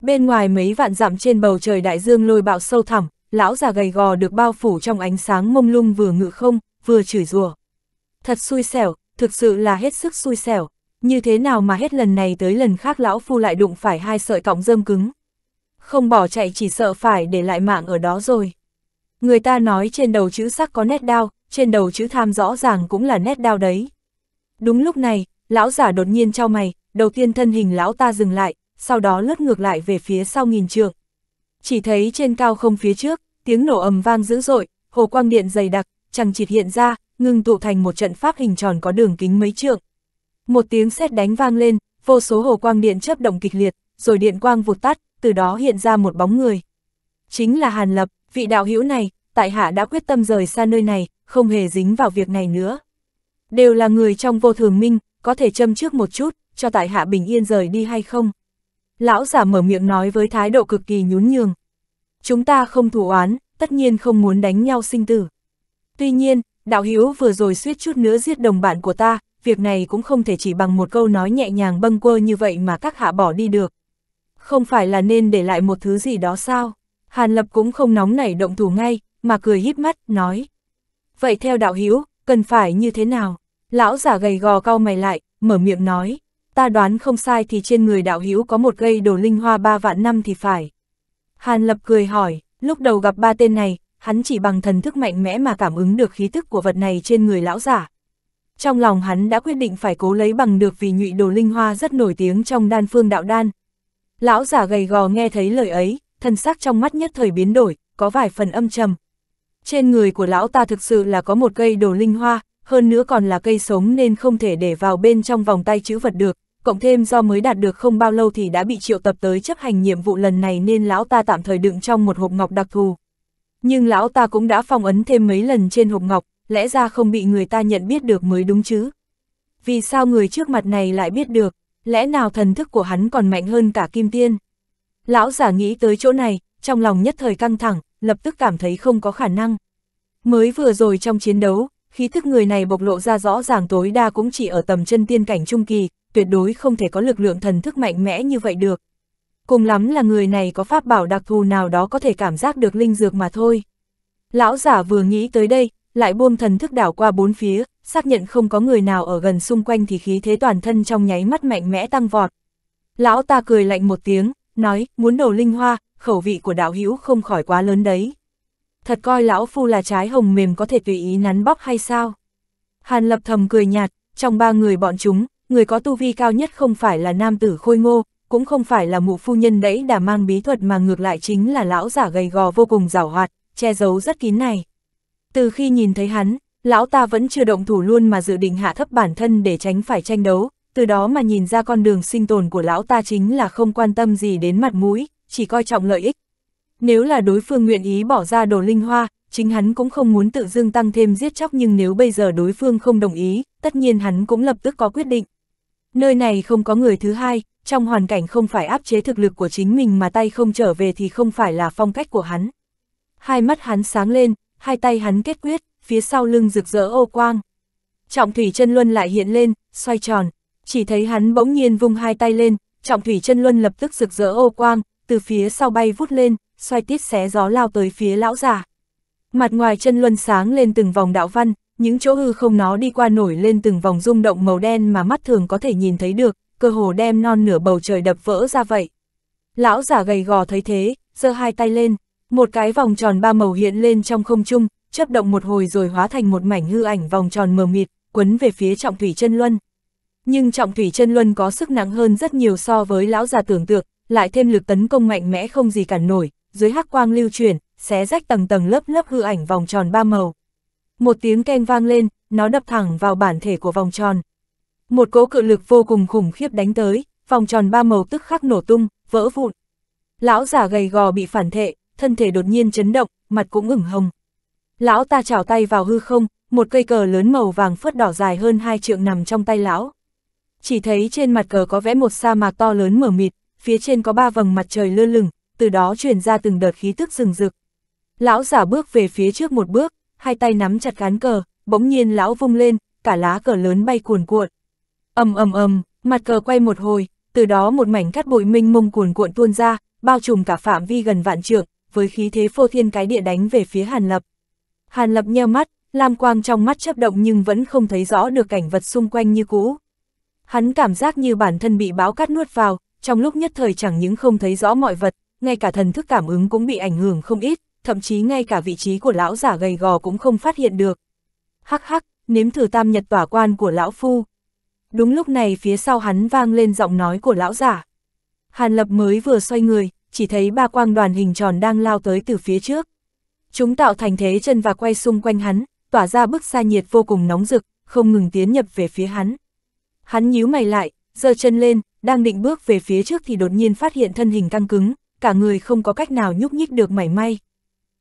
Bên ngoài mấy vạn dặm trên bầu trời đại dương lôi bạo sâu thẳm, lão già gầy gò được bao phủ trong ánh sáng mông lung vừa ngự không, vừa chửi rủa. Thật xui xẻo, thực sự là hết sức xui xẻo, như thế nào mà hết lần này tới lần khác lão phu lại đụng phải hai sợi cọng rơm cứng. Không bỏ chạy chỉ sợ phải để lại mạng ở đó rồi. Người ta nói trên đầu chữ sắc có nét đao, trên đầu chữ tham rõ ràng cũng là nét đao đấy. Đúng lúc này, lão giả đột nhiên trao mày, đầu tiên thân hình lão ta dừng lại, sau đó lướt ngược lại về phía sau nghìn trượng. Chỉ thấy trên cao không phía trước, tiếng nổ ầm vang dữ dội, hồ quang điện dày đặc, chẳng chịt hiện ra, ngưng tụ thành một trận pháp hình tròn có đường kính mấy trượng. Một tiếng sét đánh vang lên, vô số hồ quang điện chớp động kịch liệt, rồi điện quang vụt tắt, từ đó hiện ra một bóng người. Chính là Hàn Lập, vị đạo hữu này, tại hạ đã quyết tâm rời xa nơi này, không hề dính vào việc này nữa. Đều là người trong vô thường minh, có thể châm trước một chút, cho tại hạ bình yên rời đi hay không? lão giả mở miệng nói với thái độ cực kỳ nhún nhường. Chúng ta không thủ oán, tất nhiên không muốn đánh nhau sinh tử. Tuy nhiên, đạo hiếu vừa rồi suýt chút nữa giết đồng bạn của ta, việc này cũng không thể chỉ bằng một câu nói nhẹ nhàng bâng quơ như vậy mà các hạ bỏ đi được. Không phải là nên để lại một thứ gì đó sao? Hàn Lập cũng không nóng nảy động thủ ngay, mà cười híp mắt, nói. Vậy theo đạo hiếu, cần phải như thế nào? Lão giả gầy gò cau mày lại, mở miệng nói ta đoán không sai thì trên người đạo hữu có một cây đồ linh hoa ba vạn năm thì phải. Hàn Lập cười hỏi, lúc đầu gặp ba tên này, hắn chỉ bằng thần thức mạnh mẽ mà cảm ứng được khí tức của vật này trên người lão giả. Trong lòng hắn đã quyết định phải cố lấy bằng được vì nhụy đồ linh hoa rất nổi tiếng trong đan phương đạo đan. Lão giả gầy gò nghe thấy lời ấy, thân sắc trong mắt nhất thời biến đổi, có vài phần âm trầm. Trên người của lão ta thực sự là có một cây đồ linh hoa, hơn nữa còn là cây sống nên không thể để vào bên trong vòng tay chữ vật được, cộng thêm do mới đạt được không bao lâu thì đã bị triệu tập tới chấp hành nhiệm vụ lần này nên lão ta tạm thời đựng trong một hộp ngọc đặc thù. Nhưng lão ta cũng đã phong ấn thêm mấy lần trên hộp ngọc, lẽ ra không bị người ta nhận biết được mới đúng chứ. Vì sao người trước mặt này lại biết được, lẽ nào thần thức của hắn còn mạnh hơn cả kim tiên? Lão giả nghĩ tới chỗ này, trong lòng nhất thời căng thẳng, lập tức cảm thấy không có khả năng. Mới vừa rồi trong chiến đấu, khí thức người này bộc lộ ra rõ ràng tối đa cũng chỉ ở tầm chân tiên cảnh trung kỳ, tuyệt đối không thể có lực lượng thần thức mạnh mẽ như vậy được. Cùng lắm là người này có pháp bảo đặc thù nào đó có thể cảm giác được linh dược mà thôi. Lão giả vừa nghĩ tới đây, lại buông thần thức đảo qua bốn phía, xác nhận không có người nào ở gần xung quanh thì khí thế toàn thân trong nháy mắt mạnh mẽ tăng vọt. Lão ta cười lạnh một tiếng, nói, muốn đầu linh hoa, khẩu vị của đạo hữu không khỏi quá lớn đấy thật coi lão phu là trái hồng mềm có thể tùy ý nắn bóc hay sao? Hàn lập thầm cười nhạt, trong ba người bọn chúng, người có tu vi cao nhất không phải là nam tử khôi ngô, cũng không phải là mụ phu nhân đấy đã mang bí thuật mà ngược lại chính là lão giả gầy gò vô cùng giảo hoạt, che giấu rất kín này. Từ khi nhìn thấy hắn, lão ta vẫn chưa động thủ luôn mà dự định hạ thấp bản thân để tránh phải tranh đấu, từ đó mà nhìn ra con đường sinh tồn của lão ta chính là không quan tâm gì đến mặt mũi, chỉ coi trọng lợi ích, nếu là đối phương nguyện ý bỏ ra đồ linh hoa, chính hắn cũng không muốn tự dưng tăng thêm giết chóc nhưng nếu bây giờ đối phương không đồng ý, tất nhiên hắn cũng lập tức có quyết định. Nơi này không có người thứ hai, trong hoàn cảnh không phải áp chế thực lực của chính mình mà tay không trở về thì không phải là phong cách của hắn. Hai mắt hắn sáng lên, hai tay hắn kết quyết, phía sau lưng rực rỡ ô quang. Trọng thủy chân luân lại hiện lên, xoay tròn, chỉ thấy hắn bỗng nhiên vung hai tay lên, trọng thủy chân luân lập tức rực rỡ ô quang, từ phía sau bay vút lên, xoay tiết xé gió lao tới phía lão già, Mặt ngoài chân luân sáng lên từng vòng đạo văn, những chỗ hư không nó đi qua nổi lên từng vòng rung động màu đen mà mắt thường có thể nhìn thấy được, cơ hồ đem non nửa bầu trời đập vỡ ra vậy. Lão già gầy gò thấy thế, giơ hai tay lên, một cái vòng tròn ba màu hiện lên trong không trung, chớp động một hồi rồi hóa thành một mảnh hư ảnh vòng tròn mờ mịt, quấn về phía Trọng Thủy Chân Luân. Nhưng Trọng Thủy Chân Luân có sức nặng hơn rất nhiều so với lão già tưởng tượng, lại thêm lực tấn công mạnh mẽ không gì cản nổi, dưới hắc quang lưu chuyển, xé rách tầng tầng lớp lớp hư ảnh vòng tròn ba màu. Một tiếng keng vang lên, nó đập thẳng vào bản thể của vòng tròn. Một cỗ cự lực vô cùng khủng khiếp đánh tới, vòng tròn ba màu tức khắc nổ tung, vỡ vụn. Lão giả gầy gò bị phản thể, thân thể đột nhiên chấn động, mặt cũng ửng hồng. Lão ta chảo tay vào hư không, một cây cờ lớn màu vàng phớt đỏ dài hơn hai trượng nằm trong tay lão. Chỉ thấy trên mặt cờ có vẽ một sa mạc to lớn mở mịt, phía trên có ba vầng mặt trời lơ lửng, từ đó truyền ra từng đợt khí tức rừng rực. Lão giả bước về phía trước một bước, hai tay nắm chặt cán cờ, bỗng nhiên lão vung lên, cả lá cờ lớn bay cuồn cuộn. ầm ầm ầm, mặt cờ quay một hồi, từ đó một mảnh cát bụi minh mông cuồn cuộn tuôn ra, bao trùm cả phạm vi gần vạn trượng, với khí thế phô thiên cái địa đánh về phía Hàn Lập. Hàn Lập nheo mắt, lam quang trong mắt chấp động nhưng vẫn không thấy rõ được cảnh vật xung quanh như cũ. Hắn cảm giác như bản thân bị báo cát nuốt vào, trong lúc nhất thời chẳng những không thấy rõ mọi vật, ngay cả thần thức cảm ứng cũng bị ảnh hưởng không ít, thậm chí ngay cả vị trí của lão giả gầy gò cũng không phát hiện được. Hắc hắc, nếm thử tam nhật tỏa quan của lão phu. Đúng lúc này phía sau hắn vang lên giọng nói của lão giả. Hàn Lập mới vừa xoay người, chỉ thấy ba quang đoàn hình tròn đang lao tới từ phía trước. Chúng tạo thành thế chân và quay xung quanh hắn, tỏa ra bức xa nhiệt vô cùng nóng rực, không ngừng tiến nhập về phía hắn. Hắn nhíu mày lại, giơ chân lên, đang định bước về phía trước thì đột nhiên phát hiện thân hình căng cứng, cả người không có cách nào nhúc nhích được mảy may.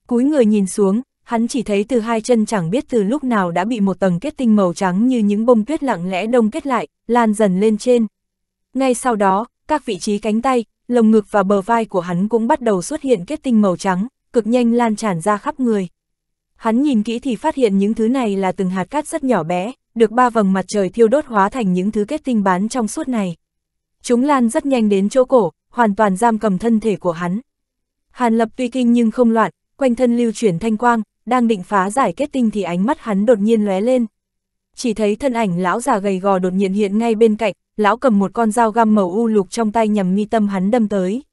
Cúi người nhìn xuống, hắn chỉ thấy từ hai chân chẳng biết từ lúc nào đã bị một tầng kết tinh màu trắng như những bông tuyết lặng lẽ đông kết lại, lan dần lên trên. Ngay sau đó, các vị trí cánh tay, lồng ngực và bờ vai của hắn cũng bắt đầu xuất hiện kết tinh màu trắng, cực nhanh lan tràn ra khắp người. Hắn nhìn kỹ thì phát hiện những thứ này là từng hạt cát rất nhỏ bé, được ba vầng mặt trời thiêu đốt hóa thành những thứ kết tinh bán trong suốt này. Chúng lan rất nhanh đến chỗ cổ, hoàn toàn giam cầm thân thể của hắn. Hàn lập tuy kinh nhưng không loạn, quanh thân lưu chuyển thanh quang, đang định phá giải kết tinh thì ánh mắt hắn đột nhiên lóe lên. Chỉ thấy thân ảnh lão già gầy gò đột nhiên hiện ngay bên cạnh, lão cầm một con dao găm màu u lục trong tay nhằm mi tâm hắn đâm tới.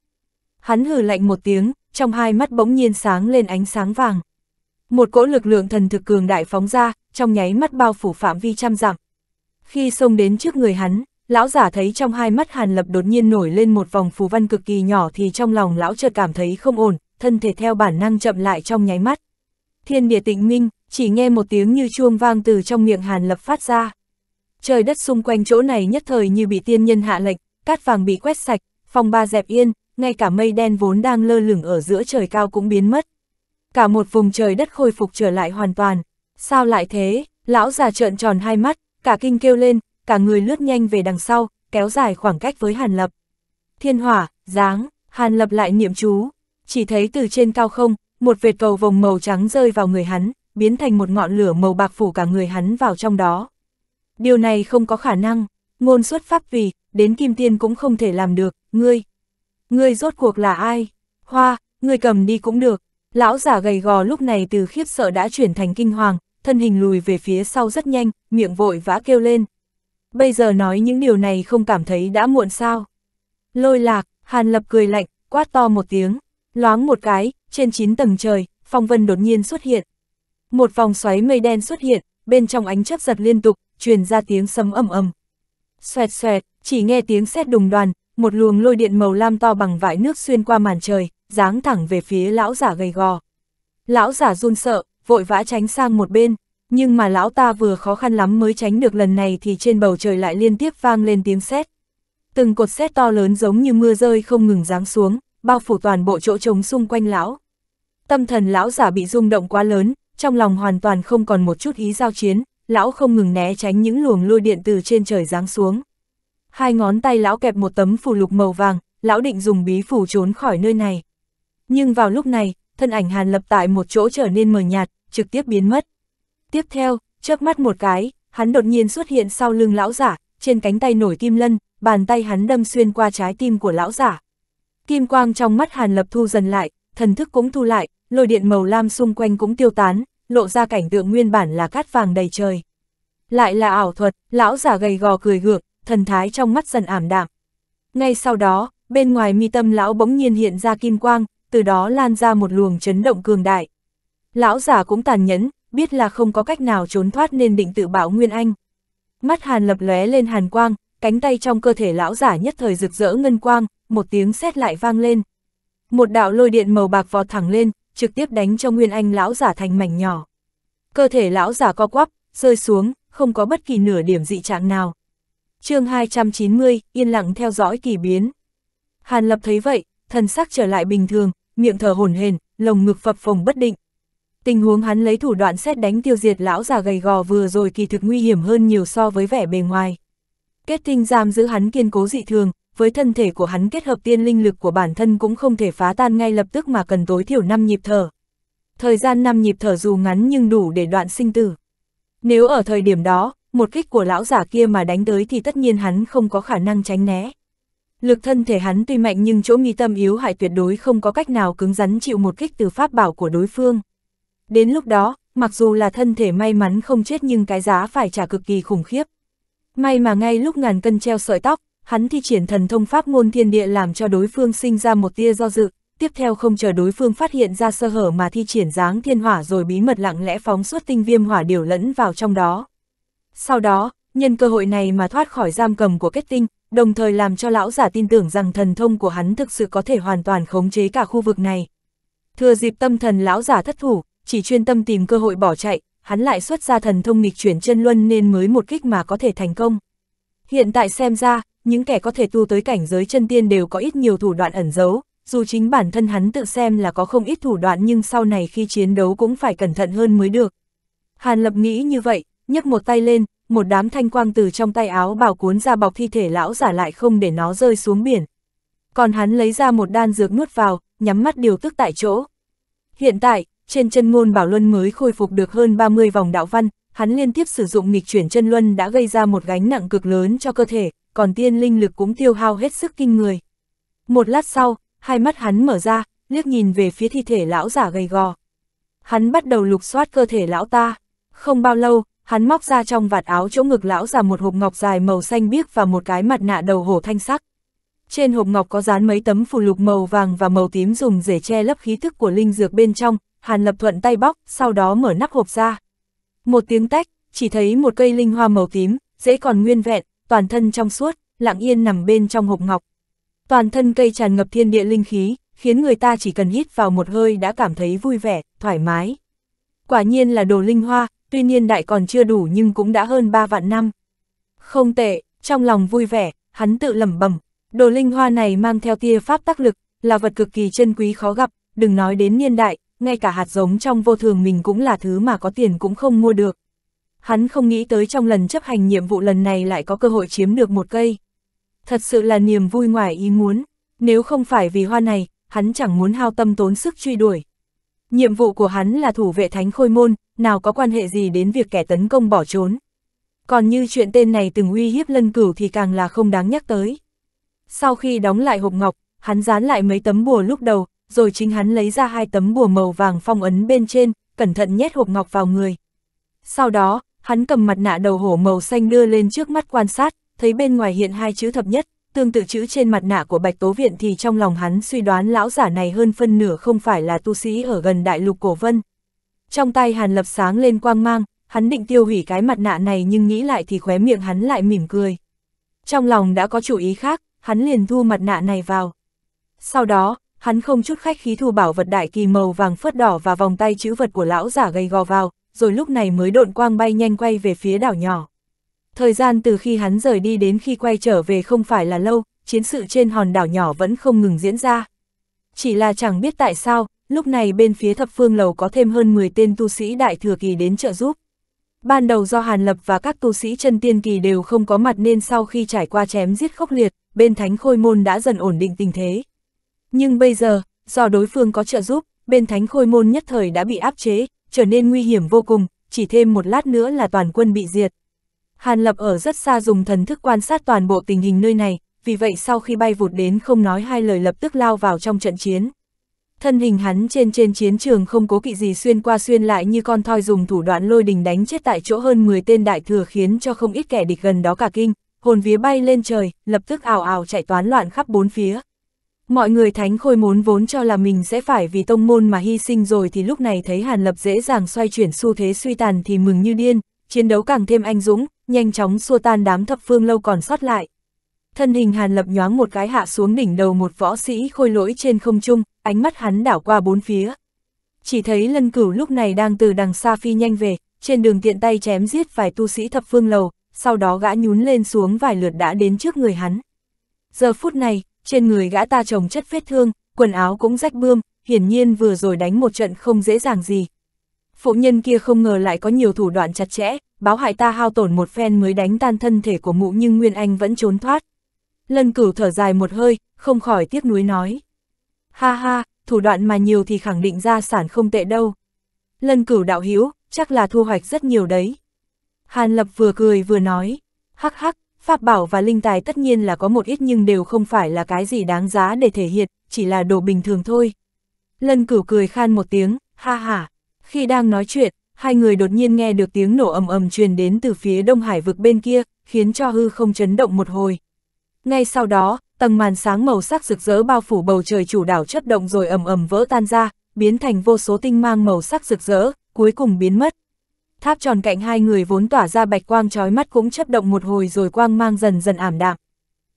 Hắn hừ lạnh một tiếng, trong hai mắt bỗng nhiên sáng lên ánh sáng vàng. Một cỗ lực lượng thần thực cường đại phóng ra, trong nháy mắt bao phủ phạm vi trăm dặm. Khi xông đến trước người hắn, Lão giả thấy trong hai mắt Hàn Lập đột nhiên nổi lên một vòng phù văn cực kỳ nhỏ thì trong lòng lão chợt cảm thấy không ổn, thân thể theo bản năng chậm lại trong nháy mắt. Thiên địa tịnh minh, chỉ nghe một tiếng như chuông vang từ trong miệng Hàn Lập phát ra. Trời đất xung quanh chỗ này nhất thời như bị tiên nhân hạ lệnh, cát vàng bị quét sạch, phòng ba dẹp yên, ngay cả mây đen vốn đang lơ lửng ở giữa trời cao cũng biến mất. Cả một vùng trời đất khôi phục trở lại hoàn toàn. Sao lại thế? Lão già trợn tròn hai mắt, cả kinh kêu lên, cả người lướt nhanh về đằng sau, kéo dài khoảng cách với Hàn Lập. Thiên hỏa, dáng, Hàn Lập lại niệm chú, chỉ thấy từ trên cao không, một vệt cầu vồng màu trắng rơi vào người hắn, biến thành một ngọn lửa màu bạc phủ cả người hắn vào trong đó. Điều này không có khả năng, ngôn xuất pháp vì, đến kim tiên cũng không thể làm được, ngươi. Ngươi rốt cuộc là ai? Hoa, ngươi cầm đi cũng được. Lão giả gầy gò lúc này từ khiếp sợ đã chuyển thành kinh hoàng, thân hình lùi về phía sau rất nhanh, miệng vội vã kêu lên, bây giờ nói những điều này không cảm thấy đã muộn sao. Lôi lạc, Hàn Lập cười lạnh, quát to một tiếng, loáng một cái, trên chín tầng trời, phong vân đột nhiên xuất hiện. Một vòng xoáy mây đen xuất hiện, bên trong ánh chấp giật liên tục, truyền ra tiếng sấm ầm ầm. Xoẹt xoẹt, chỉ nghe tiếng sét đùng đoàn, một luồng lôi điện màu lam to bằng vải nước xuyên qua màn trời, giáng thẳng về phía lão giả gầy gò. Lão giả run sợ, vội vã tránh sang một bên. Nhưng mà lão ta vừa khó khăn lắm mới tránh được lần này thì trên bầu trời lại liên tiếp vang lên tiếng sét. Từng cột sét to lớn giống như mưa rơi không ngừng giáng xuống, bao phủ toàn bộ chỗ trống xung quanh lão. Tâm thần lão giả bị rung động quá lớn, trong lòng hoàn toàn không còn một chút ý giao chiến, lão không ngừng né tránh những luồng lôi điện từ trên trời giáng xuống. Hai ngón tay lão kẹp một tấm phù lục màu vàng, lão định dùng bí phủ trốn khỏi nơi này. Nhưng vào lúc này, thân ảnh Hàn Lập tại một chỗ trở nên mờ nhạt, trực tiếp biến mất. Tiếp theo, chớp mắt một cái, hắn đột nhiên xuất hiện sau lưng lão giả, trên cánh tay nổi kim lân, bàn tay hắn đâm xuyên qua trái tim của lão giả. Kim quang trong mắt Hàn Lập thu dần lại, thần thức cũng thu lại, lôi điện màu lam xung quanh cũng tiêu tán, lộ ra cảnh tượng nguyên bản là cát vàng đầy trời. Lại là ảo thuật, lão giả gầy gò cười gượng, thần thái trong mắt dần ảm đạm. Ngay sau đó, bên ngoài mi tâm lão bỗng nhiên hiện ra kim quang, từ đó lan ra một luồng chấn động cường đại. Lão giả cũng tàn nhẫn, biết là không có cách nào trốn thoát nên định tự bảo Nguyên Anh. Mắt Hàn lập lóe lên hàn quang, cánh tay trong cơ thể lão giả nhất thời rực rỡ ngân quang, một tiếng xét lại vang lên. Một đạo lôi điện màu bạc vọt thẳng lên, trực tiếp đánh cho Nguyên Anh lão giả thành mảnh nhỏ. Cơ thể lão giả co quắp, rơi xuống, không có bất kỳ nửa điểm dị trạng nào. chương 290, yên lặng theo dõi kỳ biến. Hàn Lập thấy vậy, thần sắc trở lại bình thường, miệng thở hổn hển, lồng ngực phập phồng bất định, Tình huống hắn lấy thủ đoạn xét đánh tiêu diệt lão già gầy gò vừa rồi kỳ thực nguy hiểm hơn nhiều so với vẻ bề ngoài. Kết tinh giam giữ hắn kiên cố dị thường, với thân thể của hắn kết hợp tiên linh lực của bản thân cũng không thể phá tan ngay lập tức mà cần tối thiểu 5 nhịp thở. Thời gian 5 nhịp thở dù ngắn nhưng đủ để đoạn sinh tử. Nếu ở thời điểm đó, một kích của lão giả kia mà đánh tới thì tất nhiên hắn không có khả năng tránh né. Lực thân thể hắn tuy mạnh nhưng chỗ nghi tâm yếu hại tuyệt đối không có cách nào cứng rắn chịu một kích từ pháp bảo của đối phương. Đến lúc đó, mặc dù là thân thể may mắn không chết nhưng cái giá phải trả cực kỳ khủng khiếp. May mà ngay lúc ngàn cân treo sợi tóc, hắn thi triển thần thông pháp ngôn thiên địa làm cho đối phương sinh ra một tia do dự, tiếp theo không chờ đối phương phát hiện ra sơ hở mà thi triển dáng thiên hỏa rồi bí mật lặng lẽ phóng suốt tinh viêm hỏa điều lẫn vào trong đó. Sau đó, nhân cơ hội này mà thoát khỏi giam cầm của kết tinh, đồng thời làm cho lão giả tin tưởng rằng thần thông của hắn thực sự có thể hoàn toàn khống chế cả khu vực này. Thừa dịp tâm thần lão giả thất thủ, chỉ chuyên tâm tìm cơ hội bỏ chạy, hắn lại xuất ra thần thông nghịch chuyển chân luân nên mới một kích mà có thể thành công. Hiện tại xem ra, những kẻ có thể tu tới cảnh giới chân tiên đều có ít nhiều thủ đoạn ẩn giấu, dù chính bản thân hắn tự xem là có không ít thủ đoạn nhưng sau này khi chiến đấu cũng phải cẩn thận hơn mới được. Hàn Lập nghĩ như vậy, nhấc một tay lên, một đám thanh quang từ trong tay áo bảo cuốn ra bọc thi thể lão giả lại không để nó rơi xuống biển. Còn hắn lấy ra một đan dược nuốt vào, nhắm mắt điều tức tại chỗ. Hiện tại, trên chân ngôn bảo luân mới khôi phục được hơn 30 vòng đạo văn, hắn liên tiếp sử dụng nghịch chuyển chân luân đã gây ra một gánh nặng cực lớn cho cơ thể, còn tiên linh lực cũng tiêu hao hết sức kinh người. Một lát sau, hai mắt hắn mở ra, liếc nhìn về phía thi thể lão giả gầy gò. Hắn bắt đầu lục soát cơ thể lão ta. Không bao lâu, hắn móc ra trong vạt áo chỗ ngực lão giả một hộp ngọc dài màu xanh biếc và một cái mặt nạ đầu hổ thanh sắc. Trên hộp ngọc có dán mấy tấm phù lục màu vàng và màu tím dùng để che lấp khí thức của linh dược bên trong, Hàn Lập Thuận tay bóc, sau đó mở nắp hộp ra. Một tiếng tách, chỉ thấy một cây linh hoa màu tím, dễ còn nguyên vẹn, toàn thân trong suốt, lặng yên nằm bên trong hộp ngọc. Toàn thân cây tràn ngập thiên địa linh khí, khiến người ta chỉ cần hít vào một hơi đã cảm thấy vui vẻ, thoải mái. Quả nhiên là đồ linh hoa, tuy nhiên đại còn chưa đủ nhưng cũng đã hơn 3 vạn năm. Không tệ, trong lòng vui vẻ, hắn tự lẩm bẩm, đồ linh hoa này mang theo tia pháp tác lực, là vật cực kỳ chân quý khó gặp, đừng nói đến niên đại, ngay cả hạt giống trong vô thường mình cũng là thứ mà có tiền cũng không mua được. Hắn không nghĩ tới trong lần chấp hành nhiệm vụ lần này lại có cơ hội chiếm được một cây. Thật sự là niềm vui ngoài ý muốn, nếu không phải vì hoa này, hắn chẳng muốn hao tâm tốn sức truy đuổi. Nhiệm vụ của hắn là thủ vệ thánh khôi môn, nào có quan hệ gì đến việc kẻ tấn công bỏ trốn. Còn như chuyện tên này từng uy hiếp lân cửu thì càng là không đáng nhắc tới. Sau khi đóng lại hộp ngọc, hắn dán lại mấy tấm bùa lúc đầu, rồi chính hắn lấy ra hai tấm bùa màu vàng phong ấn bên trên, cẩn thận nhét hộp ngọc vào người. Sau đó, hắn cầm mặt nạ đầu hổ màu xanh đưa lên trước mắt quan sát, thấy bên ngoài hiện hai chữ thập nhất, tương tự chữ trên mặt nạ của Bạch Tố Viện thì trong lòng hắn suy đoán lão giả này hơn phân nửa không phải là tu sĩ ở gần đại lục cổ vân. Trong tay hàn lập sáng lên quang mang, hắn định tiêu hủy cái mặt nạ này nhưng nghĩ lại thì khóe miệng hắn lại mỉm cười. Trong lòng đã có chủ ý khác, hắn liền thu mặt nạ này vào. Sau đó, hắn không chút khách khí thu bảo vật đại kỳ màu vàng phớt đỏ và vòng tay chữ vật của lão giả gây gò vào, rồi lúc này mới độn quang bay nhanh quay về phía đảo nhỏ. Thời gian từ khi hắn rời đi đến khi quay trở về không phải là lâu, chiến sự trên hòn đảo nhỏ vẫn không ngừng diễn ra. Chỉ là chẳng biết tại sao, lúc này bên phía thập phương lầu có thêm hơn 10 tên tu sĩ đại thừa kỳ đến trợ giúp. Ban đầu do Hàn Lập và các tu sĩ chân tiên kỳ đều không có mặt nên sau khi trải qua chém giết khốc liệt, bên thánh khôi môn đã dần ổn định tình thế, nhưng bây giờ, do đối phương có trợ giúp, bên thánh khôi môn nhất thời đã bị áp chế, trở nên nguy hiểm vô cùng, chỉ thêm một lát nữa là toàn quân bị diệt. Hàn Lập ở rất xa dùng thần thức quan sát toàn bộ tình hình nơi này, vì vậy sau khi bay vụt đến không nói hai lời lập tức lao vào trong trận chiến. Thân hình hắn trên trên chiến trường không cố kỵ gì xuyên qua xuyên lại như con thoi dùng thủ đoạn lôi đình đánh chết tại chỗ hơn 10 tên đại thừa khiến cho không ít kẻ địch gần đó cả kinh, hồn vía bay lên trời, lập tức ảo ảo chạy toán loạn khắp bốn phía, Mọi người thánh khôi muốn vốn cho là mình sẽ phải vì tông môn mà hy sinh rồi thì lúc này thấy Hàn Lập dễ dàng xoay chuyển xu thế suy tàn thì mừng như điên, chiến đấu càng thêm anh dũng, nhanh chóng xua tan đám thập phương lâu còn sót lại. Thân hình Hàn Lập nhoáng một cái hạ xuống đỉnh đầu một võ sĩ khôi lỗi trên không trung, ánh mắt hắn đảo qua bốn phía. Chỉ thấy lân cửu lúc này đang từ đằng xa phi nhanh về, trên đường tiện tay chém giết vài tu sĩ thập phương lầu, sau đó gã nhún lên xuống vài lượt đã đến trước người hắn. Giờ phút này, trên người gã ta trồng chất vết thương, quần áo cũng rách bươm, hiển nhiên vừa rồi đánh một trận không dễ dàng gì. Phụ nhân kia không ngờ lại có nhiều thủ đoạn chặt chẽ, báo hại ta hao tổn một phen mới đánh tan thân thể của mụ nhưng Nguyên Anh vẫn trốn thoát. Lân cửu thở dài một hơi, không khỏi tiếc nuối nói. Ha ha, thủ đoạn mà nhiều thì khẳng định ra sản không tệ đâu. Lân cửu đạo hiếu, chắc là thu hoạch rất nhiều đấy. Hàn Lập vừa cười vừa nói, hắc hắc, Pháp bảo và linh tài tất nhiên là có một ít nhưng đều không phải là cái gì đáng giá để thể hiện, chỉ là đồ bình thường thôi. Lân cửu cười khan một tiếng, ha ha. Khi đang nói chuyện, hai người đột nhiên nghe được tiếng nổ ầm ầm truyền đến từ phía Đông Hải vực bên kia, khiến cho hư không chấn động một hồi. Ngay sau đó, tầng màn sáng màu sắc rực rỡ bao phủ bầu trời chủ đảo chất động rồi ầm ầm vỡ tan ra, biến thành vô số tinh mang màu sắc rực rỡ, cuối cùng biến mất tháp tròn cạnh hai người vốn tỏa ra bạch quang trói mắt cũng chấp động một hồi rồi quang mang dần dần ảm đạm.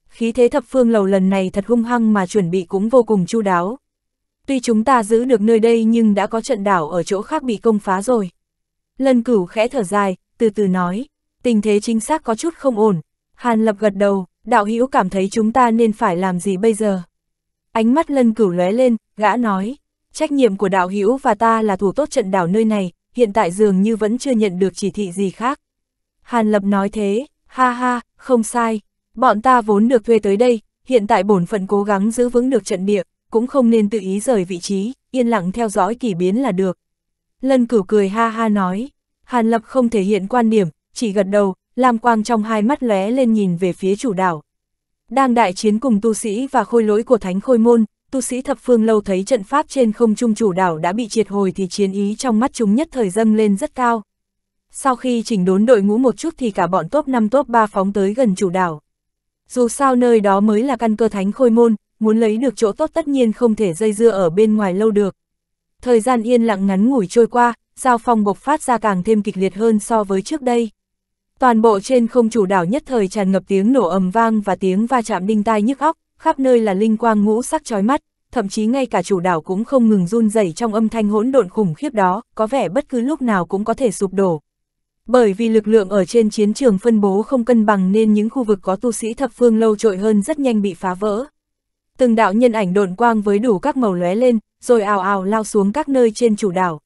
Khí thế thập phương lầu lần này thật hung hăng mà chuẩn bị cũng vô cùng chu đáo. Tuy chúng ta giữ được nơi đây nhưng đã có trận đảo ở chỗ khác bị công phá rồi. Lân cửu khẽ thở dài, từ từ nói, tình thế chính xác có chút không ổn. Hàn lập gật đầu, đạo hữu cảm thấy chúng ta nên phải làm gì bây giờ. Ánh mắt lân cửu lóe lên, gã nói, trách nhiệm của đạo hữu và ta là thủ tốt trận đảo nơi này, hiện tại dường như vẫn chưa nhận được chỉ thị gì khác. Hàn Lập nói thế, ha ha, không sai, bọn ta vốn được thuê tới đây, hiện tại bổn phận cố gắng giữ vững được trận địa, cũng không nên tự ý rời vị trí, yên lặng theo dõi kỳ biến là được. Lân cửu cười ha ha nói, Hàn Lập không thể hiện quan điểm, chỉ gật đầu, làm quang trong hai mắt lóe lên nhìn về phía chủ đảo. Đang đại chiến cùng tu sĩ và khôi lỗi của thánh khôi môn, tu sĩ thập phương lâu thấy trận pháp trên không trung chủ đảo đã bị triệt hồi thì chiến ý trong mắt chúng nhất thời dâng lên rất cao. Sau khi chỉnh đốn đội ngũ một chút thì cả bọn top 5 top 3 phóng tới gần chủ đảo. Dù sao nơi đó mới là căn cơ thánh khôi môn, muốn lấy được chỗ tốt tất nhiên không thể dây dưa ở bên ngoài lâu được. Thời gian yên lặng ngắn ngủi trôi qua, giao phong bộc phát ra càng thêm kịch liệt hơn so với trước đây. Toàn bộ trên không chủ đảo nhất thời tràn ngập tiếng nổ ầm vang và tiếng va chạm đinh tai nhức óc, khắp nơi là linh quang ngũ sắc chói mắt, thậm chí ngay cả chủ đảo cũng không ngừng run rẩy trong âm thanh hỗn độn khủng khiếp đó, có vẻ bất cứ lúc nào cũng có thể sụp đổ. Bởi vì lực lượng ở trên chiến trường phân bố không cân bằng nên những khu vực có tu sĩ thập phương lâu trội hơn rất nhanh bị phá vỡ. Từng đạo nhân ảnh độn quang với đủ các màu lóe lên, rồi ào ào lao xuống các nơi trên chủ đảo.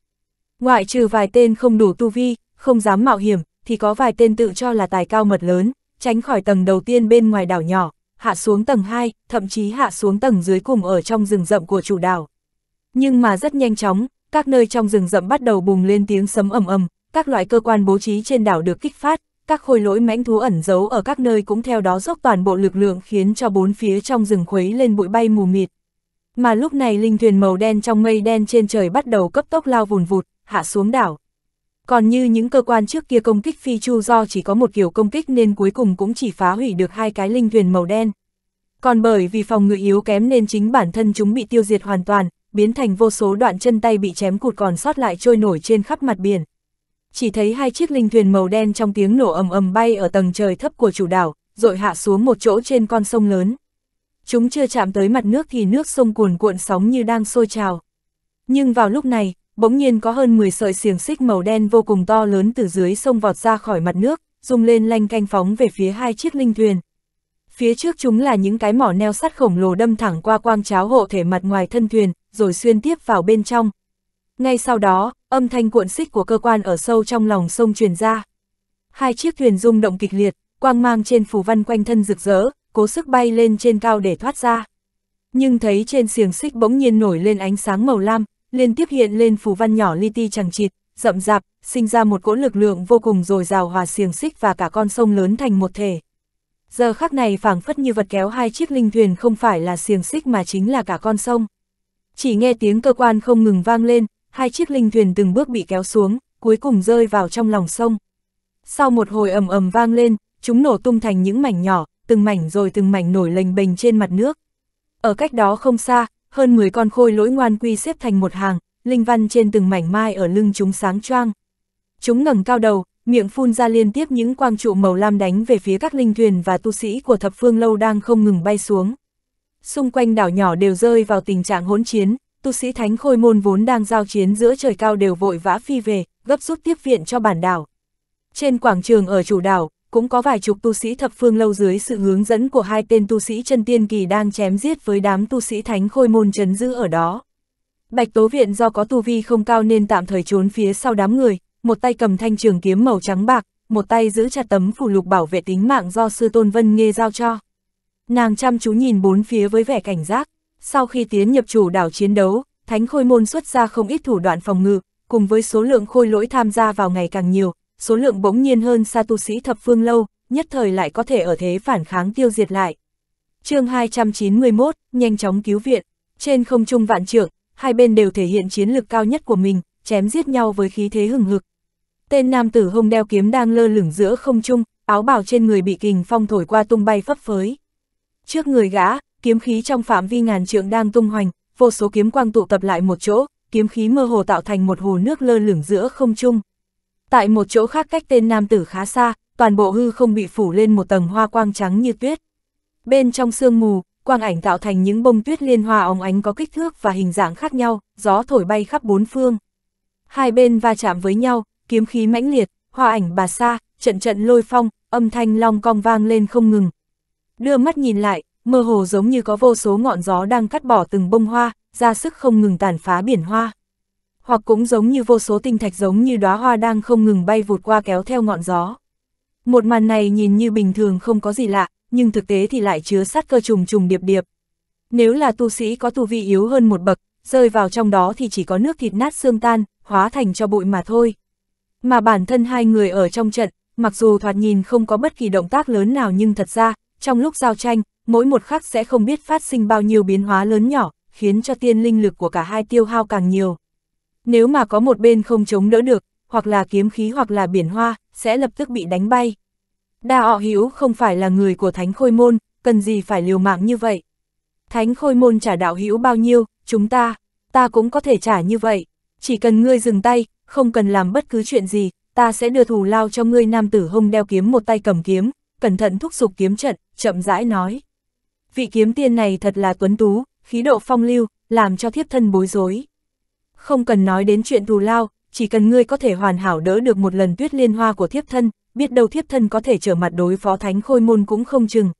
Ngoại trừ vài tên không đủ tu vi, không dám mạo hiểm, thì có vài tên tự cho là tài cao mật lớn, tránh khỏi tầng đầu tiên bên ngoài đảo nhỏ, hạ xuống tầng 2, thậm chí hạ xuống tầng dưới cùng ở trong rừng rậm của chủ đảo. Nhưng mà rất nhanh chóng, các nơi trong rừng rậm bắt đầu bùng lên tiếng sấm ầm ầm, các loại cơ quan bố trí trên đảo được kích phát, các khôi lỗi mãnh thú ẩn giấu ở các nơi cũng theo đó dốc toàn bộ lực lượng khiến cho bốn phía trong rừng khuấy lên bụi bay mù mịt. Mà lúc này linh thuyền màu đen trong mây đen trên trời bắt đầu cấp tốc lao vùn vụt, hạ xuống đảo. Còn như những cơ quan trước kia công kích phi chu do chỉ có một kiểu công kích nên cuối cùng cũng chỉ phá hủy được hai cái linh thuyền màu đen. Còn bởi vì phòng ngự yếu kém nên chính bản thân chúng bị tiêu diệt hoàn toàn, biến thành vô số đoạn chân tay bị chém cụt còn sót lại trôi nổi trên khắp mặt biển. Chỉ thấy hai chiếc linh thuyền màu đen trong tiếng nổ ầm ầm bay ở tầng trời thấp của chủ đảo, rồi hạ xuống một chỗ trên con sông lớn. Chúng chưa chạm tới mặt nước thì nước sông cuồn cuộn sóng như đang sôi trào. Nhưng vào lúc này, bỗng nhiên có hơn 10 sợi xiềng xích màu đen vô cùng to lớn từ dưới sông vọt ra khỏi mặt nước, rung lên lanh canh phóng về phía hai chiếc linh thuyền. Phía trước chúng là những cái mỏ neo sắt khổng lồ đâm thẳng qua quang cháo hộ thể mặt ngoài thân thuyền, rồi xuyên tiếp vào bên trong. Ngay sau đó, âm thanh cuộn xích của cơ quan ở sâu trong lòng sông truyền ra. Hai chiếc thuyền rung động kịch liệt, quang mang trên phù văn quanh thân rực rỡ, cố sức bay lên trên cao để thoát ra. Nhưng thấy trên xiềng xích bỗng nhiên nổi lên ánh sáng màu lam, liên tiếp hiện lên phù văn nhỏ li ti chẳng chịt, rậm rạp, sinh ra một cỗ lực lượng vô cùng dồi dào hòa xiềng xích và cả con sông lớn thành một thể. Giờ khắc này phảng phất như vật kéo hai chiếc linh thuyền không phải là xiềng xích mà chính là cả con sông. Chỉ nghe tiếng cơ quan không ngừng vang lên, hai chiếc linh thuyền từng bước bị kéo xuống, cuối cùng rơi vào trong lòng sông. Sau một hồi ầm ầm vang lên, chúng nổ tung thành những mảnh nhỏ, từng mảnh rồi từng mảnh nổi lềnh bềnh trên mặt nước. Ở cách đó không xa, hơn 10 con khôi lỗi ngoan quy xếp thành một hàng, linh văn trên từng mảnh mai ở lưng chúng sáng choang. Chúng ngẩng cao đầu, miệng phun ra liên tiếp những quang trụ màu lam đánh về phía các linh thuyền và tu sĩ của thập phương lâu đang không ngừng bay xuống. Xung quanh đảo nhỏ đều rơi vào tình trạng hỗn chiến, tu sĩ thánh khôi môn vốn đang giao chiến giữa trời cao đều vội vã phi về, gấp rút tiếp viện cho bản đảo. Trên quảng trường ở chủ đảo, cũng có vài chục tu sĩ thập phương lâu dưới sự hướng dẫn của hai tên tu sĩ chân tiên kỳ đang chém giết với đám tu sĩ thánh khôi môn chấn giữ ở đó. Bạch Tố Viện do có tu vi không cao nên tạm thời trốn phía sau đám người, một tay cầm thanh trường kiếm màu trắng bạc, một tay giữ chặt tấm phủ lục bảo vệ tính mạng do sư Tôn Vân Nghê giao cho. Nàng chăm chú nhìn bốn phía với vẻ cảnh giác, sau khi tiến nhập chủ đảo chiến đấu, thánh khôi môn xuất ra không ít thủ đoạn phòng ngự, cùng với số lượng khôi lỗi tham gia vào ngày càng nhiều, số lượng bỗng nhiên hơn xa tu sĩ thập phương lâu, nhất thời lại có thể ở thế phản kháng tiêu diệt lại. chương 291, nhanh chóng cứu viện, trên không trung vạn trượng, hai bên đều thể hiện chiến lực cao nhất của mình, chém giết nhau với khí thế hừng hực. Tên nam tử hông đeo kiếm đang lơ lửng giữa không trung, áo bào trên người bị kình phong thổi qua tung bay phấp phới. Trước người gã, kiếm khí trong phạm vi ngàn trượng đang tung hoành, vô số kiếm quang tụ tập lại một chỗ, kiếm khí mơ hồ tạo thành một hồ nước lơ lửng giữa không trung. Tại một chỗ khác cách tên nam tử khá xa, toàn bộ hư không bị phủ lên một tầng hoa quang trắng như tuyết. Bên trong sương mù, quang ảnh tạo thành những bông tuyết liên hoa óng ánh có kích thước và hình dạng khác nhau, gió thổi bay khắp bốn phương. Hai bên va chạm với nhau, kiếm khí mãnh liệt, hoa ảnh bà xa trận trận lôi phong, âm thanh long cong vang lên không ngừng. Đưa mắt nhìn lại, mơ hồ giống như có vô số ngọn gió đang cắt bỏ từng bông hoa, ra sức không ngừng tàn phá biển hoa hoặc cũng giống như vô số tinh thạch giống như đóa hoa đang không ngừng bay vụt qua kéo theo ngọn gió. Một màn này nhìn như bình thường không có gì lạ, nhưng thực tế thì lại chứa sát cơ trùng trùng điệp điệp. Nếu là tu sĩ có tu vi yếu hơn một bậc, rơi vào trong đó thì chỉ có nước thịt nát xương tan, hóa thành cho bụi mà thôi. Mà bản thân hai người ở trong trận, mặc dù thoạt nhìn không có bất kỳ động tác lớn nào nhưng thật ra, trong lúc giao tranh, mỗi một khắc sẽ không biết phát sinh bao nhiêu biến hóa lớn nhỏ, khiến cho tiên linh lực của cả hai tiêu hao càng nhiều. Nếu mà có một bên không chống đỡ được, hoặc là kiếm khí hoặc là biển hoa, sẽ lập tức bị đánh bay. Đa họ hữu không phải là người của Thánh Khôi Môn, cần gì phải liều mạng như vậy. Thánh Khôi Môn trả đạo hữu bao nhiêu, chúng ta, ta cũng có thể trả như vậy. Chỉ cần ngươi dừng tay, không cần làm bất cứ chuyện gì, ta sẽ đưa thù lao cho ngươi nam tử hung đeo kiếm một tay cầm kiếm, cẩn thận thúc giục kiếm trận, chậm rãi nói. Vị kiếm tiên này thật là tuấn tú, khí độ phong lưu, làm cho thiếp thân bối rối. Không cần nói đến chuyện thù lao, chỉ cần ngươi có thể hoàn hảo đỡ được một lần tuyết liên hoa của thiếp thân, biết đâu thiếp thân có thể trở mặt đối phó thánh khôi môn cũng không chừng.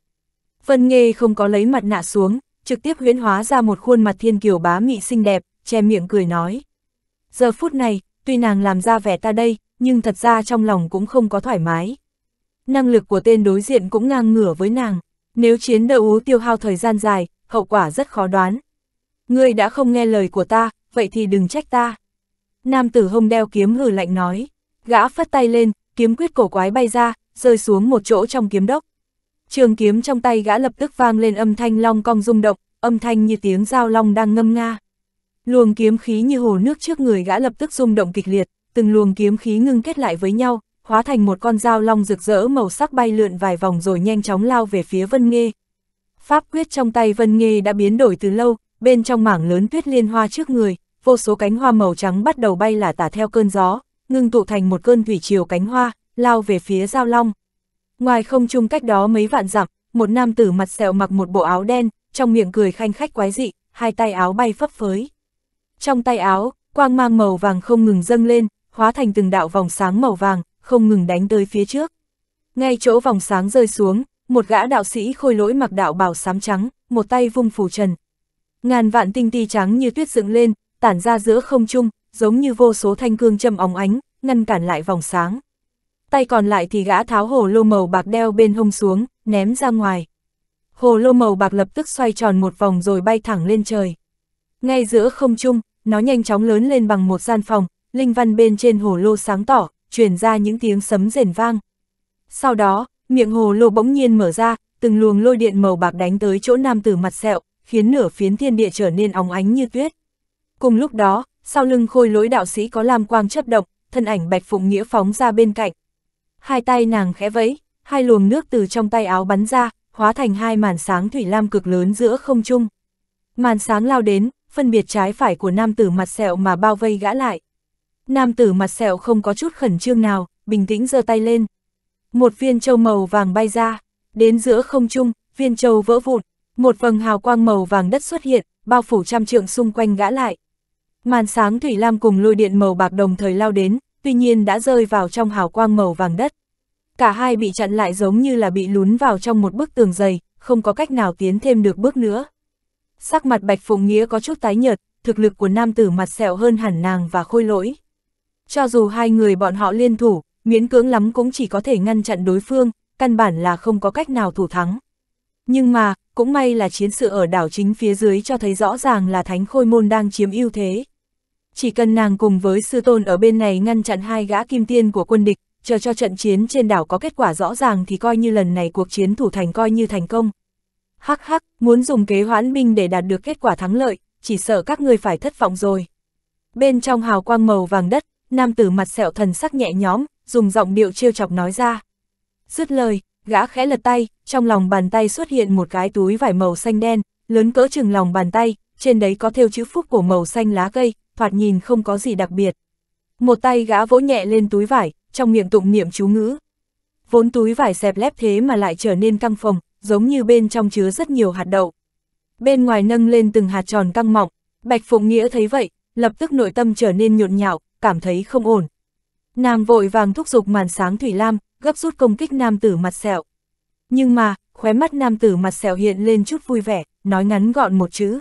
Vân Nghê không có lấy mặt nạ xuống, trực tiếp huyễn hóa ra một khuôn mặt thiên kiều bá mị xinh đẹp, che miệng cười nói. Giờ phút này, tuy nàng làm ra vẻ ta đây, nhưng thật ra trong lòng cũng không có thoải mái. Năng lực của tên đối diện cũng ngang ngửa với nàng, nếu chiến đấu tiêu hao thời gian dài, hậu quả rất khó đoán. Ngươi đã không nghe lời của ta, vậy thì đừng trách ta. Nam tử hông đeo kiếm hừ lạnh nói, gã phất tay lên, kiếm quyết cổ quái bay ra, rơi xuống một chỗ trong kiếm đốc. Trường kiếm trong tay gã lập tức vang lên âm thanh long cong rung động, âm thanh như tiếng dao long đang ngâm nga. Luồng kiếm khí như hồ nước trước người gã lập tức rung động kịch liệt, từng luồng kiếm khí ngưng kết lại với nhau, hóa thành một con dao long rực rỡ màu sắc bay lượn vài vòng rồi nhanh chóng lao về phía Vân Nghê. Pháp quyết trong tay Vân Nghê đã biến đổi từ lâu, bên trong mảng lớn tuyết liên hoa trước người, vô số cánh hoa màu trắng bắt đầu bay là tả theo cơn gió, ngưng tụ thành một cơn thủy triều cánh hoa, lao về phía giao long. Ngoài không trung cách đó mấy vạn dặm, một nam tử mặt sẹo mặc một bộ áo đen, trong miệng cười khanh khách quái dị, hai tay áo bay phấp phới. Trong tay áo, quang mang màu vàng không ngừng dâng lên, hóa thành từng đạo vòng sáng màu vàng, không ngừng đánh tới phía trước. Ngay chỗ vòng sáng rơi xuống, một gã đạo sĩ khôi lỗi mặc đạo bào xám trắng, một tay vung phù trần. Ngàn vạn tinh ti trắng như tuyết dựng lên, tản ra giữa không trung, giống như vô số thanh cương châm óng ánh, ngăn cản lại vòng sáng. Tay còn lại thì gã tháo hồ lô màu bạc đeo bên hông xuống, ném ra ngoài. Hồ lô màu bạc lập tức xoay tròn một vòng rồi bay thẳng lên trời. Ngay giữa không trung, nó nhanh chóng lớn lên bằng một gian phòng, linh văn bên trên hồ lô sáng tỏ, truyền ra những tiếng sấm rền vang. Sau đó, miệng hồ lô bỗng nhiên mở ra, từng luồng lôi điện màu bạc đánh tới chỗ nam tử mặt sẹo, khiến nửa phiến thiên địa trở nên óng ánh như tuyết. Cùng lúc đó, sau lưng khôi lỗi đạo sĩ có lam quang chấp động, thân ảnh Bạch Phụng Nghĩa phóng ra bên cạnh. Hai tay nàng khẽ vẫy, hai luồng nước từ trong tay áo bắn ra, hóa thành hai màn sáng thủy lam cực lớn giữa không trung. Màn sáng lao đến, phân biệt trái phải của nam tử mặt sẹo mà bao vây gã lại. Nam tử mặt sẹo không có chút khẩn trương nào, bình tĩnh giơ tay lên. Một viên châu màu vàng bay ra, đến giữa không trung, viên châu vỡ vụn, một vầng hào quang màu vàng đất xuất hiện, bao phủ trăm trượng xung quanh gã lại. Màn sáng thủy lam cùng lôi điện màu bạc đồng thời lao đến, tuy nhiên đã rơi vào trong hào quang màu vàng đất. Cả hai bị chặn lại giống như là bị lún vào trong một bức tường dày, không có cách nào tiến thêm được bước nữa. Sắc mặt Bạch Phụng Nghĩa có chút tái nhợt, thực lực của nam tử mặt sẹo hơn hẳn nàng và khôi lỗi. Cho dù hai người bọn họ liên thủ, miễn cưỡng lắm cũng chỉ có thể ngăn chặn đối phương, căn bản là không có cách nào thủ thắng. Nhưng mà, cũng may là chiến sự ở đảo chính phía dưới cho thấy rõ ràng là thánh khôi môn đang chiếm ưu thế chỉ cần nàng cùng với sư tôn ở bên này ngăn chặn hai gã kim tiên của quân địch, chờ cho trận chiến trên đảo có kết quả rõ ràng thì coi như lần này cuộc chiến thủ thành coi như thành công. Hắc hắc, muốn dùng kế hoãn binh để đạt được kết quả thắng lợi, chỉ sợ các ngươi phải thất vọng rồi. Bên trong hào quang màu vàng đất, nam tử mặt sẹo thần sắc nhẹ nhõm, dùng giọng điệu trêu chọc nói ra. Dứt lời, gã khẽ lật tay, trong lòng bàn tay xuất hiện một cái túi vải màu xanh đen, lớn cỡ chừng lòng bàn tay, trên đấy có thêu chữ phúc của màu xanh lá cây, thoạt nhìn không có gì đặc biệt. Một tay gã vỗ nhẹ lên túi vải, trong miệng tụng niệm chú ngữ. Vốn túi vải xẹp lép thế mà lại trở nên căng phồng, giống như bên trong chứa rất nhiều hạt đậu. Bên ngoài nâng lên từng hạt tròn căng mọng, Bạch Phụng Nghĩa thấy vậy, lập tức nội tâm trở nên nhộn nhạo, cảm thấy không ổn. Nam vội vàng thúc giục màn sáng Thủy Lam, gấp rút công kích nam tử mặt sẹo. Nhưng mà, khóe mắt nam tử mặt sẹo hiện lên chút vui vẻ, nói ngắn gọn một chữ.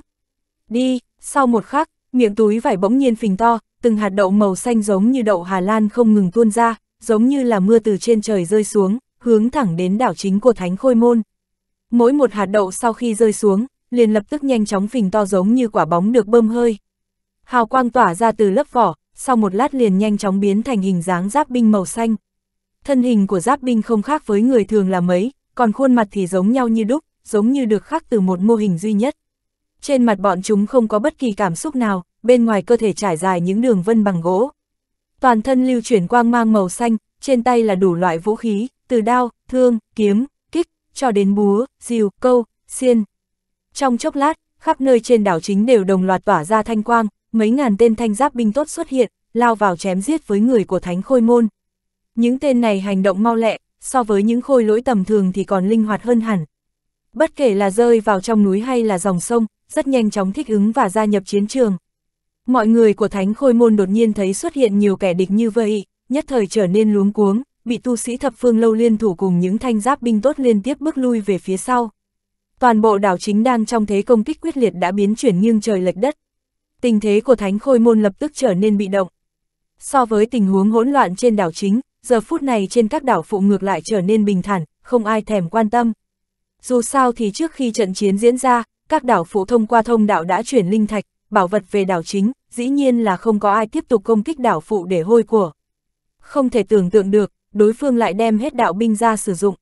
Đi, sau một khắc, Miệng túi vải bỗng nhiên phình to, từng hạt đậu màu xanh giống như đậu Hà Lan không ngừng tuôn ra, giống như là mưa từ trên trời rơi xuống, hướng thẳng đến đảo chính của Thánh Khôi Môn. Mỗi một hạt đậu sau khi rơi xuống, liền lập tức nhanh chóng phình to giống như quả bóng được bơm hơi. Hào quang tỏa ra từ lớp vỏ, sau một lát liền nhanh chóng biến thành hình dáng giáp binh màu xanh. Thân hình của giáp binh không khác với người thường là mấy, còn khuôn mặt thì giống nhau như đúc, giống như được khắc từ một mô hình duy nhất trên mặt bọn chúng không có bất kỳ cảm xúc nào, bên ngoài cơ thể trải dài những đường vân bằng gỗ. Toàn thân lưu chuyển quang mang màu xanh, trên tay là đủ loại vũ khí, từ đao, thương, kiếm, kích, cho đến búa, rìu, câu, xiên. Trong chốc lát, khắp nơi trên đảo chính đều đồng loạt tỏa ra thanh quang, mấy ngàn tên thanh giáp binh tốt xuất hiện, lao vào chém giết với người của thánh khôi môn. Những tên này hành động mau lẹ, so với những khôi lỗi tầm thường thì còn linh hoạt hơn hẳn. Bất kể là rơi vào trong núi hay là dòng sông, rất nhanh chóng thích ứng và gia nhập chiến trường. Mọi người của Thánh Khôi Môn đột nhiên thấy xuất hiện nhiều kẻ địch như vậy, nhất thời trở nên luống cuống, bị tu sĩ thập phương lâu liên thủ cùng những thanh giáp binh tốt liên tiếp bước lui về phía sau. Toàn bộ đảo chính đang trong thế công kích quyết liệt đã biến chuyển nghiêng trời lệch đất. Tình thế của Thánh Khôi Môn lập tức trở nên bị động. So với tình huống hỗn loạn trên đảo chính, giờ phút này trên các đảo phụ ngược lại trở nên bình thản, không ai thèm quan tâm. Dù sao thì trước khi trận chiến diễn ra, các đảo phụ thông qua thông đạo đã chuyển linh thạch, bảo vật về đảo chính, dĩ nhiên là không có ai tiếp tục công kích đảo phụ để hôi của. Không thể tưởng tượng được, đối phương lại đem hết đạo binh ra sử dụng.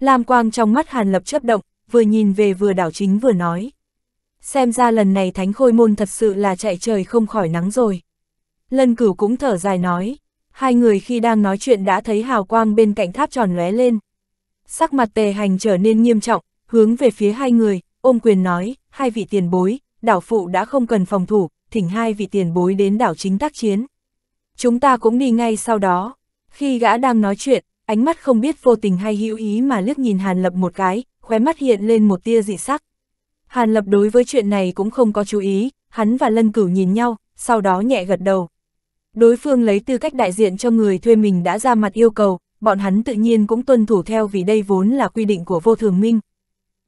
Lam quang trong mắt Hàn Lập chấp động, vừa nhìn về vừa đảo chính vừa nói. Xem ra lần này thánh khôi môn thật sự là chạy trời không khỏi nắng rồi. Lân cửu cũng thở dài nói, hai người khi đang nói chuyện đã thấy hào quang bên cạnh tháp tròn lóe lên. Sắc mặt tề hành trở nên nghiêm trọng, hướng về phía hai người, ôm quyền nói, hai vị tiền bối, đảo phụ đã không cần phòng thủ, thỉnh hai vị tiền bối đến đảo chính tác chiến. Chúng ta cũng đi ngay sau đó. Khi gã đang nói chuyện, ánh mắt không biết vô tình hay hữu ý mà liếc nhìn Hàn Lập một cái, khóe mắt hiện lên một tia dị sắc. Hàn Lập đối với chuyện này cũng không có chú ý, hắn và Lân Cửu nhìn nhau, sau đó nhẹ gật đầu. Đối phương lấy tư cách đại diện cho người thuê mình đã ra mặt yêu cầu, bọn hắn tự nhiên cũng tuân thủ theo vì đây vốn là quy định của vô thường minh.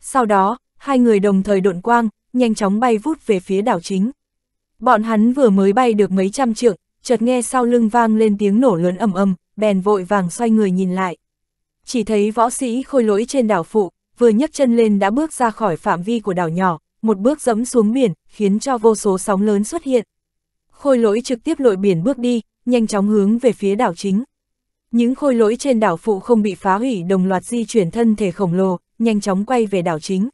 Sau đó, hai người đồng thời độn quang, nhanh chóng bay vút về phía đảo chính. Bọn hắn vừa mới bay được mấy trăm trượng, chợt nghe sau lưng vang lên tiếng nổ lớn ầm ầm, bèn vội vàng xoay người nhìn lại. Chỉ thấy võ sĩ khôi lỗi trên đảo phụ, vừa nhấc chân lên đã bước ra khỏi phạm vi của đảo nhỏ, một bước dẫm xuống biển, khiến cho vô số sóng lớn xuất hiện. Khôi lỗi trực tiếp lội biển bước đi, nhanh chóng hướng về phía đảo chính. Những khôi lỗi trên đảo phụ không bị phá hủy đồng loạt di chuyển thân thể khổng lồ, nhanh chóng quay về đảo chính.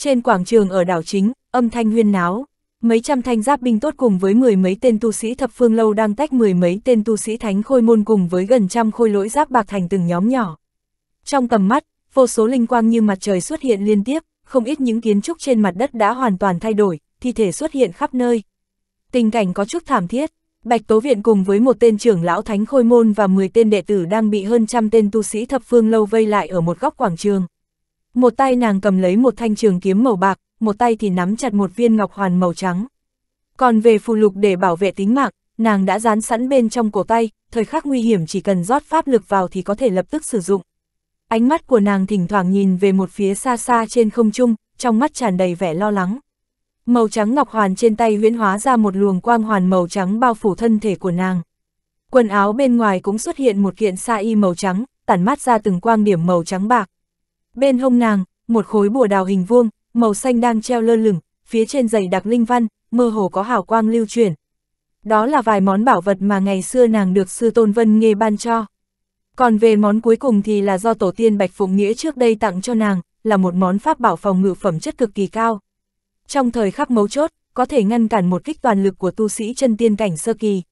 Trên quảng trường ở đảo chính, âm thanh huyên náo, mấy trăm thanh giáp binh tốt cùng với mười mấy tên tu sĩ thập phương lâu đang tách mười mấy tên tu sĩ thánh khôi môn cùng với gần trăm khôi lỗi giáp bạc thành từng nhóm nhỏ. Trong tầm mắt, vô số linh quang như mặt trời xuất hiện liên tiếp, không ít những kiến trúc trên mặt đất đã hoàn toàn thay đổi, thi thể xuất hiện khắp nơi. Tình cảnh có chút thảm thiết, Bạch Tố Viện cùng với một tên trưởng lão thánh khôi môn và mười tên đệ tử đang bị hơn trăm tên tu sĩ thập phương lâu vây lại ở một góc quảng trường. Một tay nàng cầm lấy một thanh trường kiếm màu bạc, một tay thì nắm chặt một viên ngọc hoàn màu trắng. Còn về phù lục để bảo vệ tính mạng, nàng đã dán sẵn bên trong cổ tay, thời khắc nguy hiểm chỉ cần rót pháp lực vào thì có thể lập tức sử dụng. Ánh mắt của nàng thỉnh thoảng nhìn về một phía xa xa trên không trung, trong mắt tràn đầy vẻ lo lắng. Màu trắng ngọc hoàn trên tay huyễn hóa ra một luồng quang hoàn màu trắng bao phủ thân thể của nàng. Quần áo bên ngoài cũng xuất hiện một kiện sa y màu trắng, tản mát ra từng quang điểm màu trắng bạc. Bên hông nàng, một khối bùa đào hình vuông, màu xanh đang treo lơ lửng, phía trên giày đặc linh văn, mơ hồ có hào quang lưu chuyển. Đó là vài món bảo vật mà ngày xưa nàng được sư Tôn Vân Nghê ban cho. Còn về món cuối cùng thì là do tổ tiên Bạch Phụng Nghĩa trước đây tặng cho nàng, là một món pháp bảo phòng ngự phẩm chất cực kỳ cao. Trong thời khắc mấu chốt, có thể ngăn cản một kích toàn lực của tu sĩ chân tiên cảnh sơ kỳ.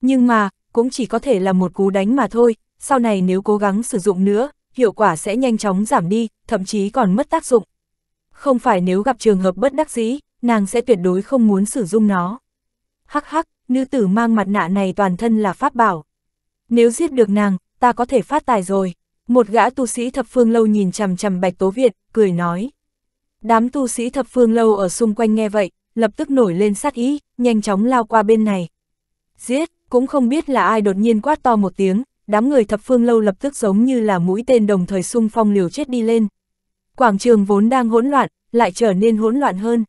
Nhưng mà, cũng chỉ có thể là một cú đánh mà thôi, sau này nếu cố gắng sử dụng nữa, hiệu quả sẽ nhanh chóng giảm đi, thậm chí còn mất tác dụng. Không phải nếu gặp trường hợp bất đắc dĩ, nàng sẽ tuyệt đối không muốn sử dụng nó. Hắc hắc, nữ tử mang mặt nạ này toàn thân là pháp bảo. Nếu giết được nàng, ta có thể phát tài rồi. Một gã tu sĩ thập phương lâu nhìn chằm chằm bạch tố Việt, cười nói. Đám tu sĩ thập phương lâu ở xung quanh nghe vậy, lập tức nổi lên sát ý, nhanh chóng lao qua bên này. Giết, cũng không biết là ai đột nhiên quát to một tiếng, đám người thập phương lâu lập tức giống như là mũi tên đồng thời xung phong liều chết đi lên. Quảng trường vốn đang hỗn loạn, lại trở nên hỗn loạn hơn.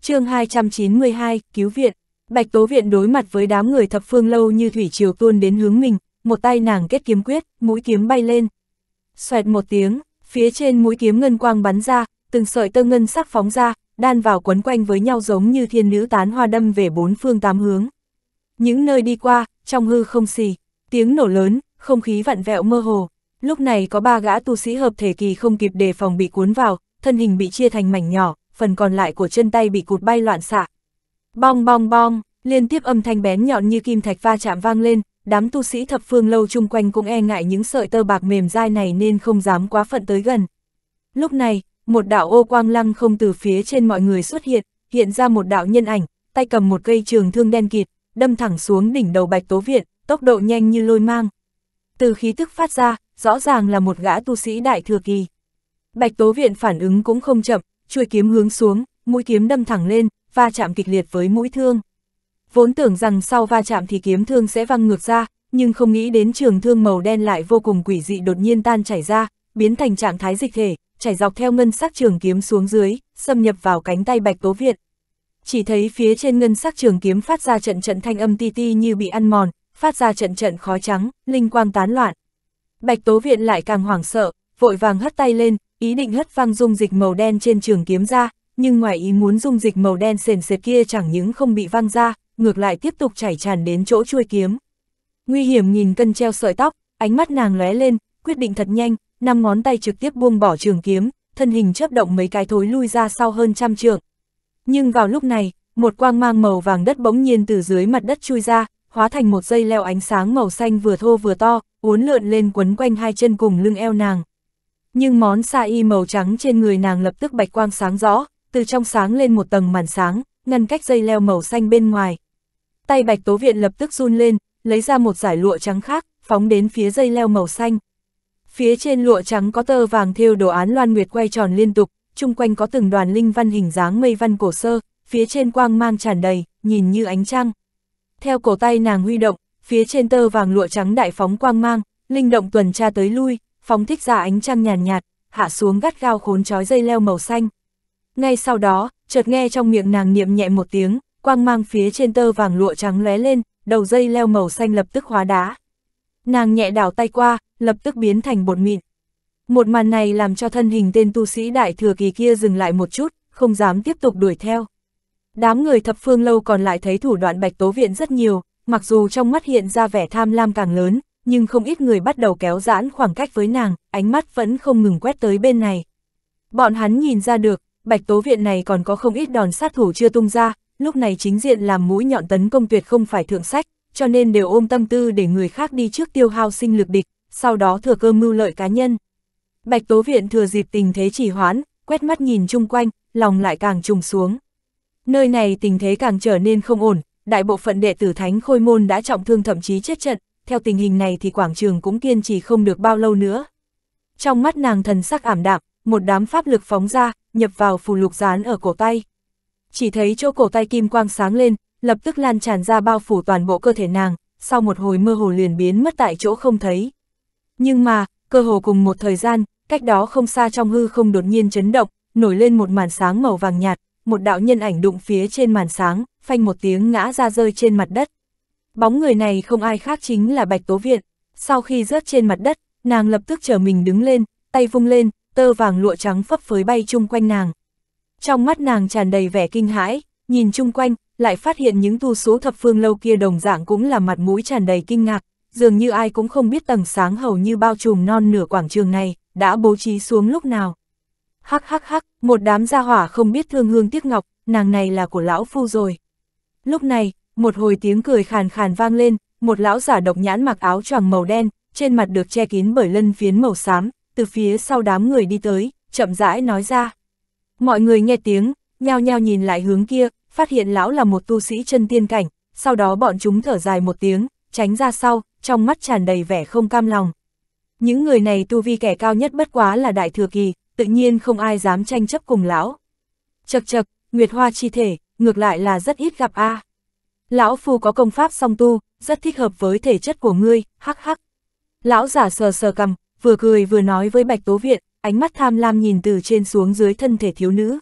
chương 292, Cứu Viện Bạch Tố Viện đối mặt với đám người thập phương lâu như thủy triều tuôn đến hướng mình, một tay nàng kết kiếm quyết, mũi kiếm bay lên. Xoẹt một tiếng, phía trên mũi kiếm ngân quang bắn ra, từng sợi tơ ngân sắc phóng ra, đan vào quấn quanh với nhau giống như thiên nữ tán hoa đâm về bốn phương tám hướng. Những nơi đi qua, trong hư không xì, tiếng nổ lớn, không khí vặn vẹo mơ hồ. Lúc này có ba gã tu sĩ hợp thể kỳ không kịp đề phòng bị cuốn vào, thân hình bị chia thành mảnh nhỏ, phần còn lại của chân tay bị cụt bay loạn xạ. Bong bong bong, liên tiếp âm thanh bén nhọn như kim thạch va chạm vang lên, đám tu sĩ thập phương lâu chung quanh cũng e ngại những sợi tơ bạc mềm dai này nên không dám quá phận tới gần. Lúc này, một đạo ô quang lăng không từ phía trên mọi người xuất hiện, hiện ra một đạo nhân ảnh, tay cầm một cây trường thương đen kịt, đâm thẳng xuống đỉnh đầu Bạch Tố Viện, tốc độ nhanh như lôi mang từ khí tức phát ra, rõ ràng là một gã tu sĩ đại thừa kỳ. Bạch Tố Viện phản ứng cũng không chậm, chuôi kiếm hướng xuống, mũi kiếm đâm thẳng lên, va chạm kịch liệt với mũi thương. Vốn tưởng rằng sau va chạm thì kiếm thương sẽ văng ngược ra, nhưng không nghĩ đến trường thương màu đen lại vô cùng quỷ dị đột nhiên tan chảy ra, biến thành trạng thái dịch thể, chảy dọc theo ngân sắc trường kiếm xuống dưới, xâm nhập vào cánh tay Bạch Tố Viện. Chỉ thấy phía trên ngân sắc trường kiếm phát ra trận trận thanh âm ti ti như bị ăn mòn, phát ra trận trận khói trắng, linh quang tán loạn. Bạch Tố Viện lại càng hoảng sợ, vội vàng hất tay lên, ý định hất văng dung dịch màu đen trên trường kiếm ra, nhưng ngoài ý muốn dung dịch màu đen sền sệt kia chẳng những không bị văng ra, ngược lại tiếp tục chảy tràn đến chỗ chuôi kiếm. Nguy hiểm nhìn cân treo sợi tóc, ánh mắt nàng lóe lên, quyết định thật nhanh, năm ngón tay trực tiếp buông bỏ trường kiếm, thân hình chớp động mấy cái thối lui ra sau hơn trăm trượng. Nhưng vào lúc này, một quang mang màu vàng đất bỗng nhiên từ dưới mặt đất chui ra, hóa thành một dây leo ánh sáng màu xanh vừa thô vừa to, uốn lượn lên quấn quanh hai chân cùng lưng eo nàng. Nhưng món sa y màu trắng trên người nàng lập tức bạch quang sáng rõ, từ trong sáng lên một tầng màn sáng, ngăn cách dây leo màu xanh bên ngoài. Tay bạch tố viện lập tức run lên, lấy ra một giải lụa trắng khác, phóng đến phía dây leo màu xanh. Phía trên lụa trắng có tơ vàng thêu đồ án loan nguyệt quay tròn liên tục, chung quanh có từng đoàn linh văn hình dáng mây văn cổ sơ, phía trên quang mang tràn đầy, nhìn như ánh trăng theo cổ tay nàng huy động, phía trên tơ vàng lụa trắng đại phóng quang mang, linh động tuần tra tới lui, phóng thích ra ánh trăng nhàn nhạt, nhạt, hạ xuống gắt gao khốn trói dây leo màu xanh. Ngay sau đó, chợt nghe trong miệng nàng niệm nhẹ một tiếng, quang mang phía trên tơ vàng lụa trắng lóe lên, đầu dây leo màu xanh lập tức hóa đá. Nàng nhẹ đảo tay qua, lập tức biến thành bột mịn. Một màn này làm cho thân hình tên tu sĩ đại thừa kỳ kia dừng lại một chút, không dám tiếp tục đuổi theo. Đám người thập phương lâu còn lại thấy thủ đoạn bạch tố viện rất nhiều, mặc dù trong mắt hiện ra vẻ tham lam càng lớn, nhưng không ít người bắt đầu kéo giãn khoảng cách với nàng, ánh mắt vẫn không ngừng quét tới bên này. Bọn hắn nhìn ra được, bạch tố viện này còn có không ít đòn sát thủ chưa tung ra, lúc này chính diện làm mũi nhọn tấn công tuyệt không phải thượng sách, cho nên đều ôm tâm tư để người khác đi trước tiêu hao sinh lực địch, sau đó thừa cơ mưu lợi cá nhân. Bạch tố viện thừa dịp tình thế chỉ hoãn, quét mắt nhìn chung quanh, lòng lại càng trùng xuống. Nơi này tình thế càng trở nên không ổn, đại bộ phận đệ tử thánh khôi môn đã trọng thương thậm chí chết trận, theo tình hình này thì quảng trường cũng kiên trì không được bao lâu nữa. Trong mắt nàng thần sắc ảm đạm, một đám pháp lực phóng ra, nhập vào phù lục dán ở cổ tay. Chỉ thấy chỗ cổ tay kim quang sáng lên, lập tức lan tràn ra bao phủ toàn bộ cơ thể nàng, sau một hồi mơ hồ liền biến mất tại chỗ không thấy. Nhưng mà, cơ hồ cùng một thời gian, cách đó không xa trong hư không đột nhiên chấn động, nổi lên một màn sáng màu vàng nhạt, một đạo nhân ảnh đụng phía trên màn sáng, phanh một tiếng ngã ra rơi trên mặt đất. Bóng người này không ai khác chính là Bạch Tố Viện. Sau khi rớt trên mặt đất, nàng lập tức trở mình đứng lên, tay vung lên, tơ vàng lụa trắng phấp phới bay chung quanh nàng. Trong mắt nàng tràn đầy vẻ kinh hãi, nhìn chung quanh, lại phát hiện những tu số thập phương lâu kia đồng dạng cũng là mặt mũi tràn đầy kinh ngạc, dường như ai cũng không biết tầng sáng hầu như bao trùm non nửa quảng trường này, đã bố trí xuống lúc nào hắc hắc hắc, một đám gia hỏa không biết thương hương tiếc ngọc, nàng này là của lão phu rồi. Lúc này, một hồi tiếng cười khàn khàn vang lên, một lão giả độc nhãn mặc áo choàng màu đen, trên mặt được che kín bởi lân phiến màu xám, từ phía sau đám người đi tới, chậm rãi nói ra. Mọi người nghe tiếng, nhao nhao nhìn lại hướng kia, phát hiện lão là một tu sĩ chân tiên cảnh, sau đó bọn chúng thở dài một tiếng, tránh ra sau, trong mắt tràn đầy vẻ không cam lòng. Những người này tu vi kẻ cao nhất bất quá là đại thừa kỳ, tự nhiên không ai dám tranh chấp cùng lão. Chật chật, Nguyệt Hoa chi thể, ngược lại là rất ít gặp a. À. Lão phu có công pháp song tu, rất thích hợp với thể chất của ngươi, hắc hắc. Lão giả sờ sờ cầm, vừa cười vừa nói với Bạch Tố Viện, ánh mắt tham lam nhìn từ trên xuống dưới thân thể thiếu nữ.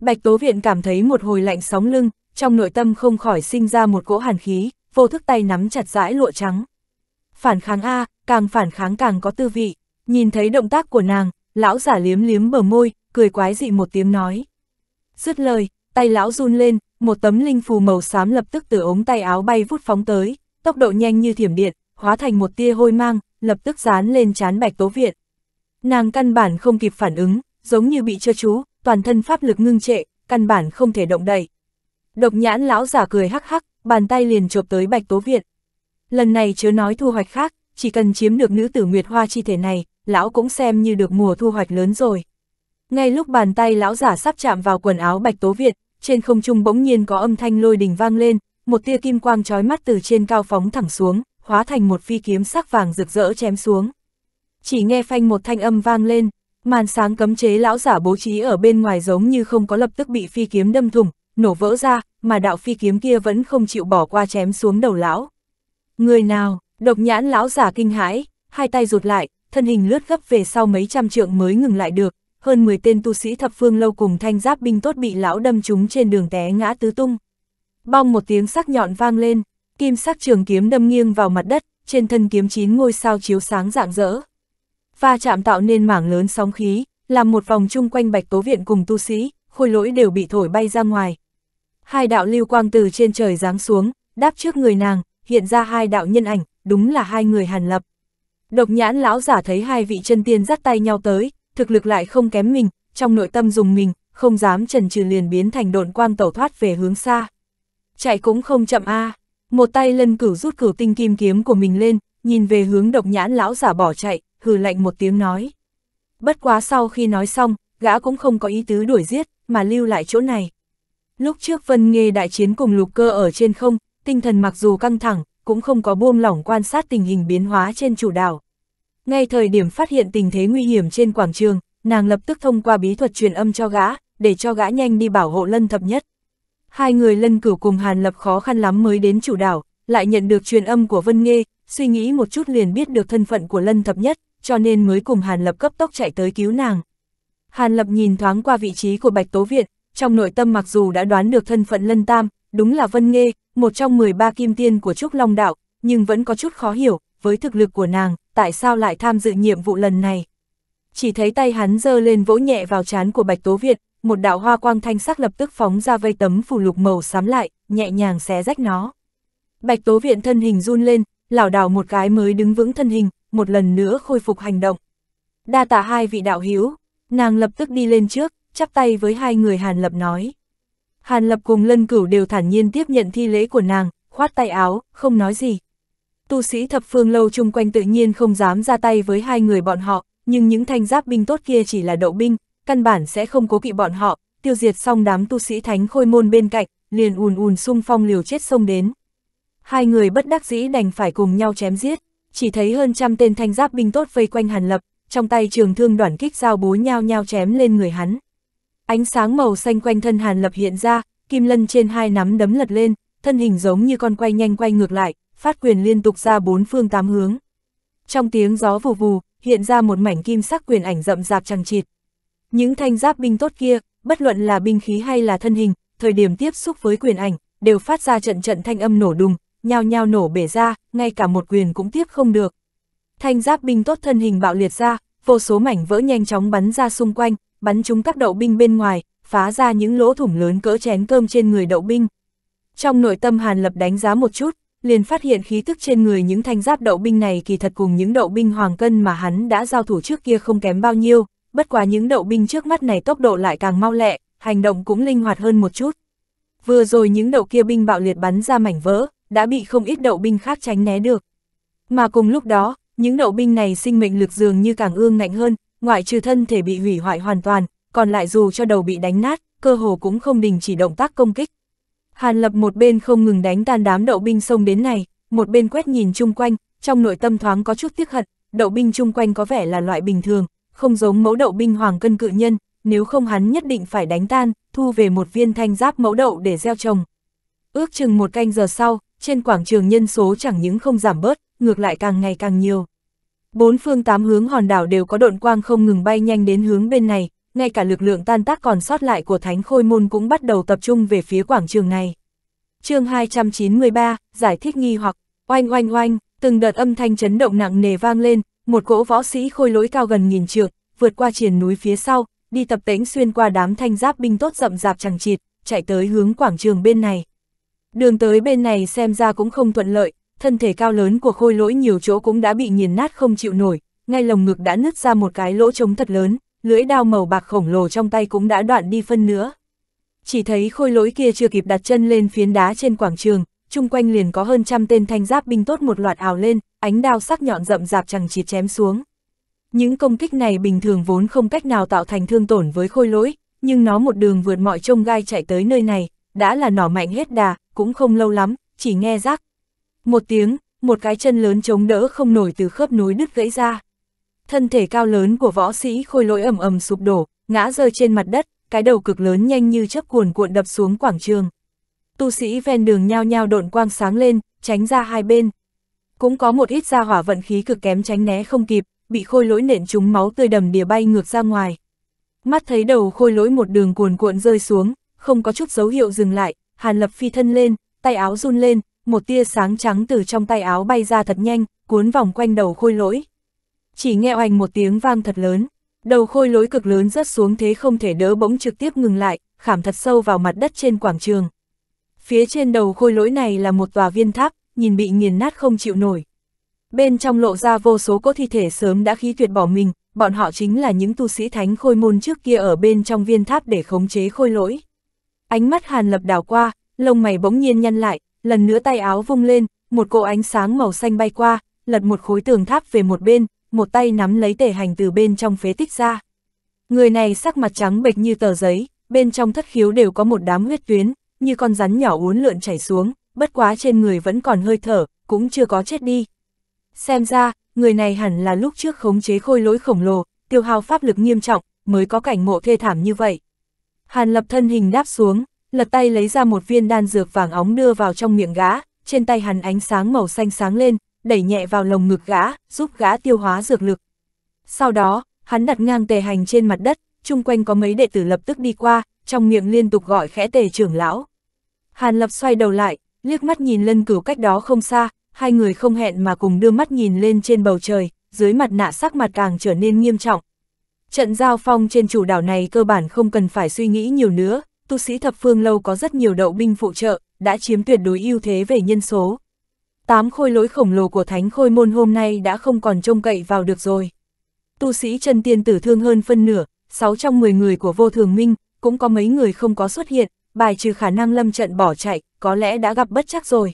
Bạch Tố Viện cảm thấy một hồi lạnh sóng lưng, trong nội tâm không khỏi sinh ra một cỗ hàn khí, vô thức tay nắm chặt dãi lụa trắng. Phản kháng A, càng phản kháng càng có tư vị, nhìn thấy động tác của nàng, lão giả liếm liếm bờ môi, cười quái dị một tiếng nói. Dứt lời, tay lão run lên, một tấm linh phù màu xám lập tức từ ống tay áo bay vút phóng tới, tốc độ nhanh như thiểm điện, hóa thành một tia hôi mang, lập tức dán lên chán bạch tố viện. Nàng căn bản không kịp phản ứng, giống như bị chơ chú, toàn thân pháp lực ngưng trệ, căn bản không thể động đậy. Độc nhãn lão giả cười hắc hắc, bàn tay liền chộp tới bạch tố viện. Lần này chớ nói thu hoạch khác, chỉ cần chiếm được nữ tử Nguyệt Hoa chi thể này, lão cũng xem như được mùa thu hoạch lớn rồi. Ngay lúc bàn tay lão giả sắp chạm vào quần áo Bạch Tố Việt, trên không trung bỗng nhiên có âm thanh lôi đình vang lên, một tia kim quang trói mắt từ trên cao phóng thẳng xuống, hóa thành một phi kiếm sắc vàng rực rỡ chém xuống. Chỉ nghe phanh một thanh âm vang lên, màn sáng cấm chế lão giả bố trí ở bên ngoài giống như không có lập tức bị phi kiếm đâm thủng, nổ vỡ ra, mà đạo phi kiếm kia vẫn không chịu bỏ qua chém xuống đầu lão. Người nào, độc nhãn lão giả kinh hãi, hai tay rụt lại, thân hình lướt gấp về sau mấy trăm trượng mới ngừng lại được, hơn 10 tên tu sĩ thập phương lâu cùng thanh giáp binh tốt bị lão đâm trúng trên đường té ngã tứ tung. Bong một tiếng sắc nhọn vang lên, kim sắc trường kiếm đâm nghiêng vào mặt đất, trên thân kiếm chín ngôi sao chiếu sáng rạng rỡ. Va chạm tạo nên mảng lớn sóng khí, làm một vòng chung quanh Bạch Tố Viện cùng tu sĩ, khôi lỗi đều bị thổi bay ra ngoài. Hai đạo lưu quang từ trên trời giáng xuống, đáp trước người nàng, hiện ra hai đạo nhân ảnh, đúng là hai người Hàn Lập. Độc nhãn lão giả thấy hai vị chân tiên dắt tay nhau tới, thực lực lại không kém mình, trong nội tâm dùng mình, không dám trần trừ liền biến thành độn quang tẩu thoát về hướng xa. Chạy cũng không chậm a à. một tay lân cửu rút cửu tinh kim kiếm của mình lên, nhìn về hướng độc nhãn lão giả bỏ chạy, hừ lạnh một tiếng nói. Bất quá sau khi nói xong, gã cũng không có ý tứ đuổi giết, mà lưu lại chỗ này. Lúc trước Vân Nghê đại chiến cùng lục cơ ở trên không, tinh thần mặc dù căng thẳng, cũng không có buông lỏng quan sát tình hình biến hóa trên chủ đảo. Ngay thời điểm phát hiện tình thế nguy hiểm trên quảng trường, nàng lập tức thông qua bí thuật truyền âm cho gã, để cho gã nhanh đi bảo hộ lân thập nhất. Hai người lân cửu cùng Hàn Lập khó khăn lắm mới đến chủ đảo, lại nhận được truyền âm của Vân Nghê, suy nghĩ một chút liền biết được thân phận của lân thập nhất, cho nên mới cùng Hàn Lập cấp tốc chạy tới cứu nàng. Hàn Lập nhìn thoáng qua vị trí của Bạch Tố Viện, trong nội tâm mặc dù đã đoán được thân phận lân tam, đúng là Vân Nghê, một trong 13 kim tiên của Trúc Long Đạo, nhưng vẫn có chút khó hiểu, với thực lực của nàng, tại sao lại tham dự nhiệm vụ lần này. Chỉ thấy tay hắn giơ lên vỗ nhẹ vào trán của Bạch Tố Việt, một đạo hoa quang thanh sắc lập tức phóng ra vây tấm phù lục màu xám lại, nhẹ nhàng xé rách nó. Bạch Tố Viện thân hình run lên, lảo đảo một cái mới đứng vững thân hình, một lần nữa khôi phục hành động. Đa tạ hai vị đạo hiếu, nàng lập tức đi lên trước, chắp tay với hai người Hàn Lập nói. Hàn Lập cùng Lân Cửu đều thản nhiên tiếp nhận thi lễ của nàng, khoát tay áo, không nói gì. Tu sĩ thập phương lâu chung quanh tự nhiên không dám ra tay với hai người bọn họ, nhưng những thanh giáp binh tốt kia chỉ là đậu binh, căn bản sẽ không cố kỵ bọn họ, tiêu diệt xong đám tu sĩ thánh khôi môn bên cạnh, liền ùn ùn xung phong liều chết xông đến. Hai người bất đắc dĩ đành phải cùng nhau chém giết, chỉ thấy hơn trăm tên thanh giáp binh tốt vây quanh Hàn Lập, trong tay trường thương đoạn kích dao bố nhau nhau chém lên người hắn. Ánh sáng màu xanh quanh thân Hàn Lập hiện ra, kim lân trên hai nắm đấm lật lên, thân hình giống như con quay nhanh quay ngược lại, phát quyền liên tục ra bốn phương tám hướng. Trong tiếng gió vù vù, hiện ra một mảnh kim sắc quyền ảnh rậm rạp chằng chịt. Những thanh giáp binh tốt kia, bất luận là binh khí hay là thân hình, thời điểm tiếp xúc với quyền ảnh, đều phát ra trận trận thanh âm nổ đùng, nhao nhao nổ bể ra, ngay cả một quyền cũng tiếp không được. Thanh giáp binh tốt thân hình bạo liệt ra, vô số mảnh vỡ nhanh chóng bắn ra xung quanh, bắn trúng các đậu binh bên ngoài, phá ra những lỗ thủng lớn cỡ chén cơm trên người đậu binh. Trong nội tâm Hàn Lập đánh giá một chút, liền phát hiện khí tức trên người những thanh giáp đậu binh này kỳ thật cùng những đậu binh hoàng cân mà hắn đã giao thủ trước kia không kém bao nhiêu, bất quá những đậu binh trước mắt này tốc độ lại càng mau lẹ, hành động cũng linh hoạt hơn một chút. Vừa rồi những đậu kia binh bạo liệt bắn ra mảnh vỡ, đã bị không ít đậu binh khác tránh né được. Mà cùng lúc đó, những đậu binh này sinh mệnh lực dường như càng ương ngạnh hơn, ngoại trừ thân thể bị hủy hoại hoàn toàn, còn lại dù cho đầu bị đánh nát, cơ hồ cũng không đình chỉ động tác công kích. Hàn Lập một bên không ngừng đánh tan đám đậu binh xông đến này, một bên quét nhìn chung quanh, trong nội tâm thoáng có chút tiếc hận, đậu binh chung quanh có vẻ là loại bình thường, không giống mẫu đậu binh hoàng cân cự nhân, nếu không hắn nhất định phải đánh tan, thu về một viên thanh giáp mẫu đậu để gieo trồng. Ước chừng một canh giờ sau, trên quảng trường nhân số chẳng những không giảm bớt, ngược lại càng ngày càng nhiều. Bốn phương tám hướng hòn đảo đều có độn quang không ngừng bay nhanh đến hướng bên này, ngay cả lực lượng tan tác còn sót lại của Thánh Khôi Môn cũng bắt đầu tập trung về phía quảng trường này. chương 293, giải thích nghi hoặc, oanh oanh oanh, từng đợt âm thanh chấn động nặng nề vang lên, một cỗ võ sĩ khôi lỗi cao gần nghìn trượng, vượt qua triển núi phía sau, đi tập tễnh xuyên qua đám thanh giáp binh tốt rậm rạp chẳng chịt, chạy tới hướng quảng trường bên này. Đường tới bên này xem ra cũng không thuận lợi, thân thể cao lớn của khôi lỗi nhiều chỗ cũng đã bị nghiền nát không chịu nổi, ngay lồng ngực đã nứt ra một cái lỗ trống thật lớn, lưỡi đao màu bạc khổng lồ trong tay cũng đã đoạn đi phân nữa. Chỉ thấy khôi lỗi kia chưa kịp đặt chân lên phiến đá trên quảng trường, chung quanh liền có hơn trăm tên thanh giáp binh tốt một loạt ảo lên, ánh đao sắc nhọn rậm rạp chẳng chịt chém xuống. Những công kích này bình thường vốn không cách nào tạo thành thương tổn với khôi lỗi, nhưng nó một đường vượt mọi trông gai chạy tới nơi này, đã là nỏ mạnh hết đà, cũng không lâu lắm, chỉ nghe rác, một tiếng, một cái chân lớn chống đỡ không nổi từ khớp núi đứt gãy ra. Thân thể cao lớn của võ sĩ khôi lỗi ầm ầm sụp đổ, ngã rơi trên mặt đất, cái đầu cực lớn nhanh như chớp cuồn cuộn đập xuống quảng trường. Tu sĩ ven đường nhao nhao độn quang sáng lên, tránh ra hai bên. Cũng có một ít gia hỏa vận khí cực kém tránh né không kịp, bị khôi lỗi nện trúng máu tươi đầm đìa bay ngược ra ngoài. Mắt thấy đầu khôi lỗi một đường cuồn cuộn rơi xuống, không có chút dấu hiệu dừng lại, Hàn Lập phi thân lên, tay áo run lên, một tia sáng trắng từ trong tay áo bay ra thật nhanh, cuốn vòng quanh đầu khôi lỗi. Chỉ nghe oành một tiếng vang thật lớn, đầu khôi lỗi cực lớn rớt xuống thế không thể đỡ bỗng trực tiếp ngừng lại, khảm thật sâu vào mặt đất trên quảng trường. Phía trên đầu khôi lỗi này là một tòa viên tháp, nhìn bị nghiền nát không chịu nổi. Bên trong lộ ra vô số cỗ thi thể sớm đã khí tuyệt bỏ mình, bọn họ chính là những tu sĩ thánh khôi môn trước kia ở bên trong viên tháp để khống chế khôi lỗi. Ánh mắt Hàn Lập đảo qua, lông mày bỗng nhiên nhăn lại, lần nữa tay áo vung lên, một cỗ ánh sáng màu xanh bay qua, lật một khối tường tháp về một bên, một tay nắm lấy tể hành từ bên trong phế tích ra. Người này sắc mặt trắng bệch như tờ giấy, bên trong thất khiếu đều có một đám huyết tuyến, như con rắn nhỏ uốn lượn chảy xuống, bất quá trên người vẫn còn hơi thở, cũng chưa có chết đi. Xem ra, người này hẳn là lúc trước khống chế khôi lỗi khổng lồ, tiêu hao pháp lực nghiêm trọng, mới có cảnh ngộ thê thảm như vậy. Hàn lập thân hình đáp xuống, lật tay lấy ra một viên đan dược vàng óng đưa vào trong miệng gã, trên tay hắn ánh sáng màu xanh sáng lên, đẩy nhẹ vào lồng ngực gã, giúp gã tiêu hóa dược lực. Sau đó, hắn đặt ngang tề hành trên mặt đất, chung quanh có mấy đệ tử lập tức đi qua, trong miệng liên tục gọi khẽ tề trưởng lão. Hàn lập xoay đầu lại, liếc mắt nhìn lân cửu cách đó không xa, hai người không hẹn mà cùng đưa mắt nhìn lên trên bầu trời, dưới mặt nạ sắc mặt càng trở nên nghiêm trọng. Trận giao phong trên chủ đảo này cơ bản không cần phải suy nghĩ nhiều nữa, tu sĩ thập phương lâu có rất nhiều đậu binh phụ trợ, đã chiếm tuyệt đối ưu thế về nhân số. Tám khôi lỗi khổng lồ của thánh khôi môn hôm nay đã không còn trông cậy vào được rồi. Tu sĩ chân tiên tử thương hơn phân nửa, 6 trong 10 người của vô thường minh, cũng có mấy người không có xuất hiện, bài trừ khả năng lâm trận bỏ chạy, có lẽ đã gặp bất chắc rồi.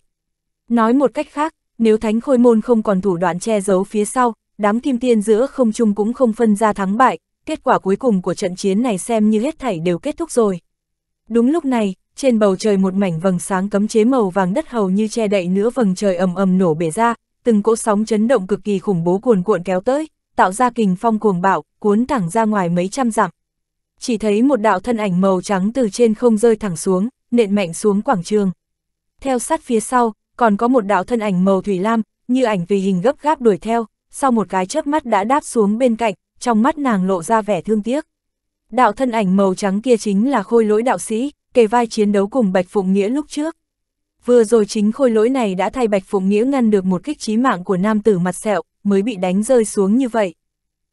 Nói một cách khác, nếu thánh khôi môn không còn thủ đoạn che giấu phía sau, đám kim tiên giữa không chung cũng không phân ra thắng bại, kết quả cuối cùng của trận chiến này xem như hết thảy đều kết thúc rồi. Đúng lúc này, trên bầu trời một mảnh vầng sáng cấm chế màu vàng đất hầu như che đậy nửa vầng trời ầm ầm nổ bể ra, từng cỗ sóng chấn động cực kỳ khủng bố cuồn cuộn kéo tới, tạo ra kình phong cuồng bạo, cuốn thẳng ra ngoài mấy trăm dặm. Chỉ thấy một đạo thân ảnh màu trắng từ trên không rơi thẳng xuống, nện mạnh xuống quảng trường. Theo sát phía sau, còn có một đạo thân ảnh màu thủy lam, như ảnh vì hình gấp gáp đuổi theo, sau một cái chớp mắt đã đáp xuống bên cạnh, trong mắt nàng lộ ra vẻ thương tiếc. Đạo thân ảnh màu trắng kia chính là khôi lỗi đạo sĩ, kề vai chiến đấu cùng Bạch Phụng Nghĩa lúc trước. Vừa rồi chính khôi lỗi này đã thay Bạch Phụng Nghĩa ngăn được một kích chí mạng của nam tử mặt sẹo, mới bị đánh rơi xuống như vậy.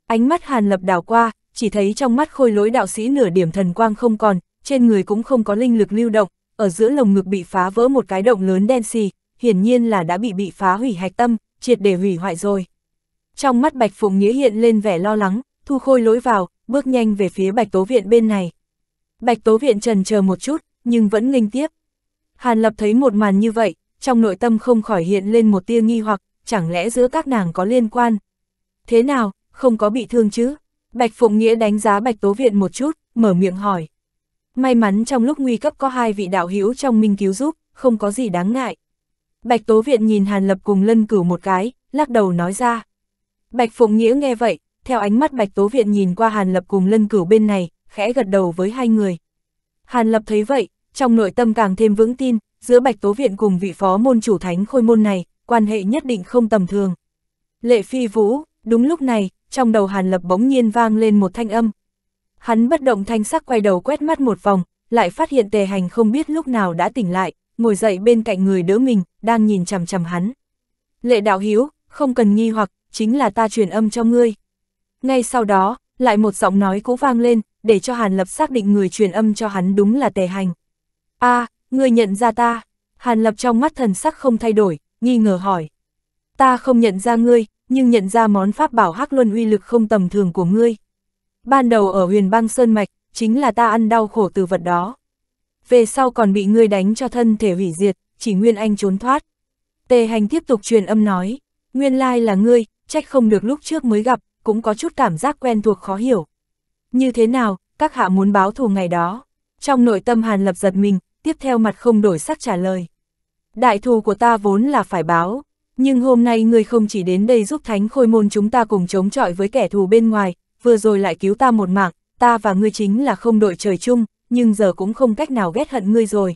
Ánh mắt Hàn Lập đảo qua, chỉ thấy trong mắt khôi lỗi đạo sĩ nửa điểm thần quang không còn, trên người cũng không có linh lực lưu động, ở giữa lồng ngực bị phá vỡ một cái động lớn đen xì, hiển nhiên là đã bị bị phá hủy hạch tâm, triệt để hủy hoại rồi. Trong mắt Bạch Phụng Nghĩa hiện lên vẻ lo lắng, thu khôi lỗi vào, bước nhanh về phía Bạch Tố Viện bên này. Bạch Tố Viện trần chờ một chút, nhưng vẫn nghênh tiếp. Hàn Lập thấy một màn như vậy, trong nội tâm không khỏi hiện lên một tia nghi hoặc, chẳng lẽ giữa các nàng có liên quan. Thế nào, không có bị thương chứ? Bạch Phụng Nghĩa đánh giá Bạch Tố Viện một chút, mở miệng hỏi. May mắn trong lúc nguy cấp có hai vị đạo hữu trong minh cứu giúp, không có gì đáng ngại. Bạch Tố Viện nhìn Hàn Lập cùng lân cửu một cái, lắc đầu nói ra. Bạch Phụng Nghĩa nghe vậy, theo ánh mắt Bạch Tố Viện nhìn qua Hàn Lập cùng lân cửu bên này, khẽ gật đầu với hai người. Hàn Lập thấy vậy, trong nội tâm càng thêm vững tin, giữa Bạch Tố Viện cùng vị phó môn chủ thánh khôi môn này, quan hệ nhất định không tầm thường. Lệ Phi Vũ, đúng lúc này, trong đầu Hàn Lập bỗng nhiên vang lên một thanh âm. Hắn bất động thanh sắc quay đầu quét mắt một vòng, lại phát hiện tề hành không biết lúc nào đã tỉnh lại, ngồi dậy bên cạnh người đỡ mình, đang nhìn chằm chằm hắn. Lệ đạo hiếu, không cần nghi hoặc, chính là ta truyền âm cho ngươi. Ngay sau đó, lại một giọng nói cũ vang lên, để cho Hàn Lập xác định người truyền âm cho hắn đúng là tề hành. a à, người nhận ra ta. Hàn Lập trong mắt thần sắc không thay đổi, nghi ngờ hỏi. Ta không nhận ra ngươi, nhưng nhận ra món pháp bảo hắc luân uy lực không tầm thường của ngươi. Ban đầu ở huyền bang Sơn Mạch, chính là ta ăn đau khổ từ vật đó. Về sau còn bị ngươi đánh cho thân thể hủy diệt, chỉ Nguyên Anh trốn thoát. Tề hành tiếp tục truyền âm nói, nguyên lai là ngươi, trách không được lúc trước mới gặp, cũng có chút cảm giác quen thuộc khó hiểu. Như thế nào, các hạ muốn báo thù ngày đó? Trong nội tâm Hàn Lập giật mình, tiếp theo mặt không đổi sắc trả lời. Đại thù của ta vốn là phải báo, nhưng hôm nay ngươi không chỉ đến đây giúp thánh khôi môn chúng ta cùng chống chọi với kẻ thù bên ngoài, vừa rồi lại cứu ta một mạng, ta và ngươi chính là không đội trời chung, nhưng giờ cũng không cách nào ghét hận ngươi rồi.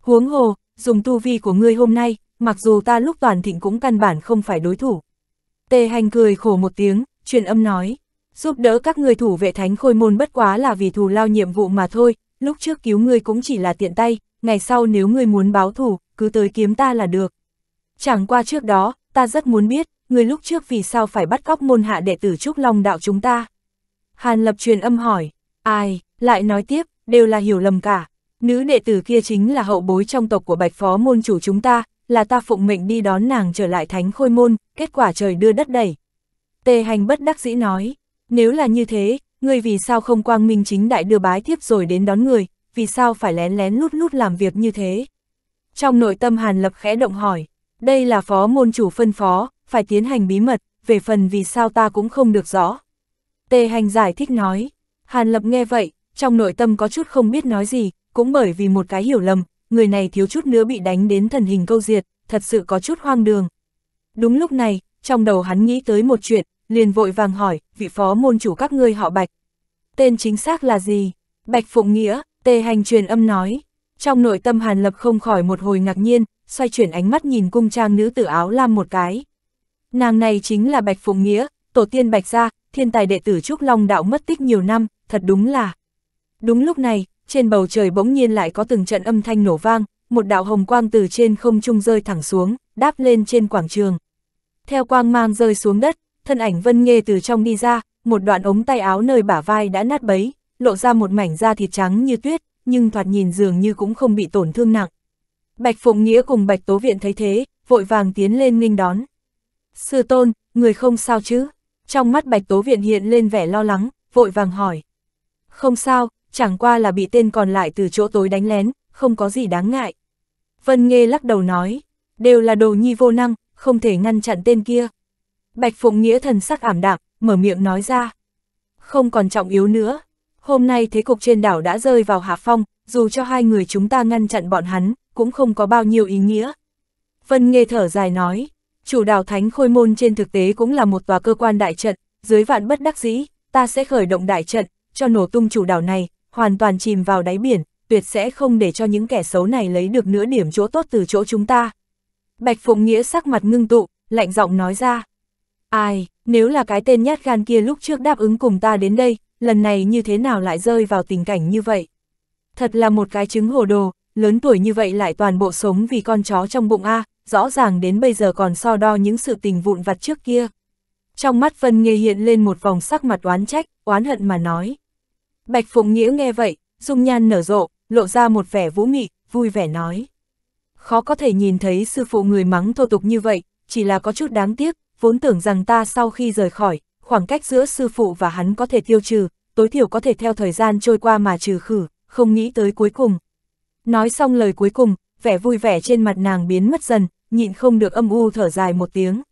Huống hồ, dùng tu vi của ngươi hôm nay, mặc dù ta lúc toàn thịnh cũng căn bản không phải đối thủ. Tề hành cười khổ một tiếng, truyền âm nói, giúp đỡ các người thủ vệ thánh khôi môn bất quá là vì thù lao nhiệm vụ mà thôi, lúc trước cứu ngươi cũng chỉ là tiện tay, ngày sau nếu ngươi muốn báo thù, cứ tới kiếm ta là được. Chẳng qua trước đó, ta rất muốn biết, người lúc trước vì sao phải bắt cóc môn hạ đệ tử Trúc Long đạo chúng ta. Hàn Lập truyền âm hỏi, ai, lại nói tiếp, đều là hiểu lầm cả. Nữ đệ tử kia chính là hậu bối trong tộc của bạch phó môn chủ chúng ta, là ta phụng mệnh đi đón nàng trở lại thánh khôi môn, kết quả trời đưa đất đẩy, Tề hành bất đắc dĩ nói, nếu là như thế, ngươi vì sao không quang minh chính đại đưa bái thiếp rồi đến đón người, vì sao phải lén lén lút lút làm việc như thế? Trong nội tâm Hàn Lập khẽ động hỏi, đây là phó môn chủ phân phó, phải tiến hành bí mật, về phần vì sao ta cũng không được rõ. Tề hành giải thích nói, Hàn Lập nghe vậy, trong nội tâm có chút không biết nói gì, cũng bởi vì một cái hiểu lầm, người này thiếu chút nữa bị đánh đến thần hình câu diệt, thật sự có chút hoang đường. Đúng lúc này, trong đầu hắn nghĩ tới một chuyện, liền vội vàng hỏi, vị phó môn chủ các ngươi họ Bạch. Tên chính xác là gì? Bạch Phụng Nghĩa, tê hành truyền âm nói. Trong nội tâm Hàn Lập không khỏi một hồi ngạc nhiên, xoay chuyển ánh mắt nhìn cung trang nữ tử áo lam một cái. Nàng này chính là Bạch Phụng Nghĩa, tổ tiên Bạch Gia, thiên tài đệ tử Trúc Long Đạo mất tích nhiều năm, thật đúng là. Đúng lúc này, trên bầu trời bỗng nhiên lại có từng trận âm thanh nổ vang, một đạo hồng quang từ trên không trung rơi thẳng xuống, đáp lên trên quảng trường theo quang mang rơi xuống đất, thân ảnh Vân Nghê từ trong đi ra, một đoạn ống tay áo nơi bả vai đã nát bấy, lộ ra một mảnh da thịt trắng như tuyết, nhưng thoạt nhìn dường như cũng không bị tổn thương nặng. Bạch Phụng Nghĩa cùng Bạch Tố Viện thấy thế, vội vàng tiến lên nghênh đón. Sư tôn, người không sao chứ? Trong mắt Bạch Tố Viện hiện lên vẻ lo lắng, vội vàng hỏi. Không sao, chẳng qua là bị tên còn lại từ chỗ tối đánh lén, không có gì đáng ngại. Vân Nghê lắc đầu nói, đều là đồ nhi vô năng, không thể ngăn chặn tên kia. Bạch Phụng Nghĩa thần sắc ảm đạm, mở miệng nói ra. Không còn trọng yếu nữa, hôm nay thế cục trên đảo đã rơi vào hạ phong, dù cho hai người chúng ta ngăn chặn bọn hắn, cũng không có bao nhiêu ý nghĩa. Vân Nghê thở dài nói, chủ đảo Thánh Khôi Môn trên thực tế cũng là một tòa cơ quan đại trận, dưới vạn bất đắc dĩ, ta sẽ khởi động đại trận, cho nổ tung chủ đảo này, hoàn toàn chìm vào đáy biển, tuyệt sẽ không để cho những kẻ xấu này lấy được nửa điểm chỗ tốt từ chỗ chúng ta. Bạch Phụng Nghĩa sắc mặt ngưng tụ, lạnh giọng nói ra. Ai, nếu là cái tên nhát gan kia lúc trước đáp ứng cùng ta đến đây, lần này như thế nào lại rơi vào tình cảnh như vậy? Thật là một cái chứng hồ đồ, lớn tuổi như vậy lại toàn bộ sống vì con chó trong bụng A, rõ ràng đến bây giờ còn so đo những sự tình vụn vặt trước kia. Trong mắt Vân Nghê hiện lên một vòng sắc mặt oán trách, oán hận mà nói. Bạch Phụng Nghĩa nghe vậy, dung nhan nở rộ, lộ ra một vẻ vũ mị, vui vẻ nói khó có thể nhìn thấy sư phụ người mắng thô tục như vậy, chỉ là có chút đáng tiếc, vốn tưởng rằng ta sau khi rời khỏi, khoảng cách giữa sư phụ và hắn có thể tiêu trừ, tối thiểu có thể theo thời gian trôi qua mà trừ khử, không nghĩ tới cuối cùng. Nói xong lời cuối cùng, vẻ vui vẻ trên mặt nàng biến mất dần, nhịn không được âm u thở dài một tiếng.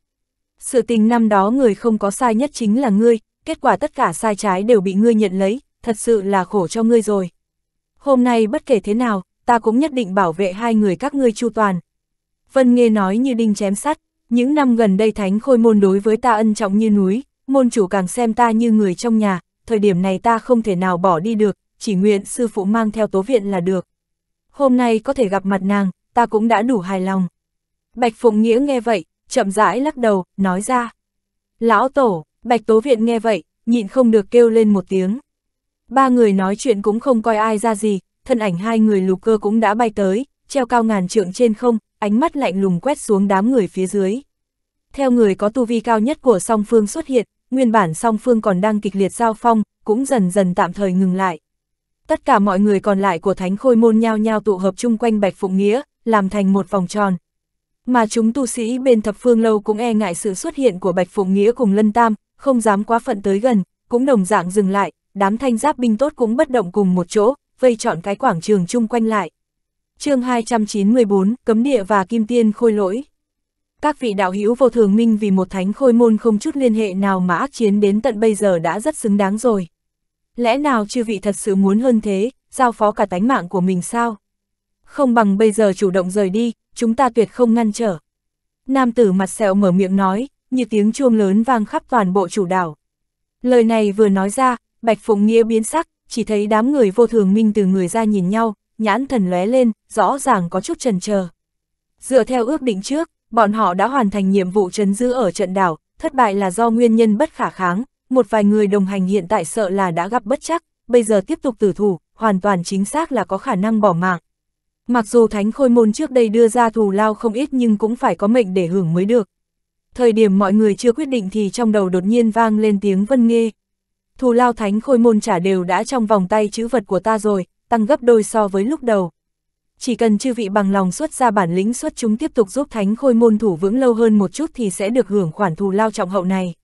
Sự tình năm đó người không có sai nhất chính là ngươi, kết quả tất cả sai trái đều bị ngươi nhận lấy, thật sự là khổ cho ngươi rồi. Hôm nay bất kể thế nào, ta cũng nhất định bảo vệ hai người các ngươi chu toàn. Vân Nghê nói như đinh chém sắt, những năm gần đây thánh khôi môn đối với ta ân trọng như núi, môn chủ càng xem ta như người trong nhà, thời điểm này ta không thể nào bỏ đi được, chỉ nguyện sư phụ mang theo tố viện là được. Hôm nay có thể gặp mặt nàng, ta cũng đã đủ hài lòng. Bạch Phụng Nghĩa nghe vậy, chậm rãi lắc đầu, nói ra. Lão Tổ, Bạch Tố Viện nghe vậy, nhịn không được kêu lên một tiếng. Ba người nói chuyện cũng không coi ai ra gì, thân ảnh hai người lục cơ cũng đã bay tới, treo cao ngàn trượng trên không, ánh mắt lạnh lùng quét xuống đám người phía dưới. Theo người có tu vi cao nhất của song phương xuất hiện, nguyên bản song phương còn đang kịch liệt giao phong, cũng dần dần tạm thời ngừng lại. Tất cả mọi người còn lại của thánh khôi môn nhao nhao tụ hợp chung quanh Bạch Phụng Nghĩa, làm thành một vòng tròn. Mà chúng tu sĩ bên thập phương lâu cũng e ngại sự xuất hiện của Bạch Phụng Nghĩa cùng Lân Tam, không dám quá phận tới gần, cũng đồng dạng dừng lại, đám thanh giáp binh tốt cũng bất động cùng một chỗ, vây chọn cái quảng trường chung quanh lại. chương 294, Cấm Địa và Kim Tiên Khôi Lỗi Các vị đạo hữu vô thường minh vì một thánh khôi môn không chút liên hệ nào mà ác chiến đến tận bây giờ đã rất xứng đáng rồi. Lẽ nào chư vị thật sự muốn hơn thế, giao phó cả tánh mạng của mình sao? Không bằng bây giờ chủ động rời đi, chúng ta tuyệt không ngăn trở. Nam tử mặt sẹo mở miệng nói, như tiếng chuông lớn vang khắp toàn bộ chủ đảo. Lời này vừa nói ra, Bạch Phụng Nghĩa biến sắc, chỉ thấy đám người vô thường minh từ người ra nhìn nhau, nhãn thần lóe lên, rõ ràng có chút trần chờ. Dựa theo ước định trước, bọn họ đã hoàn thành nhiệm vụ trấn giữ ở trận đảo, thất bại là do nguyên nhân bất khả kháng, một vài người đồng hành hiện tại sợ là đã gặp bất chắc, bây giờ tiếp tục tử thủ, hoàn toàn chính xác là có khả năng bỏ mạng. Mặc dù Thánh Khôi Môn trước đây đưa ra thù lao không ít nhưng cũng phải có mệnh để hưởng mới được. Thời điểm mọi người chưa quyết định thì trong đầu đột nhiên vang lên tiếng vân nghe, thù lao thánh khôi môn trả đều đã trong vòng tay chữ vật của ta rồi, tăng gấp đôi so với lúc đầu. Chỉ cần chư vị bằng lòng xuất ra bản lĩnh xuất chúng tiếp tục giúp thánh khôi môn thủ vững lâu hơn một chút thì sẽ được hưởng khoản thù lao trọng hậu này.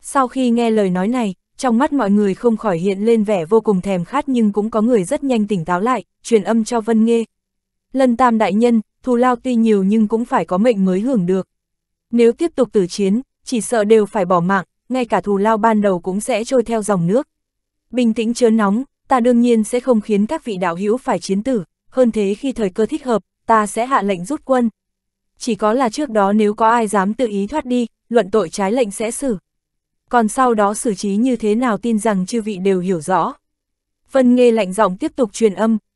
Sau khi nghe lời nói này, trong mắt mọi người không khỏi hiện lên vẻ vô cùng thèm khát nhưng cũng có người rất nhanh tỉnh táo lại, truyền âm cho Vân Nghê. Lân tam đại nhân, thù lao tuy nhiều nhưng cũng phải có mệnh mới hưởng được. Nếu tiếp tục tử chiến, chỉ sợ đều phải bỏ mạng, ngay cả thù lao ban đầu cũng sẽ trôi theo dòng nước. Bình tĩnh chớ nóng, ta đương nhiên sẽ không khiến các vị đạo hữu phải chiến tử, hơn thế khi thời cơ thích hợp, ta sẽ hạ lệnh rút quân. Chỉ có là trước đó nếu có ai dám tự ý thoát đi, luận tội trái lệnh sẽ xử. Còn sau đó xử trí như thế nào tin rằng chư vị đều hiểu rõ. Vân nghe lạnh giọng tiếp tục truyền âm,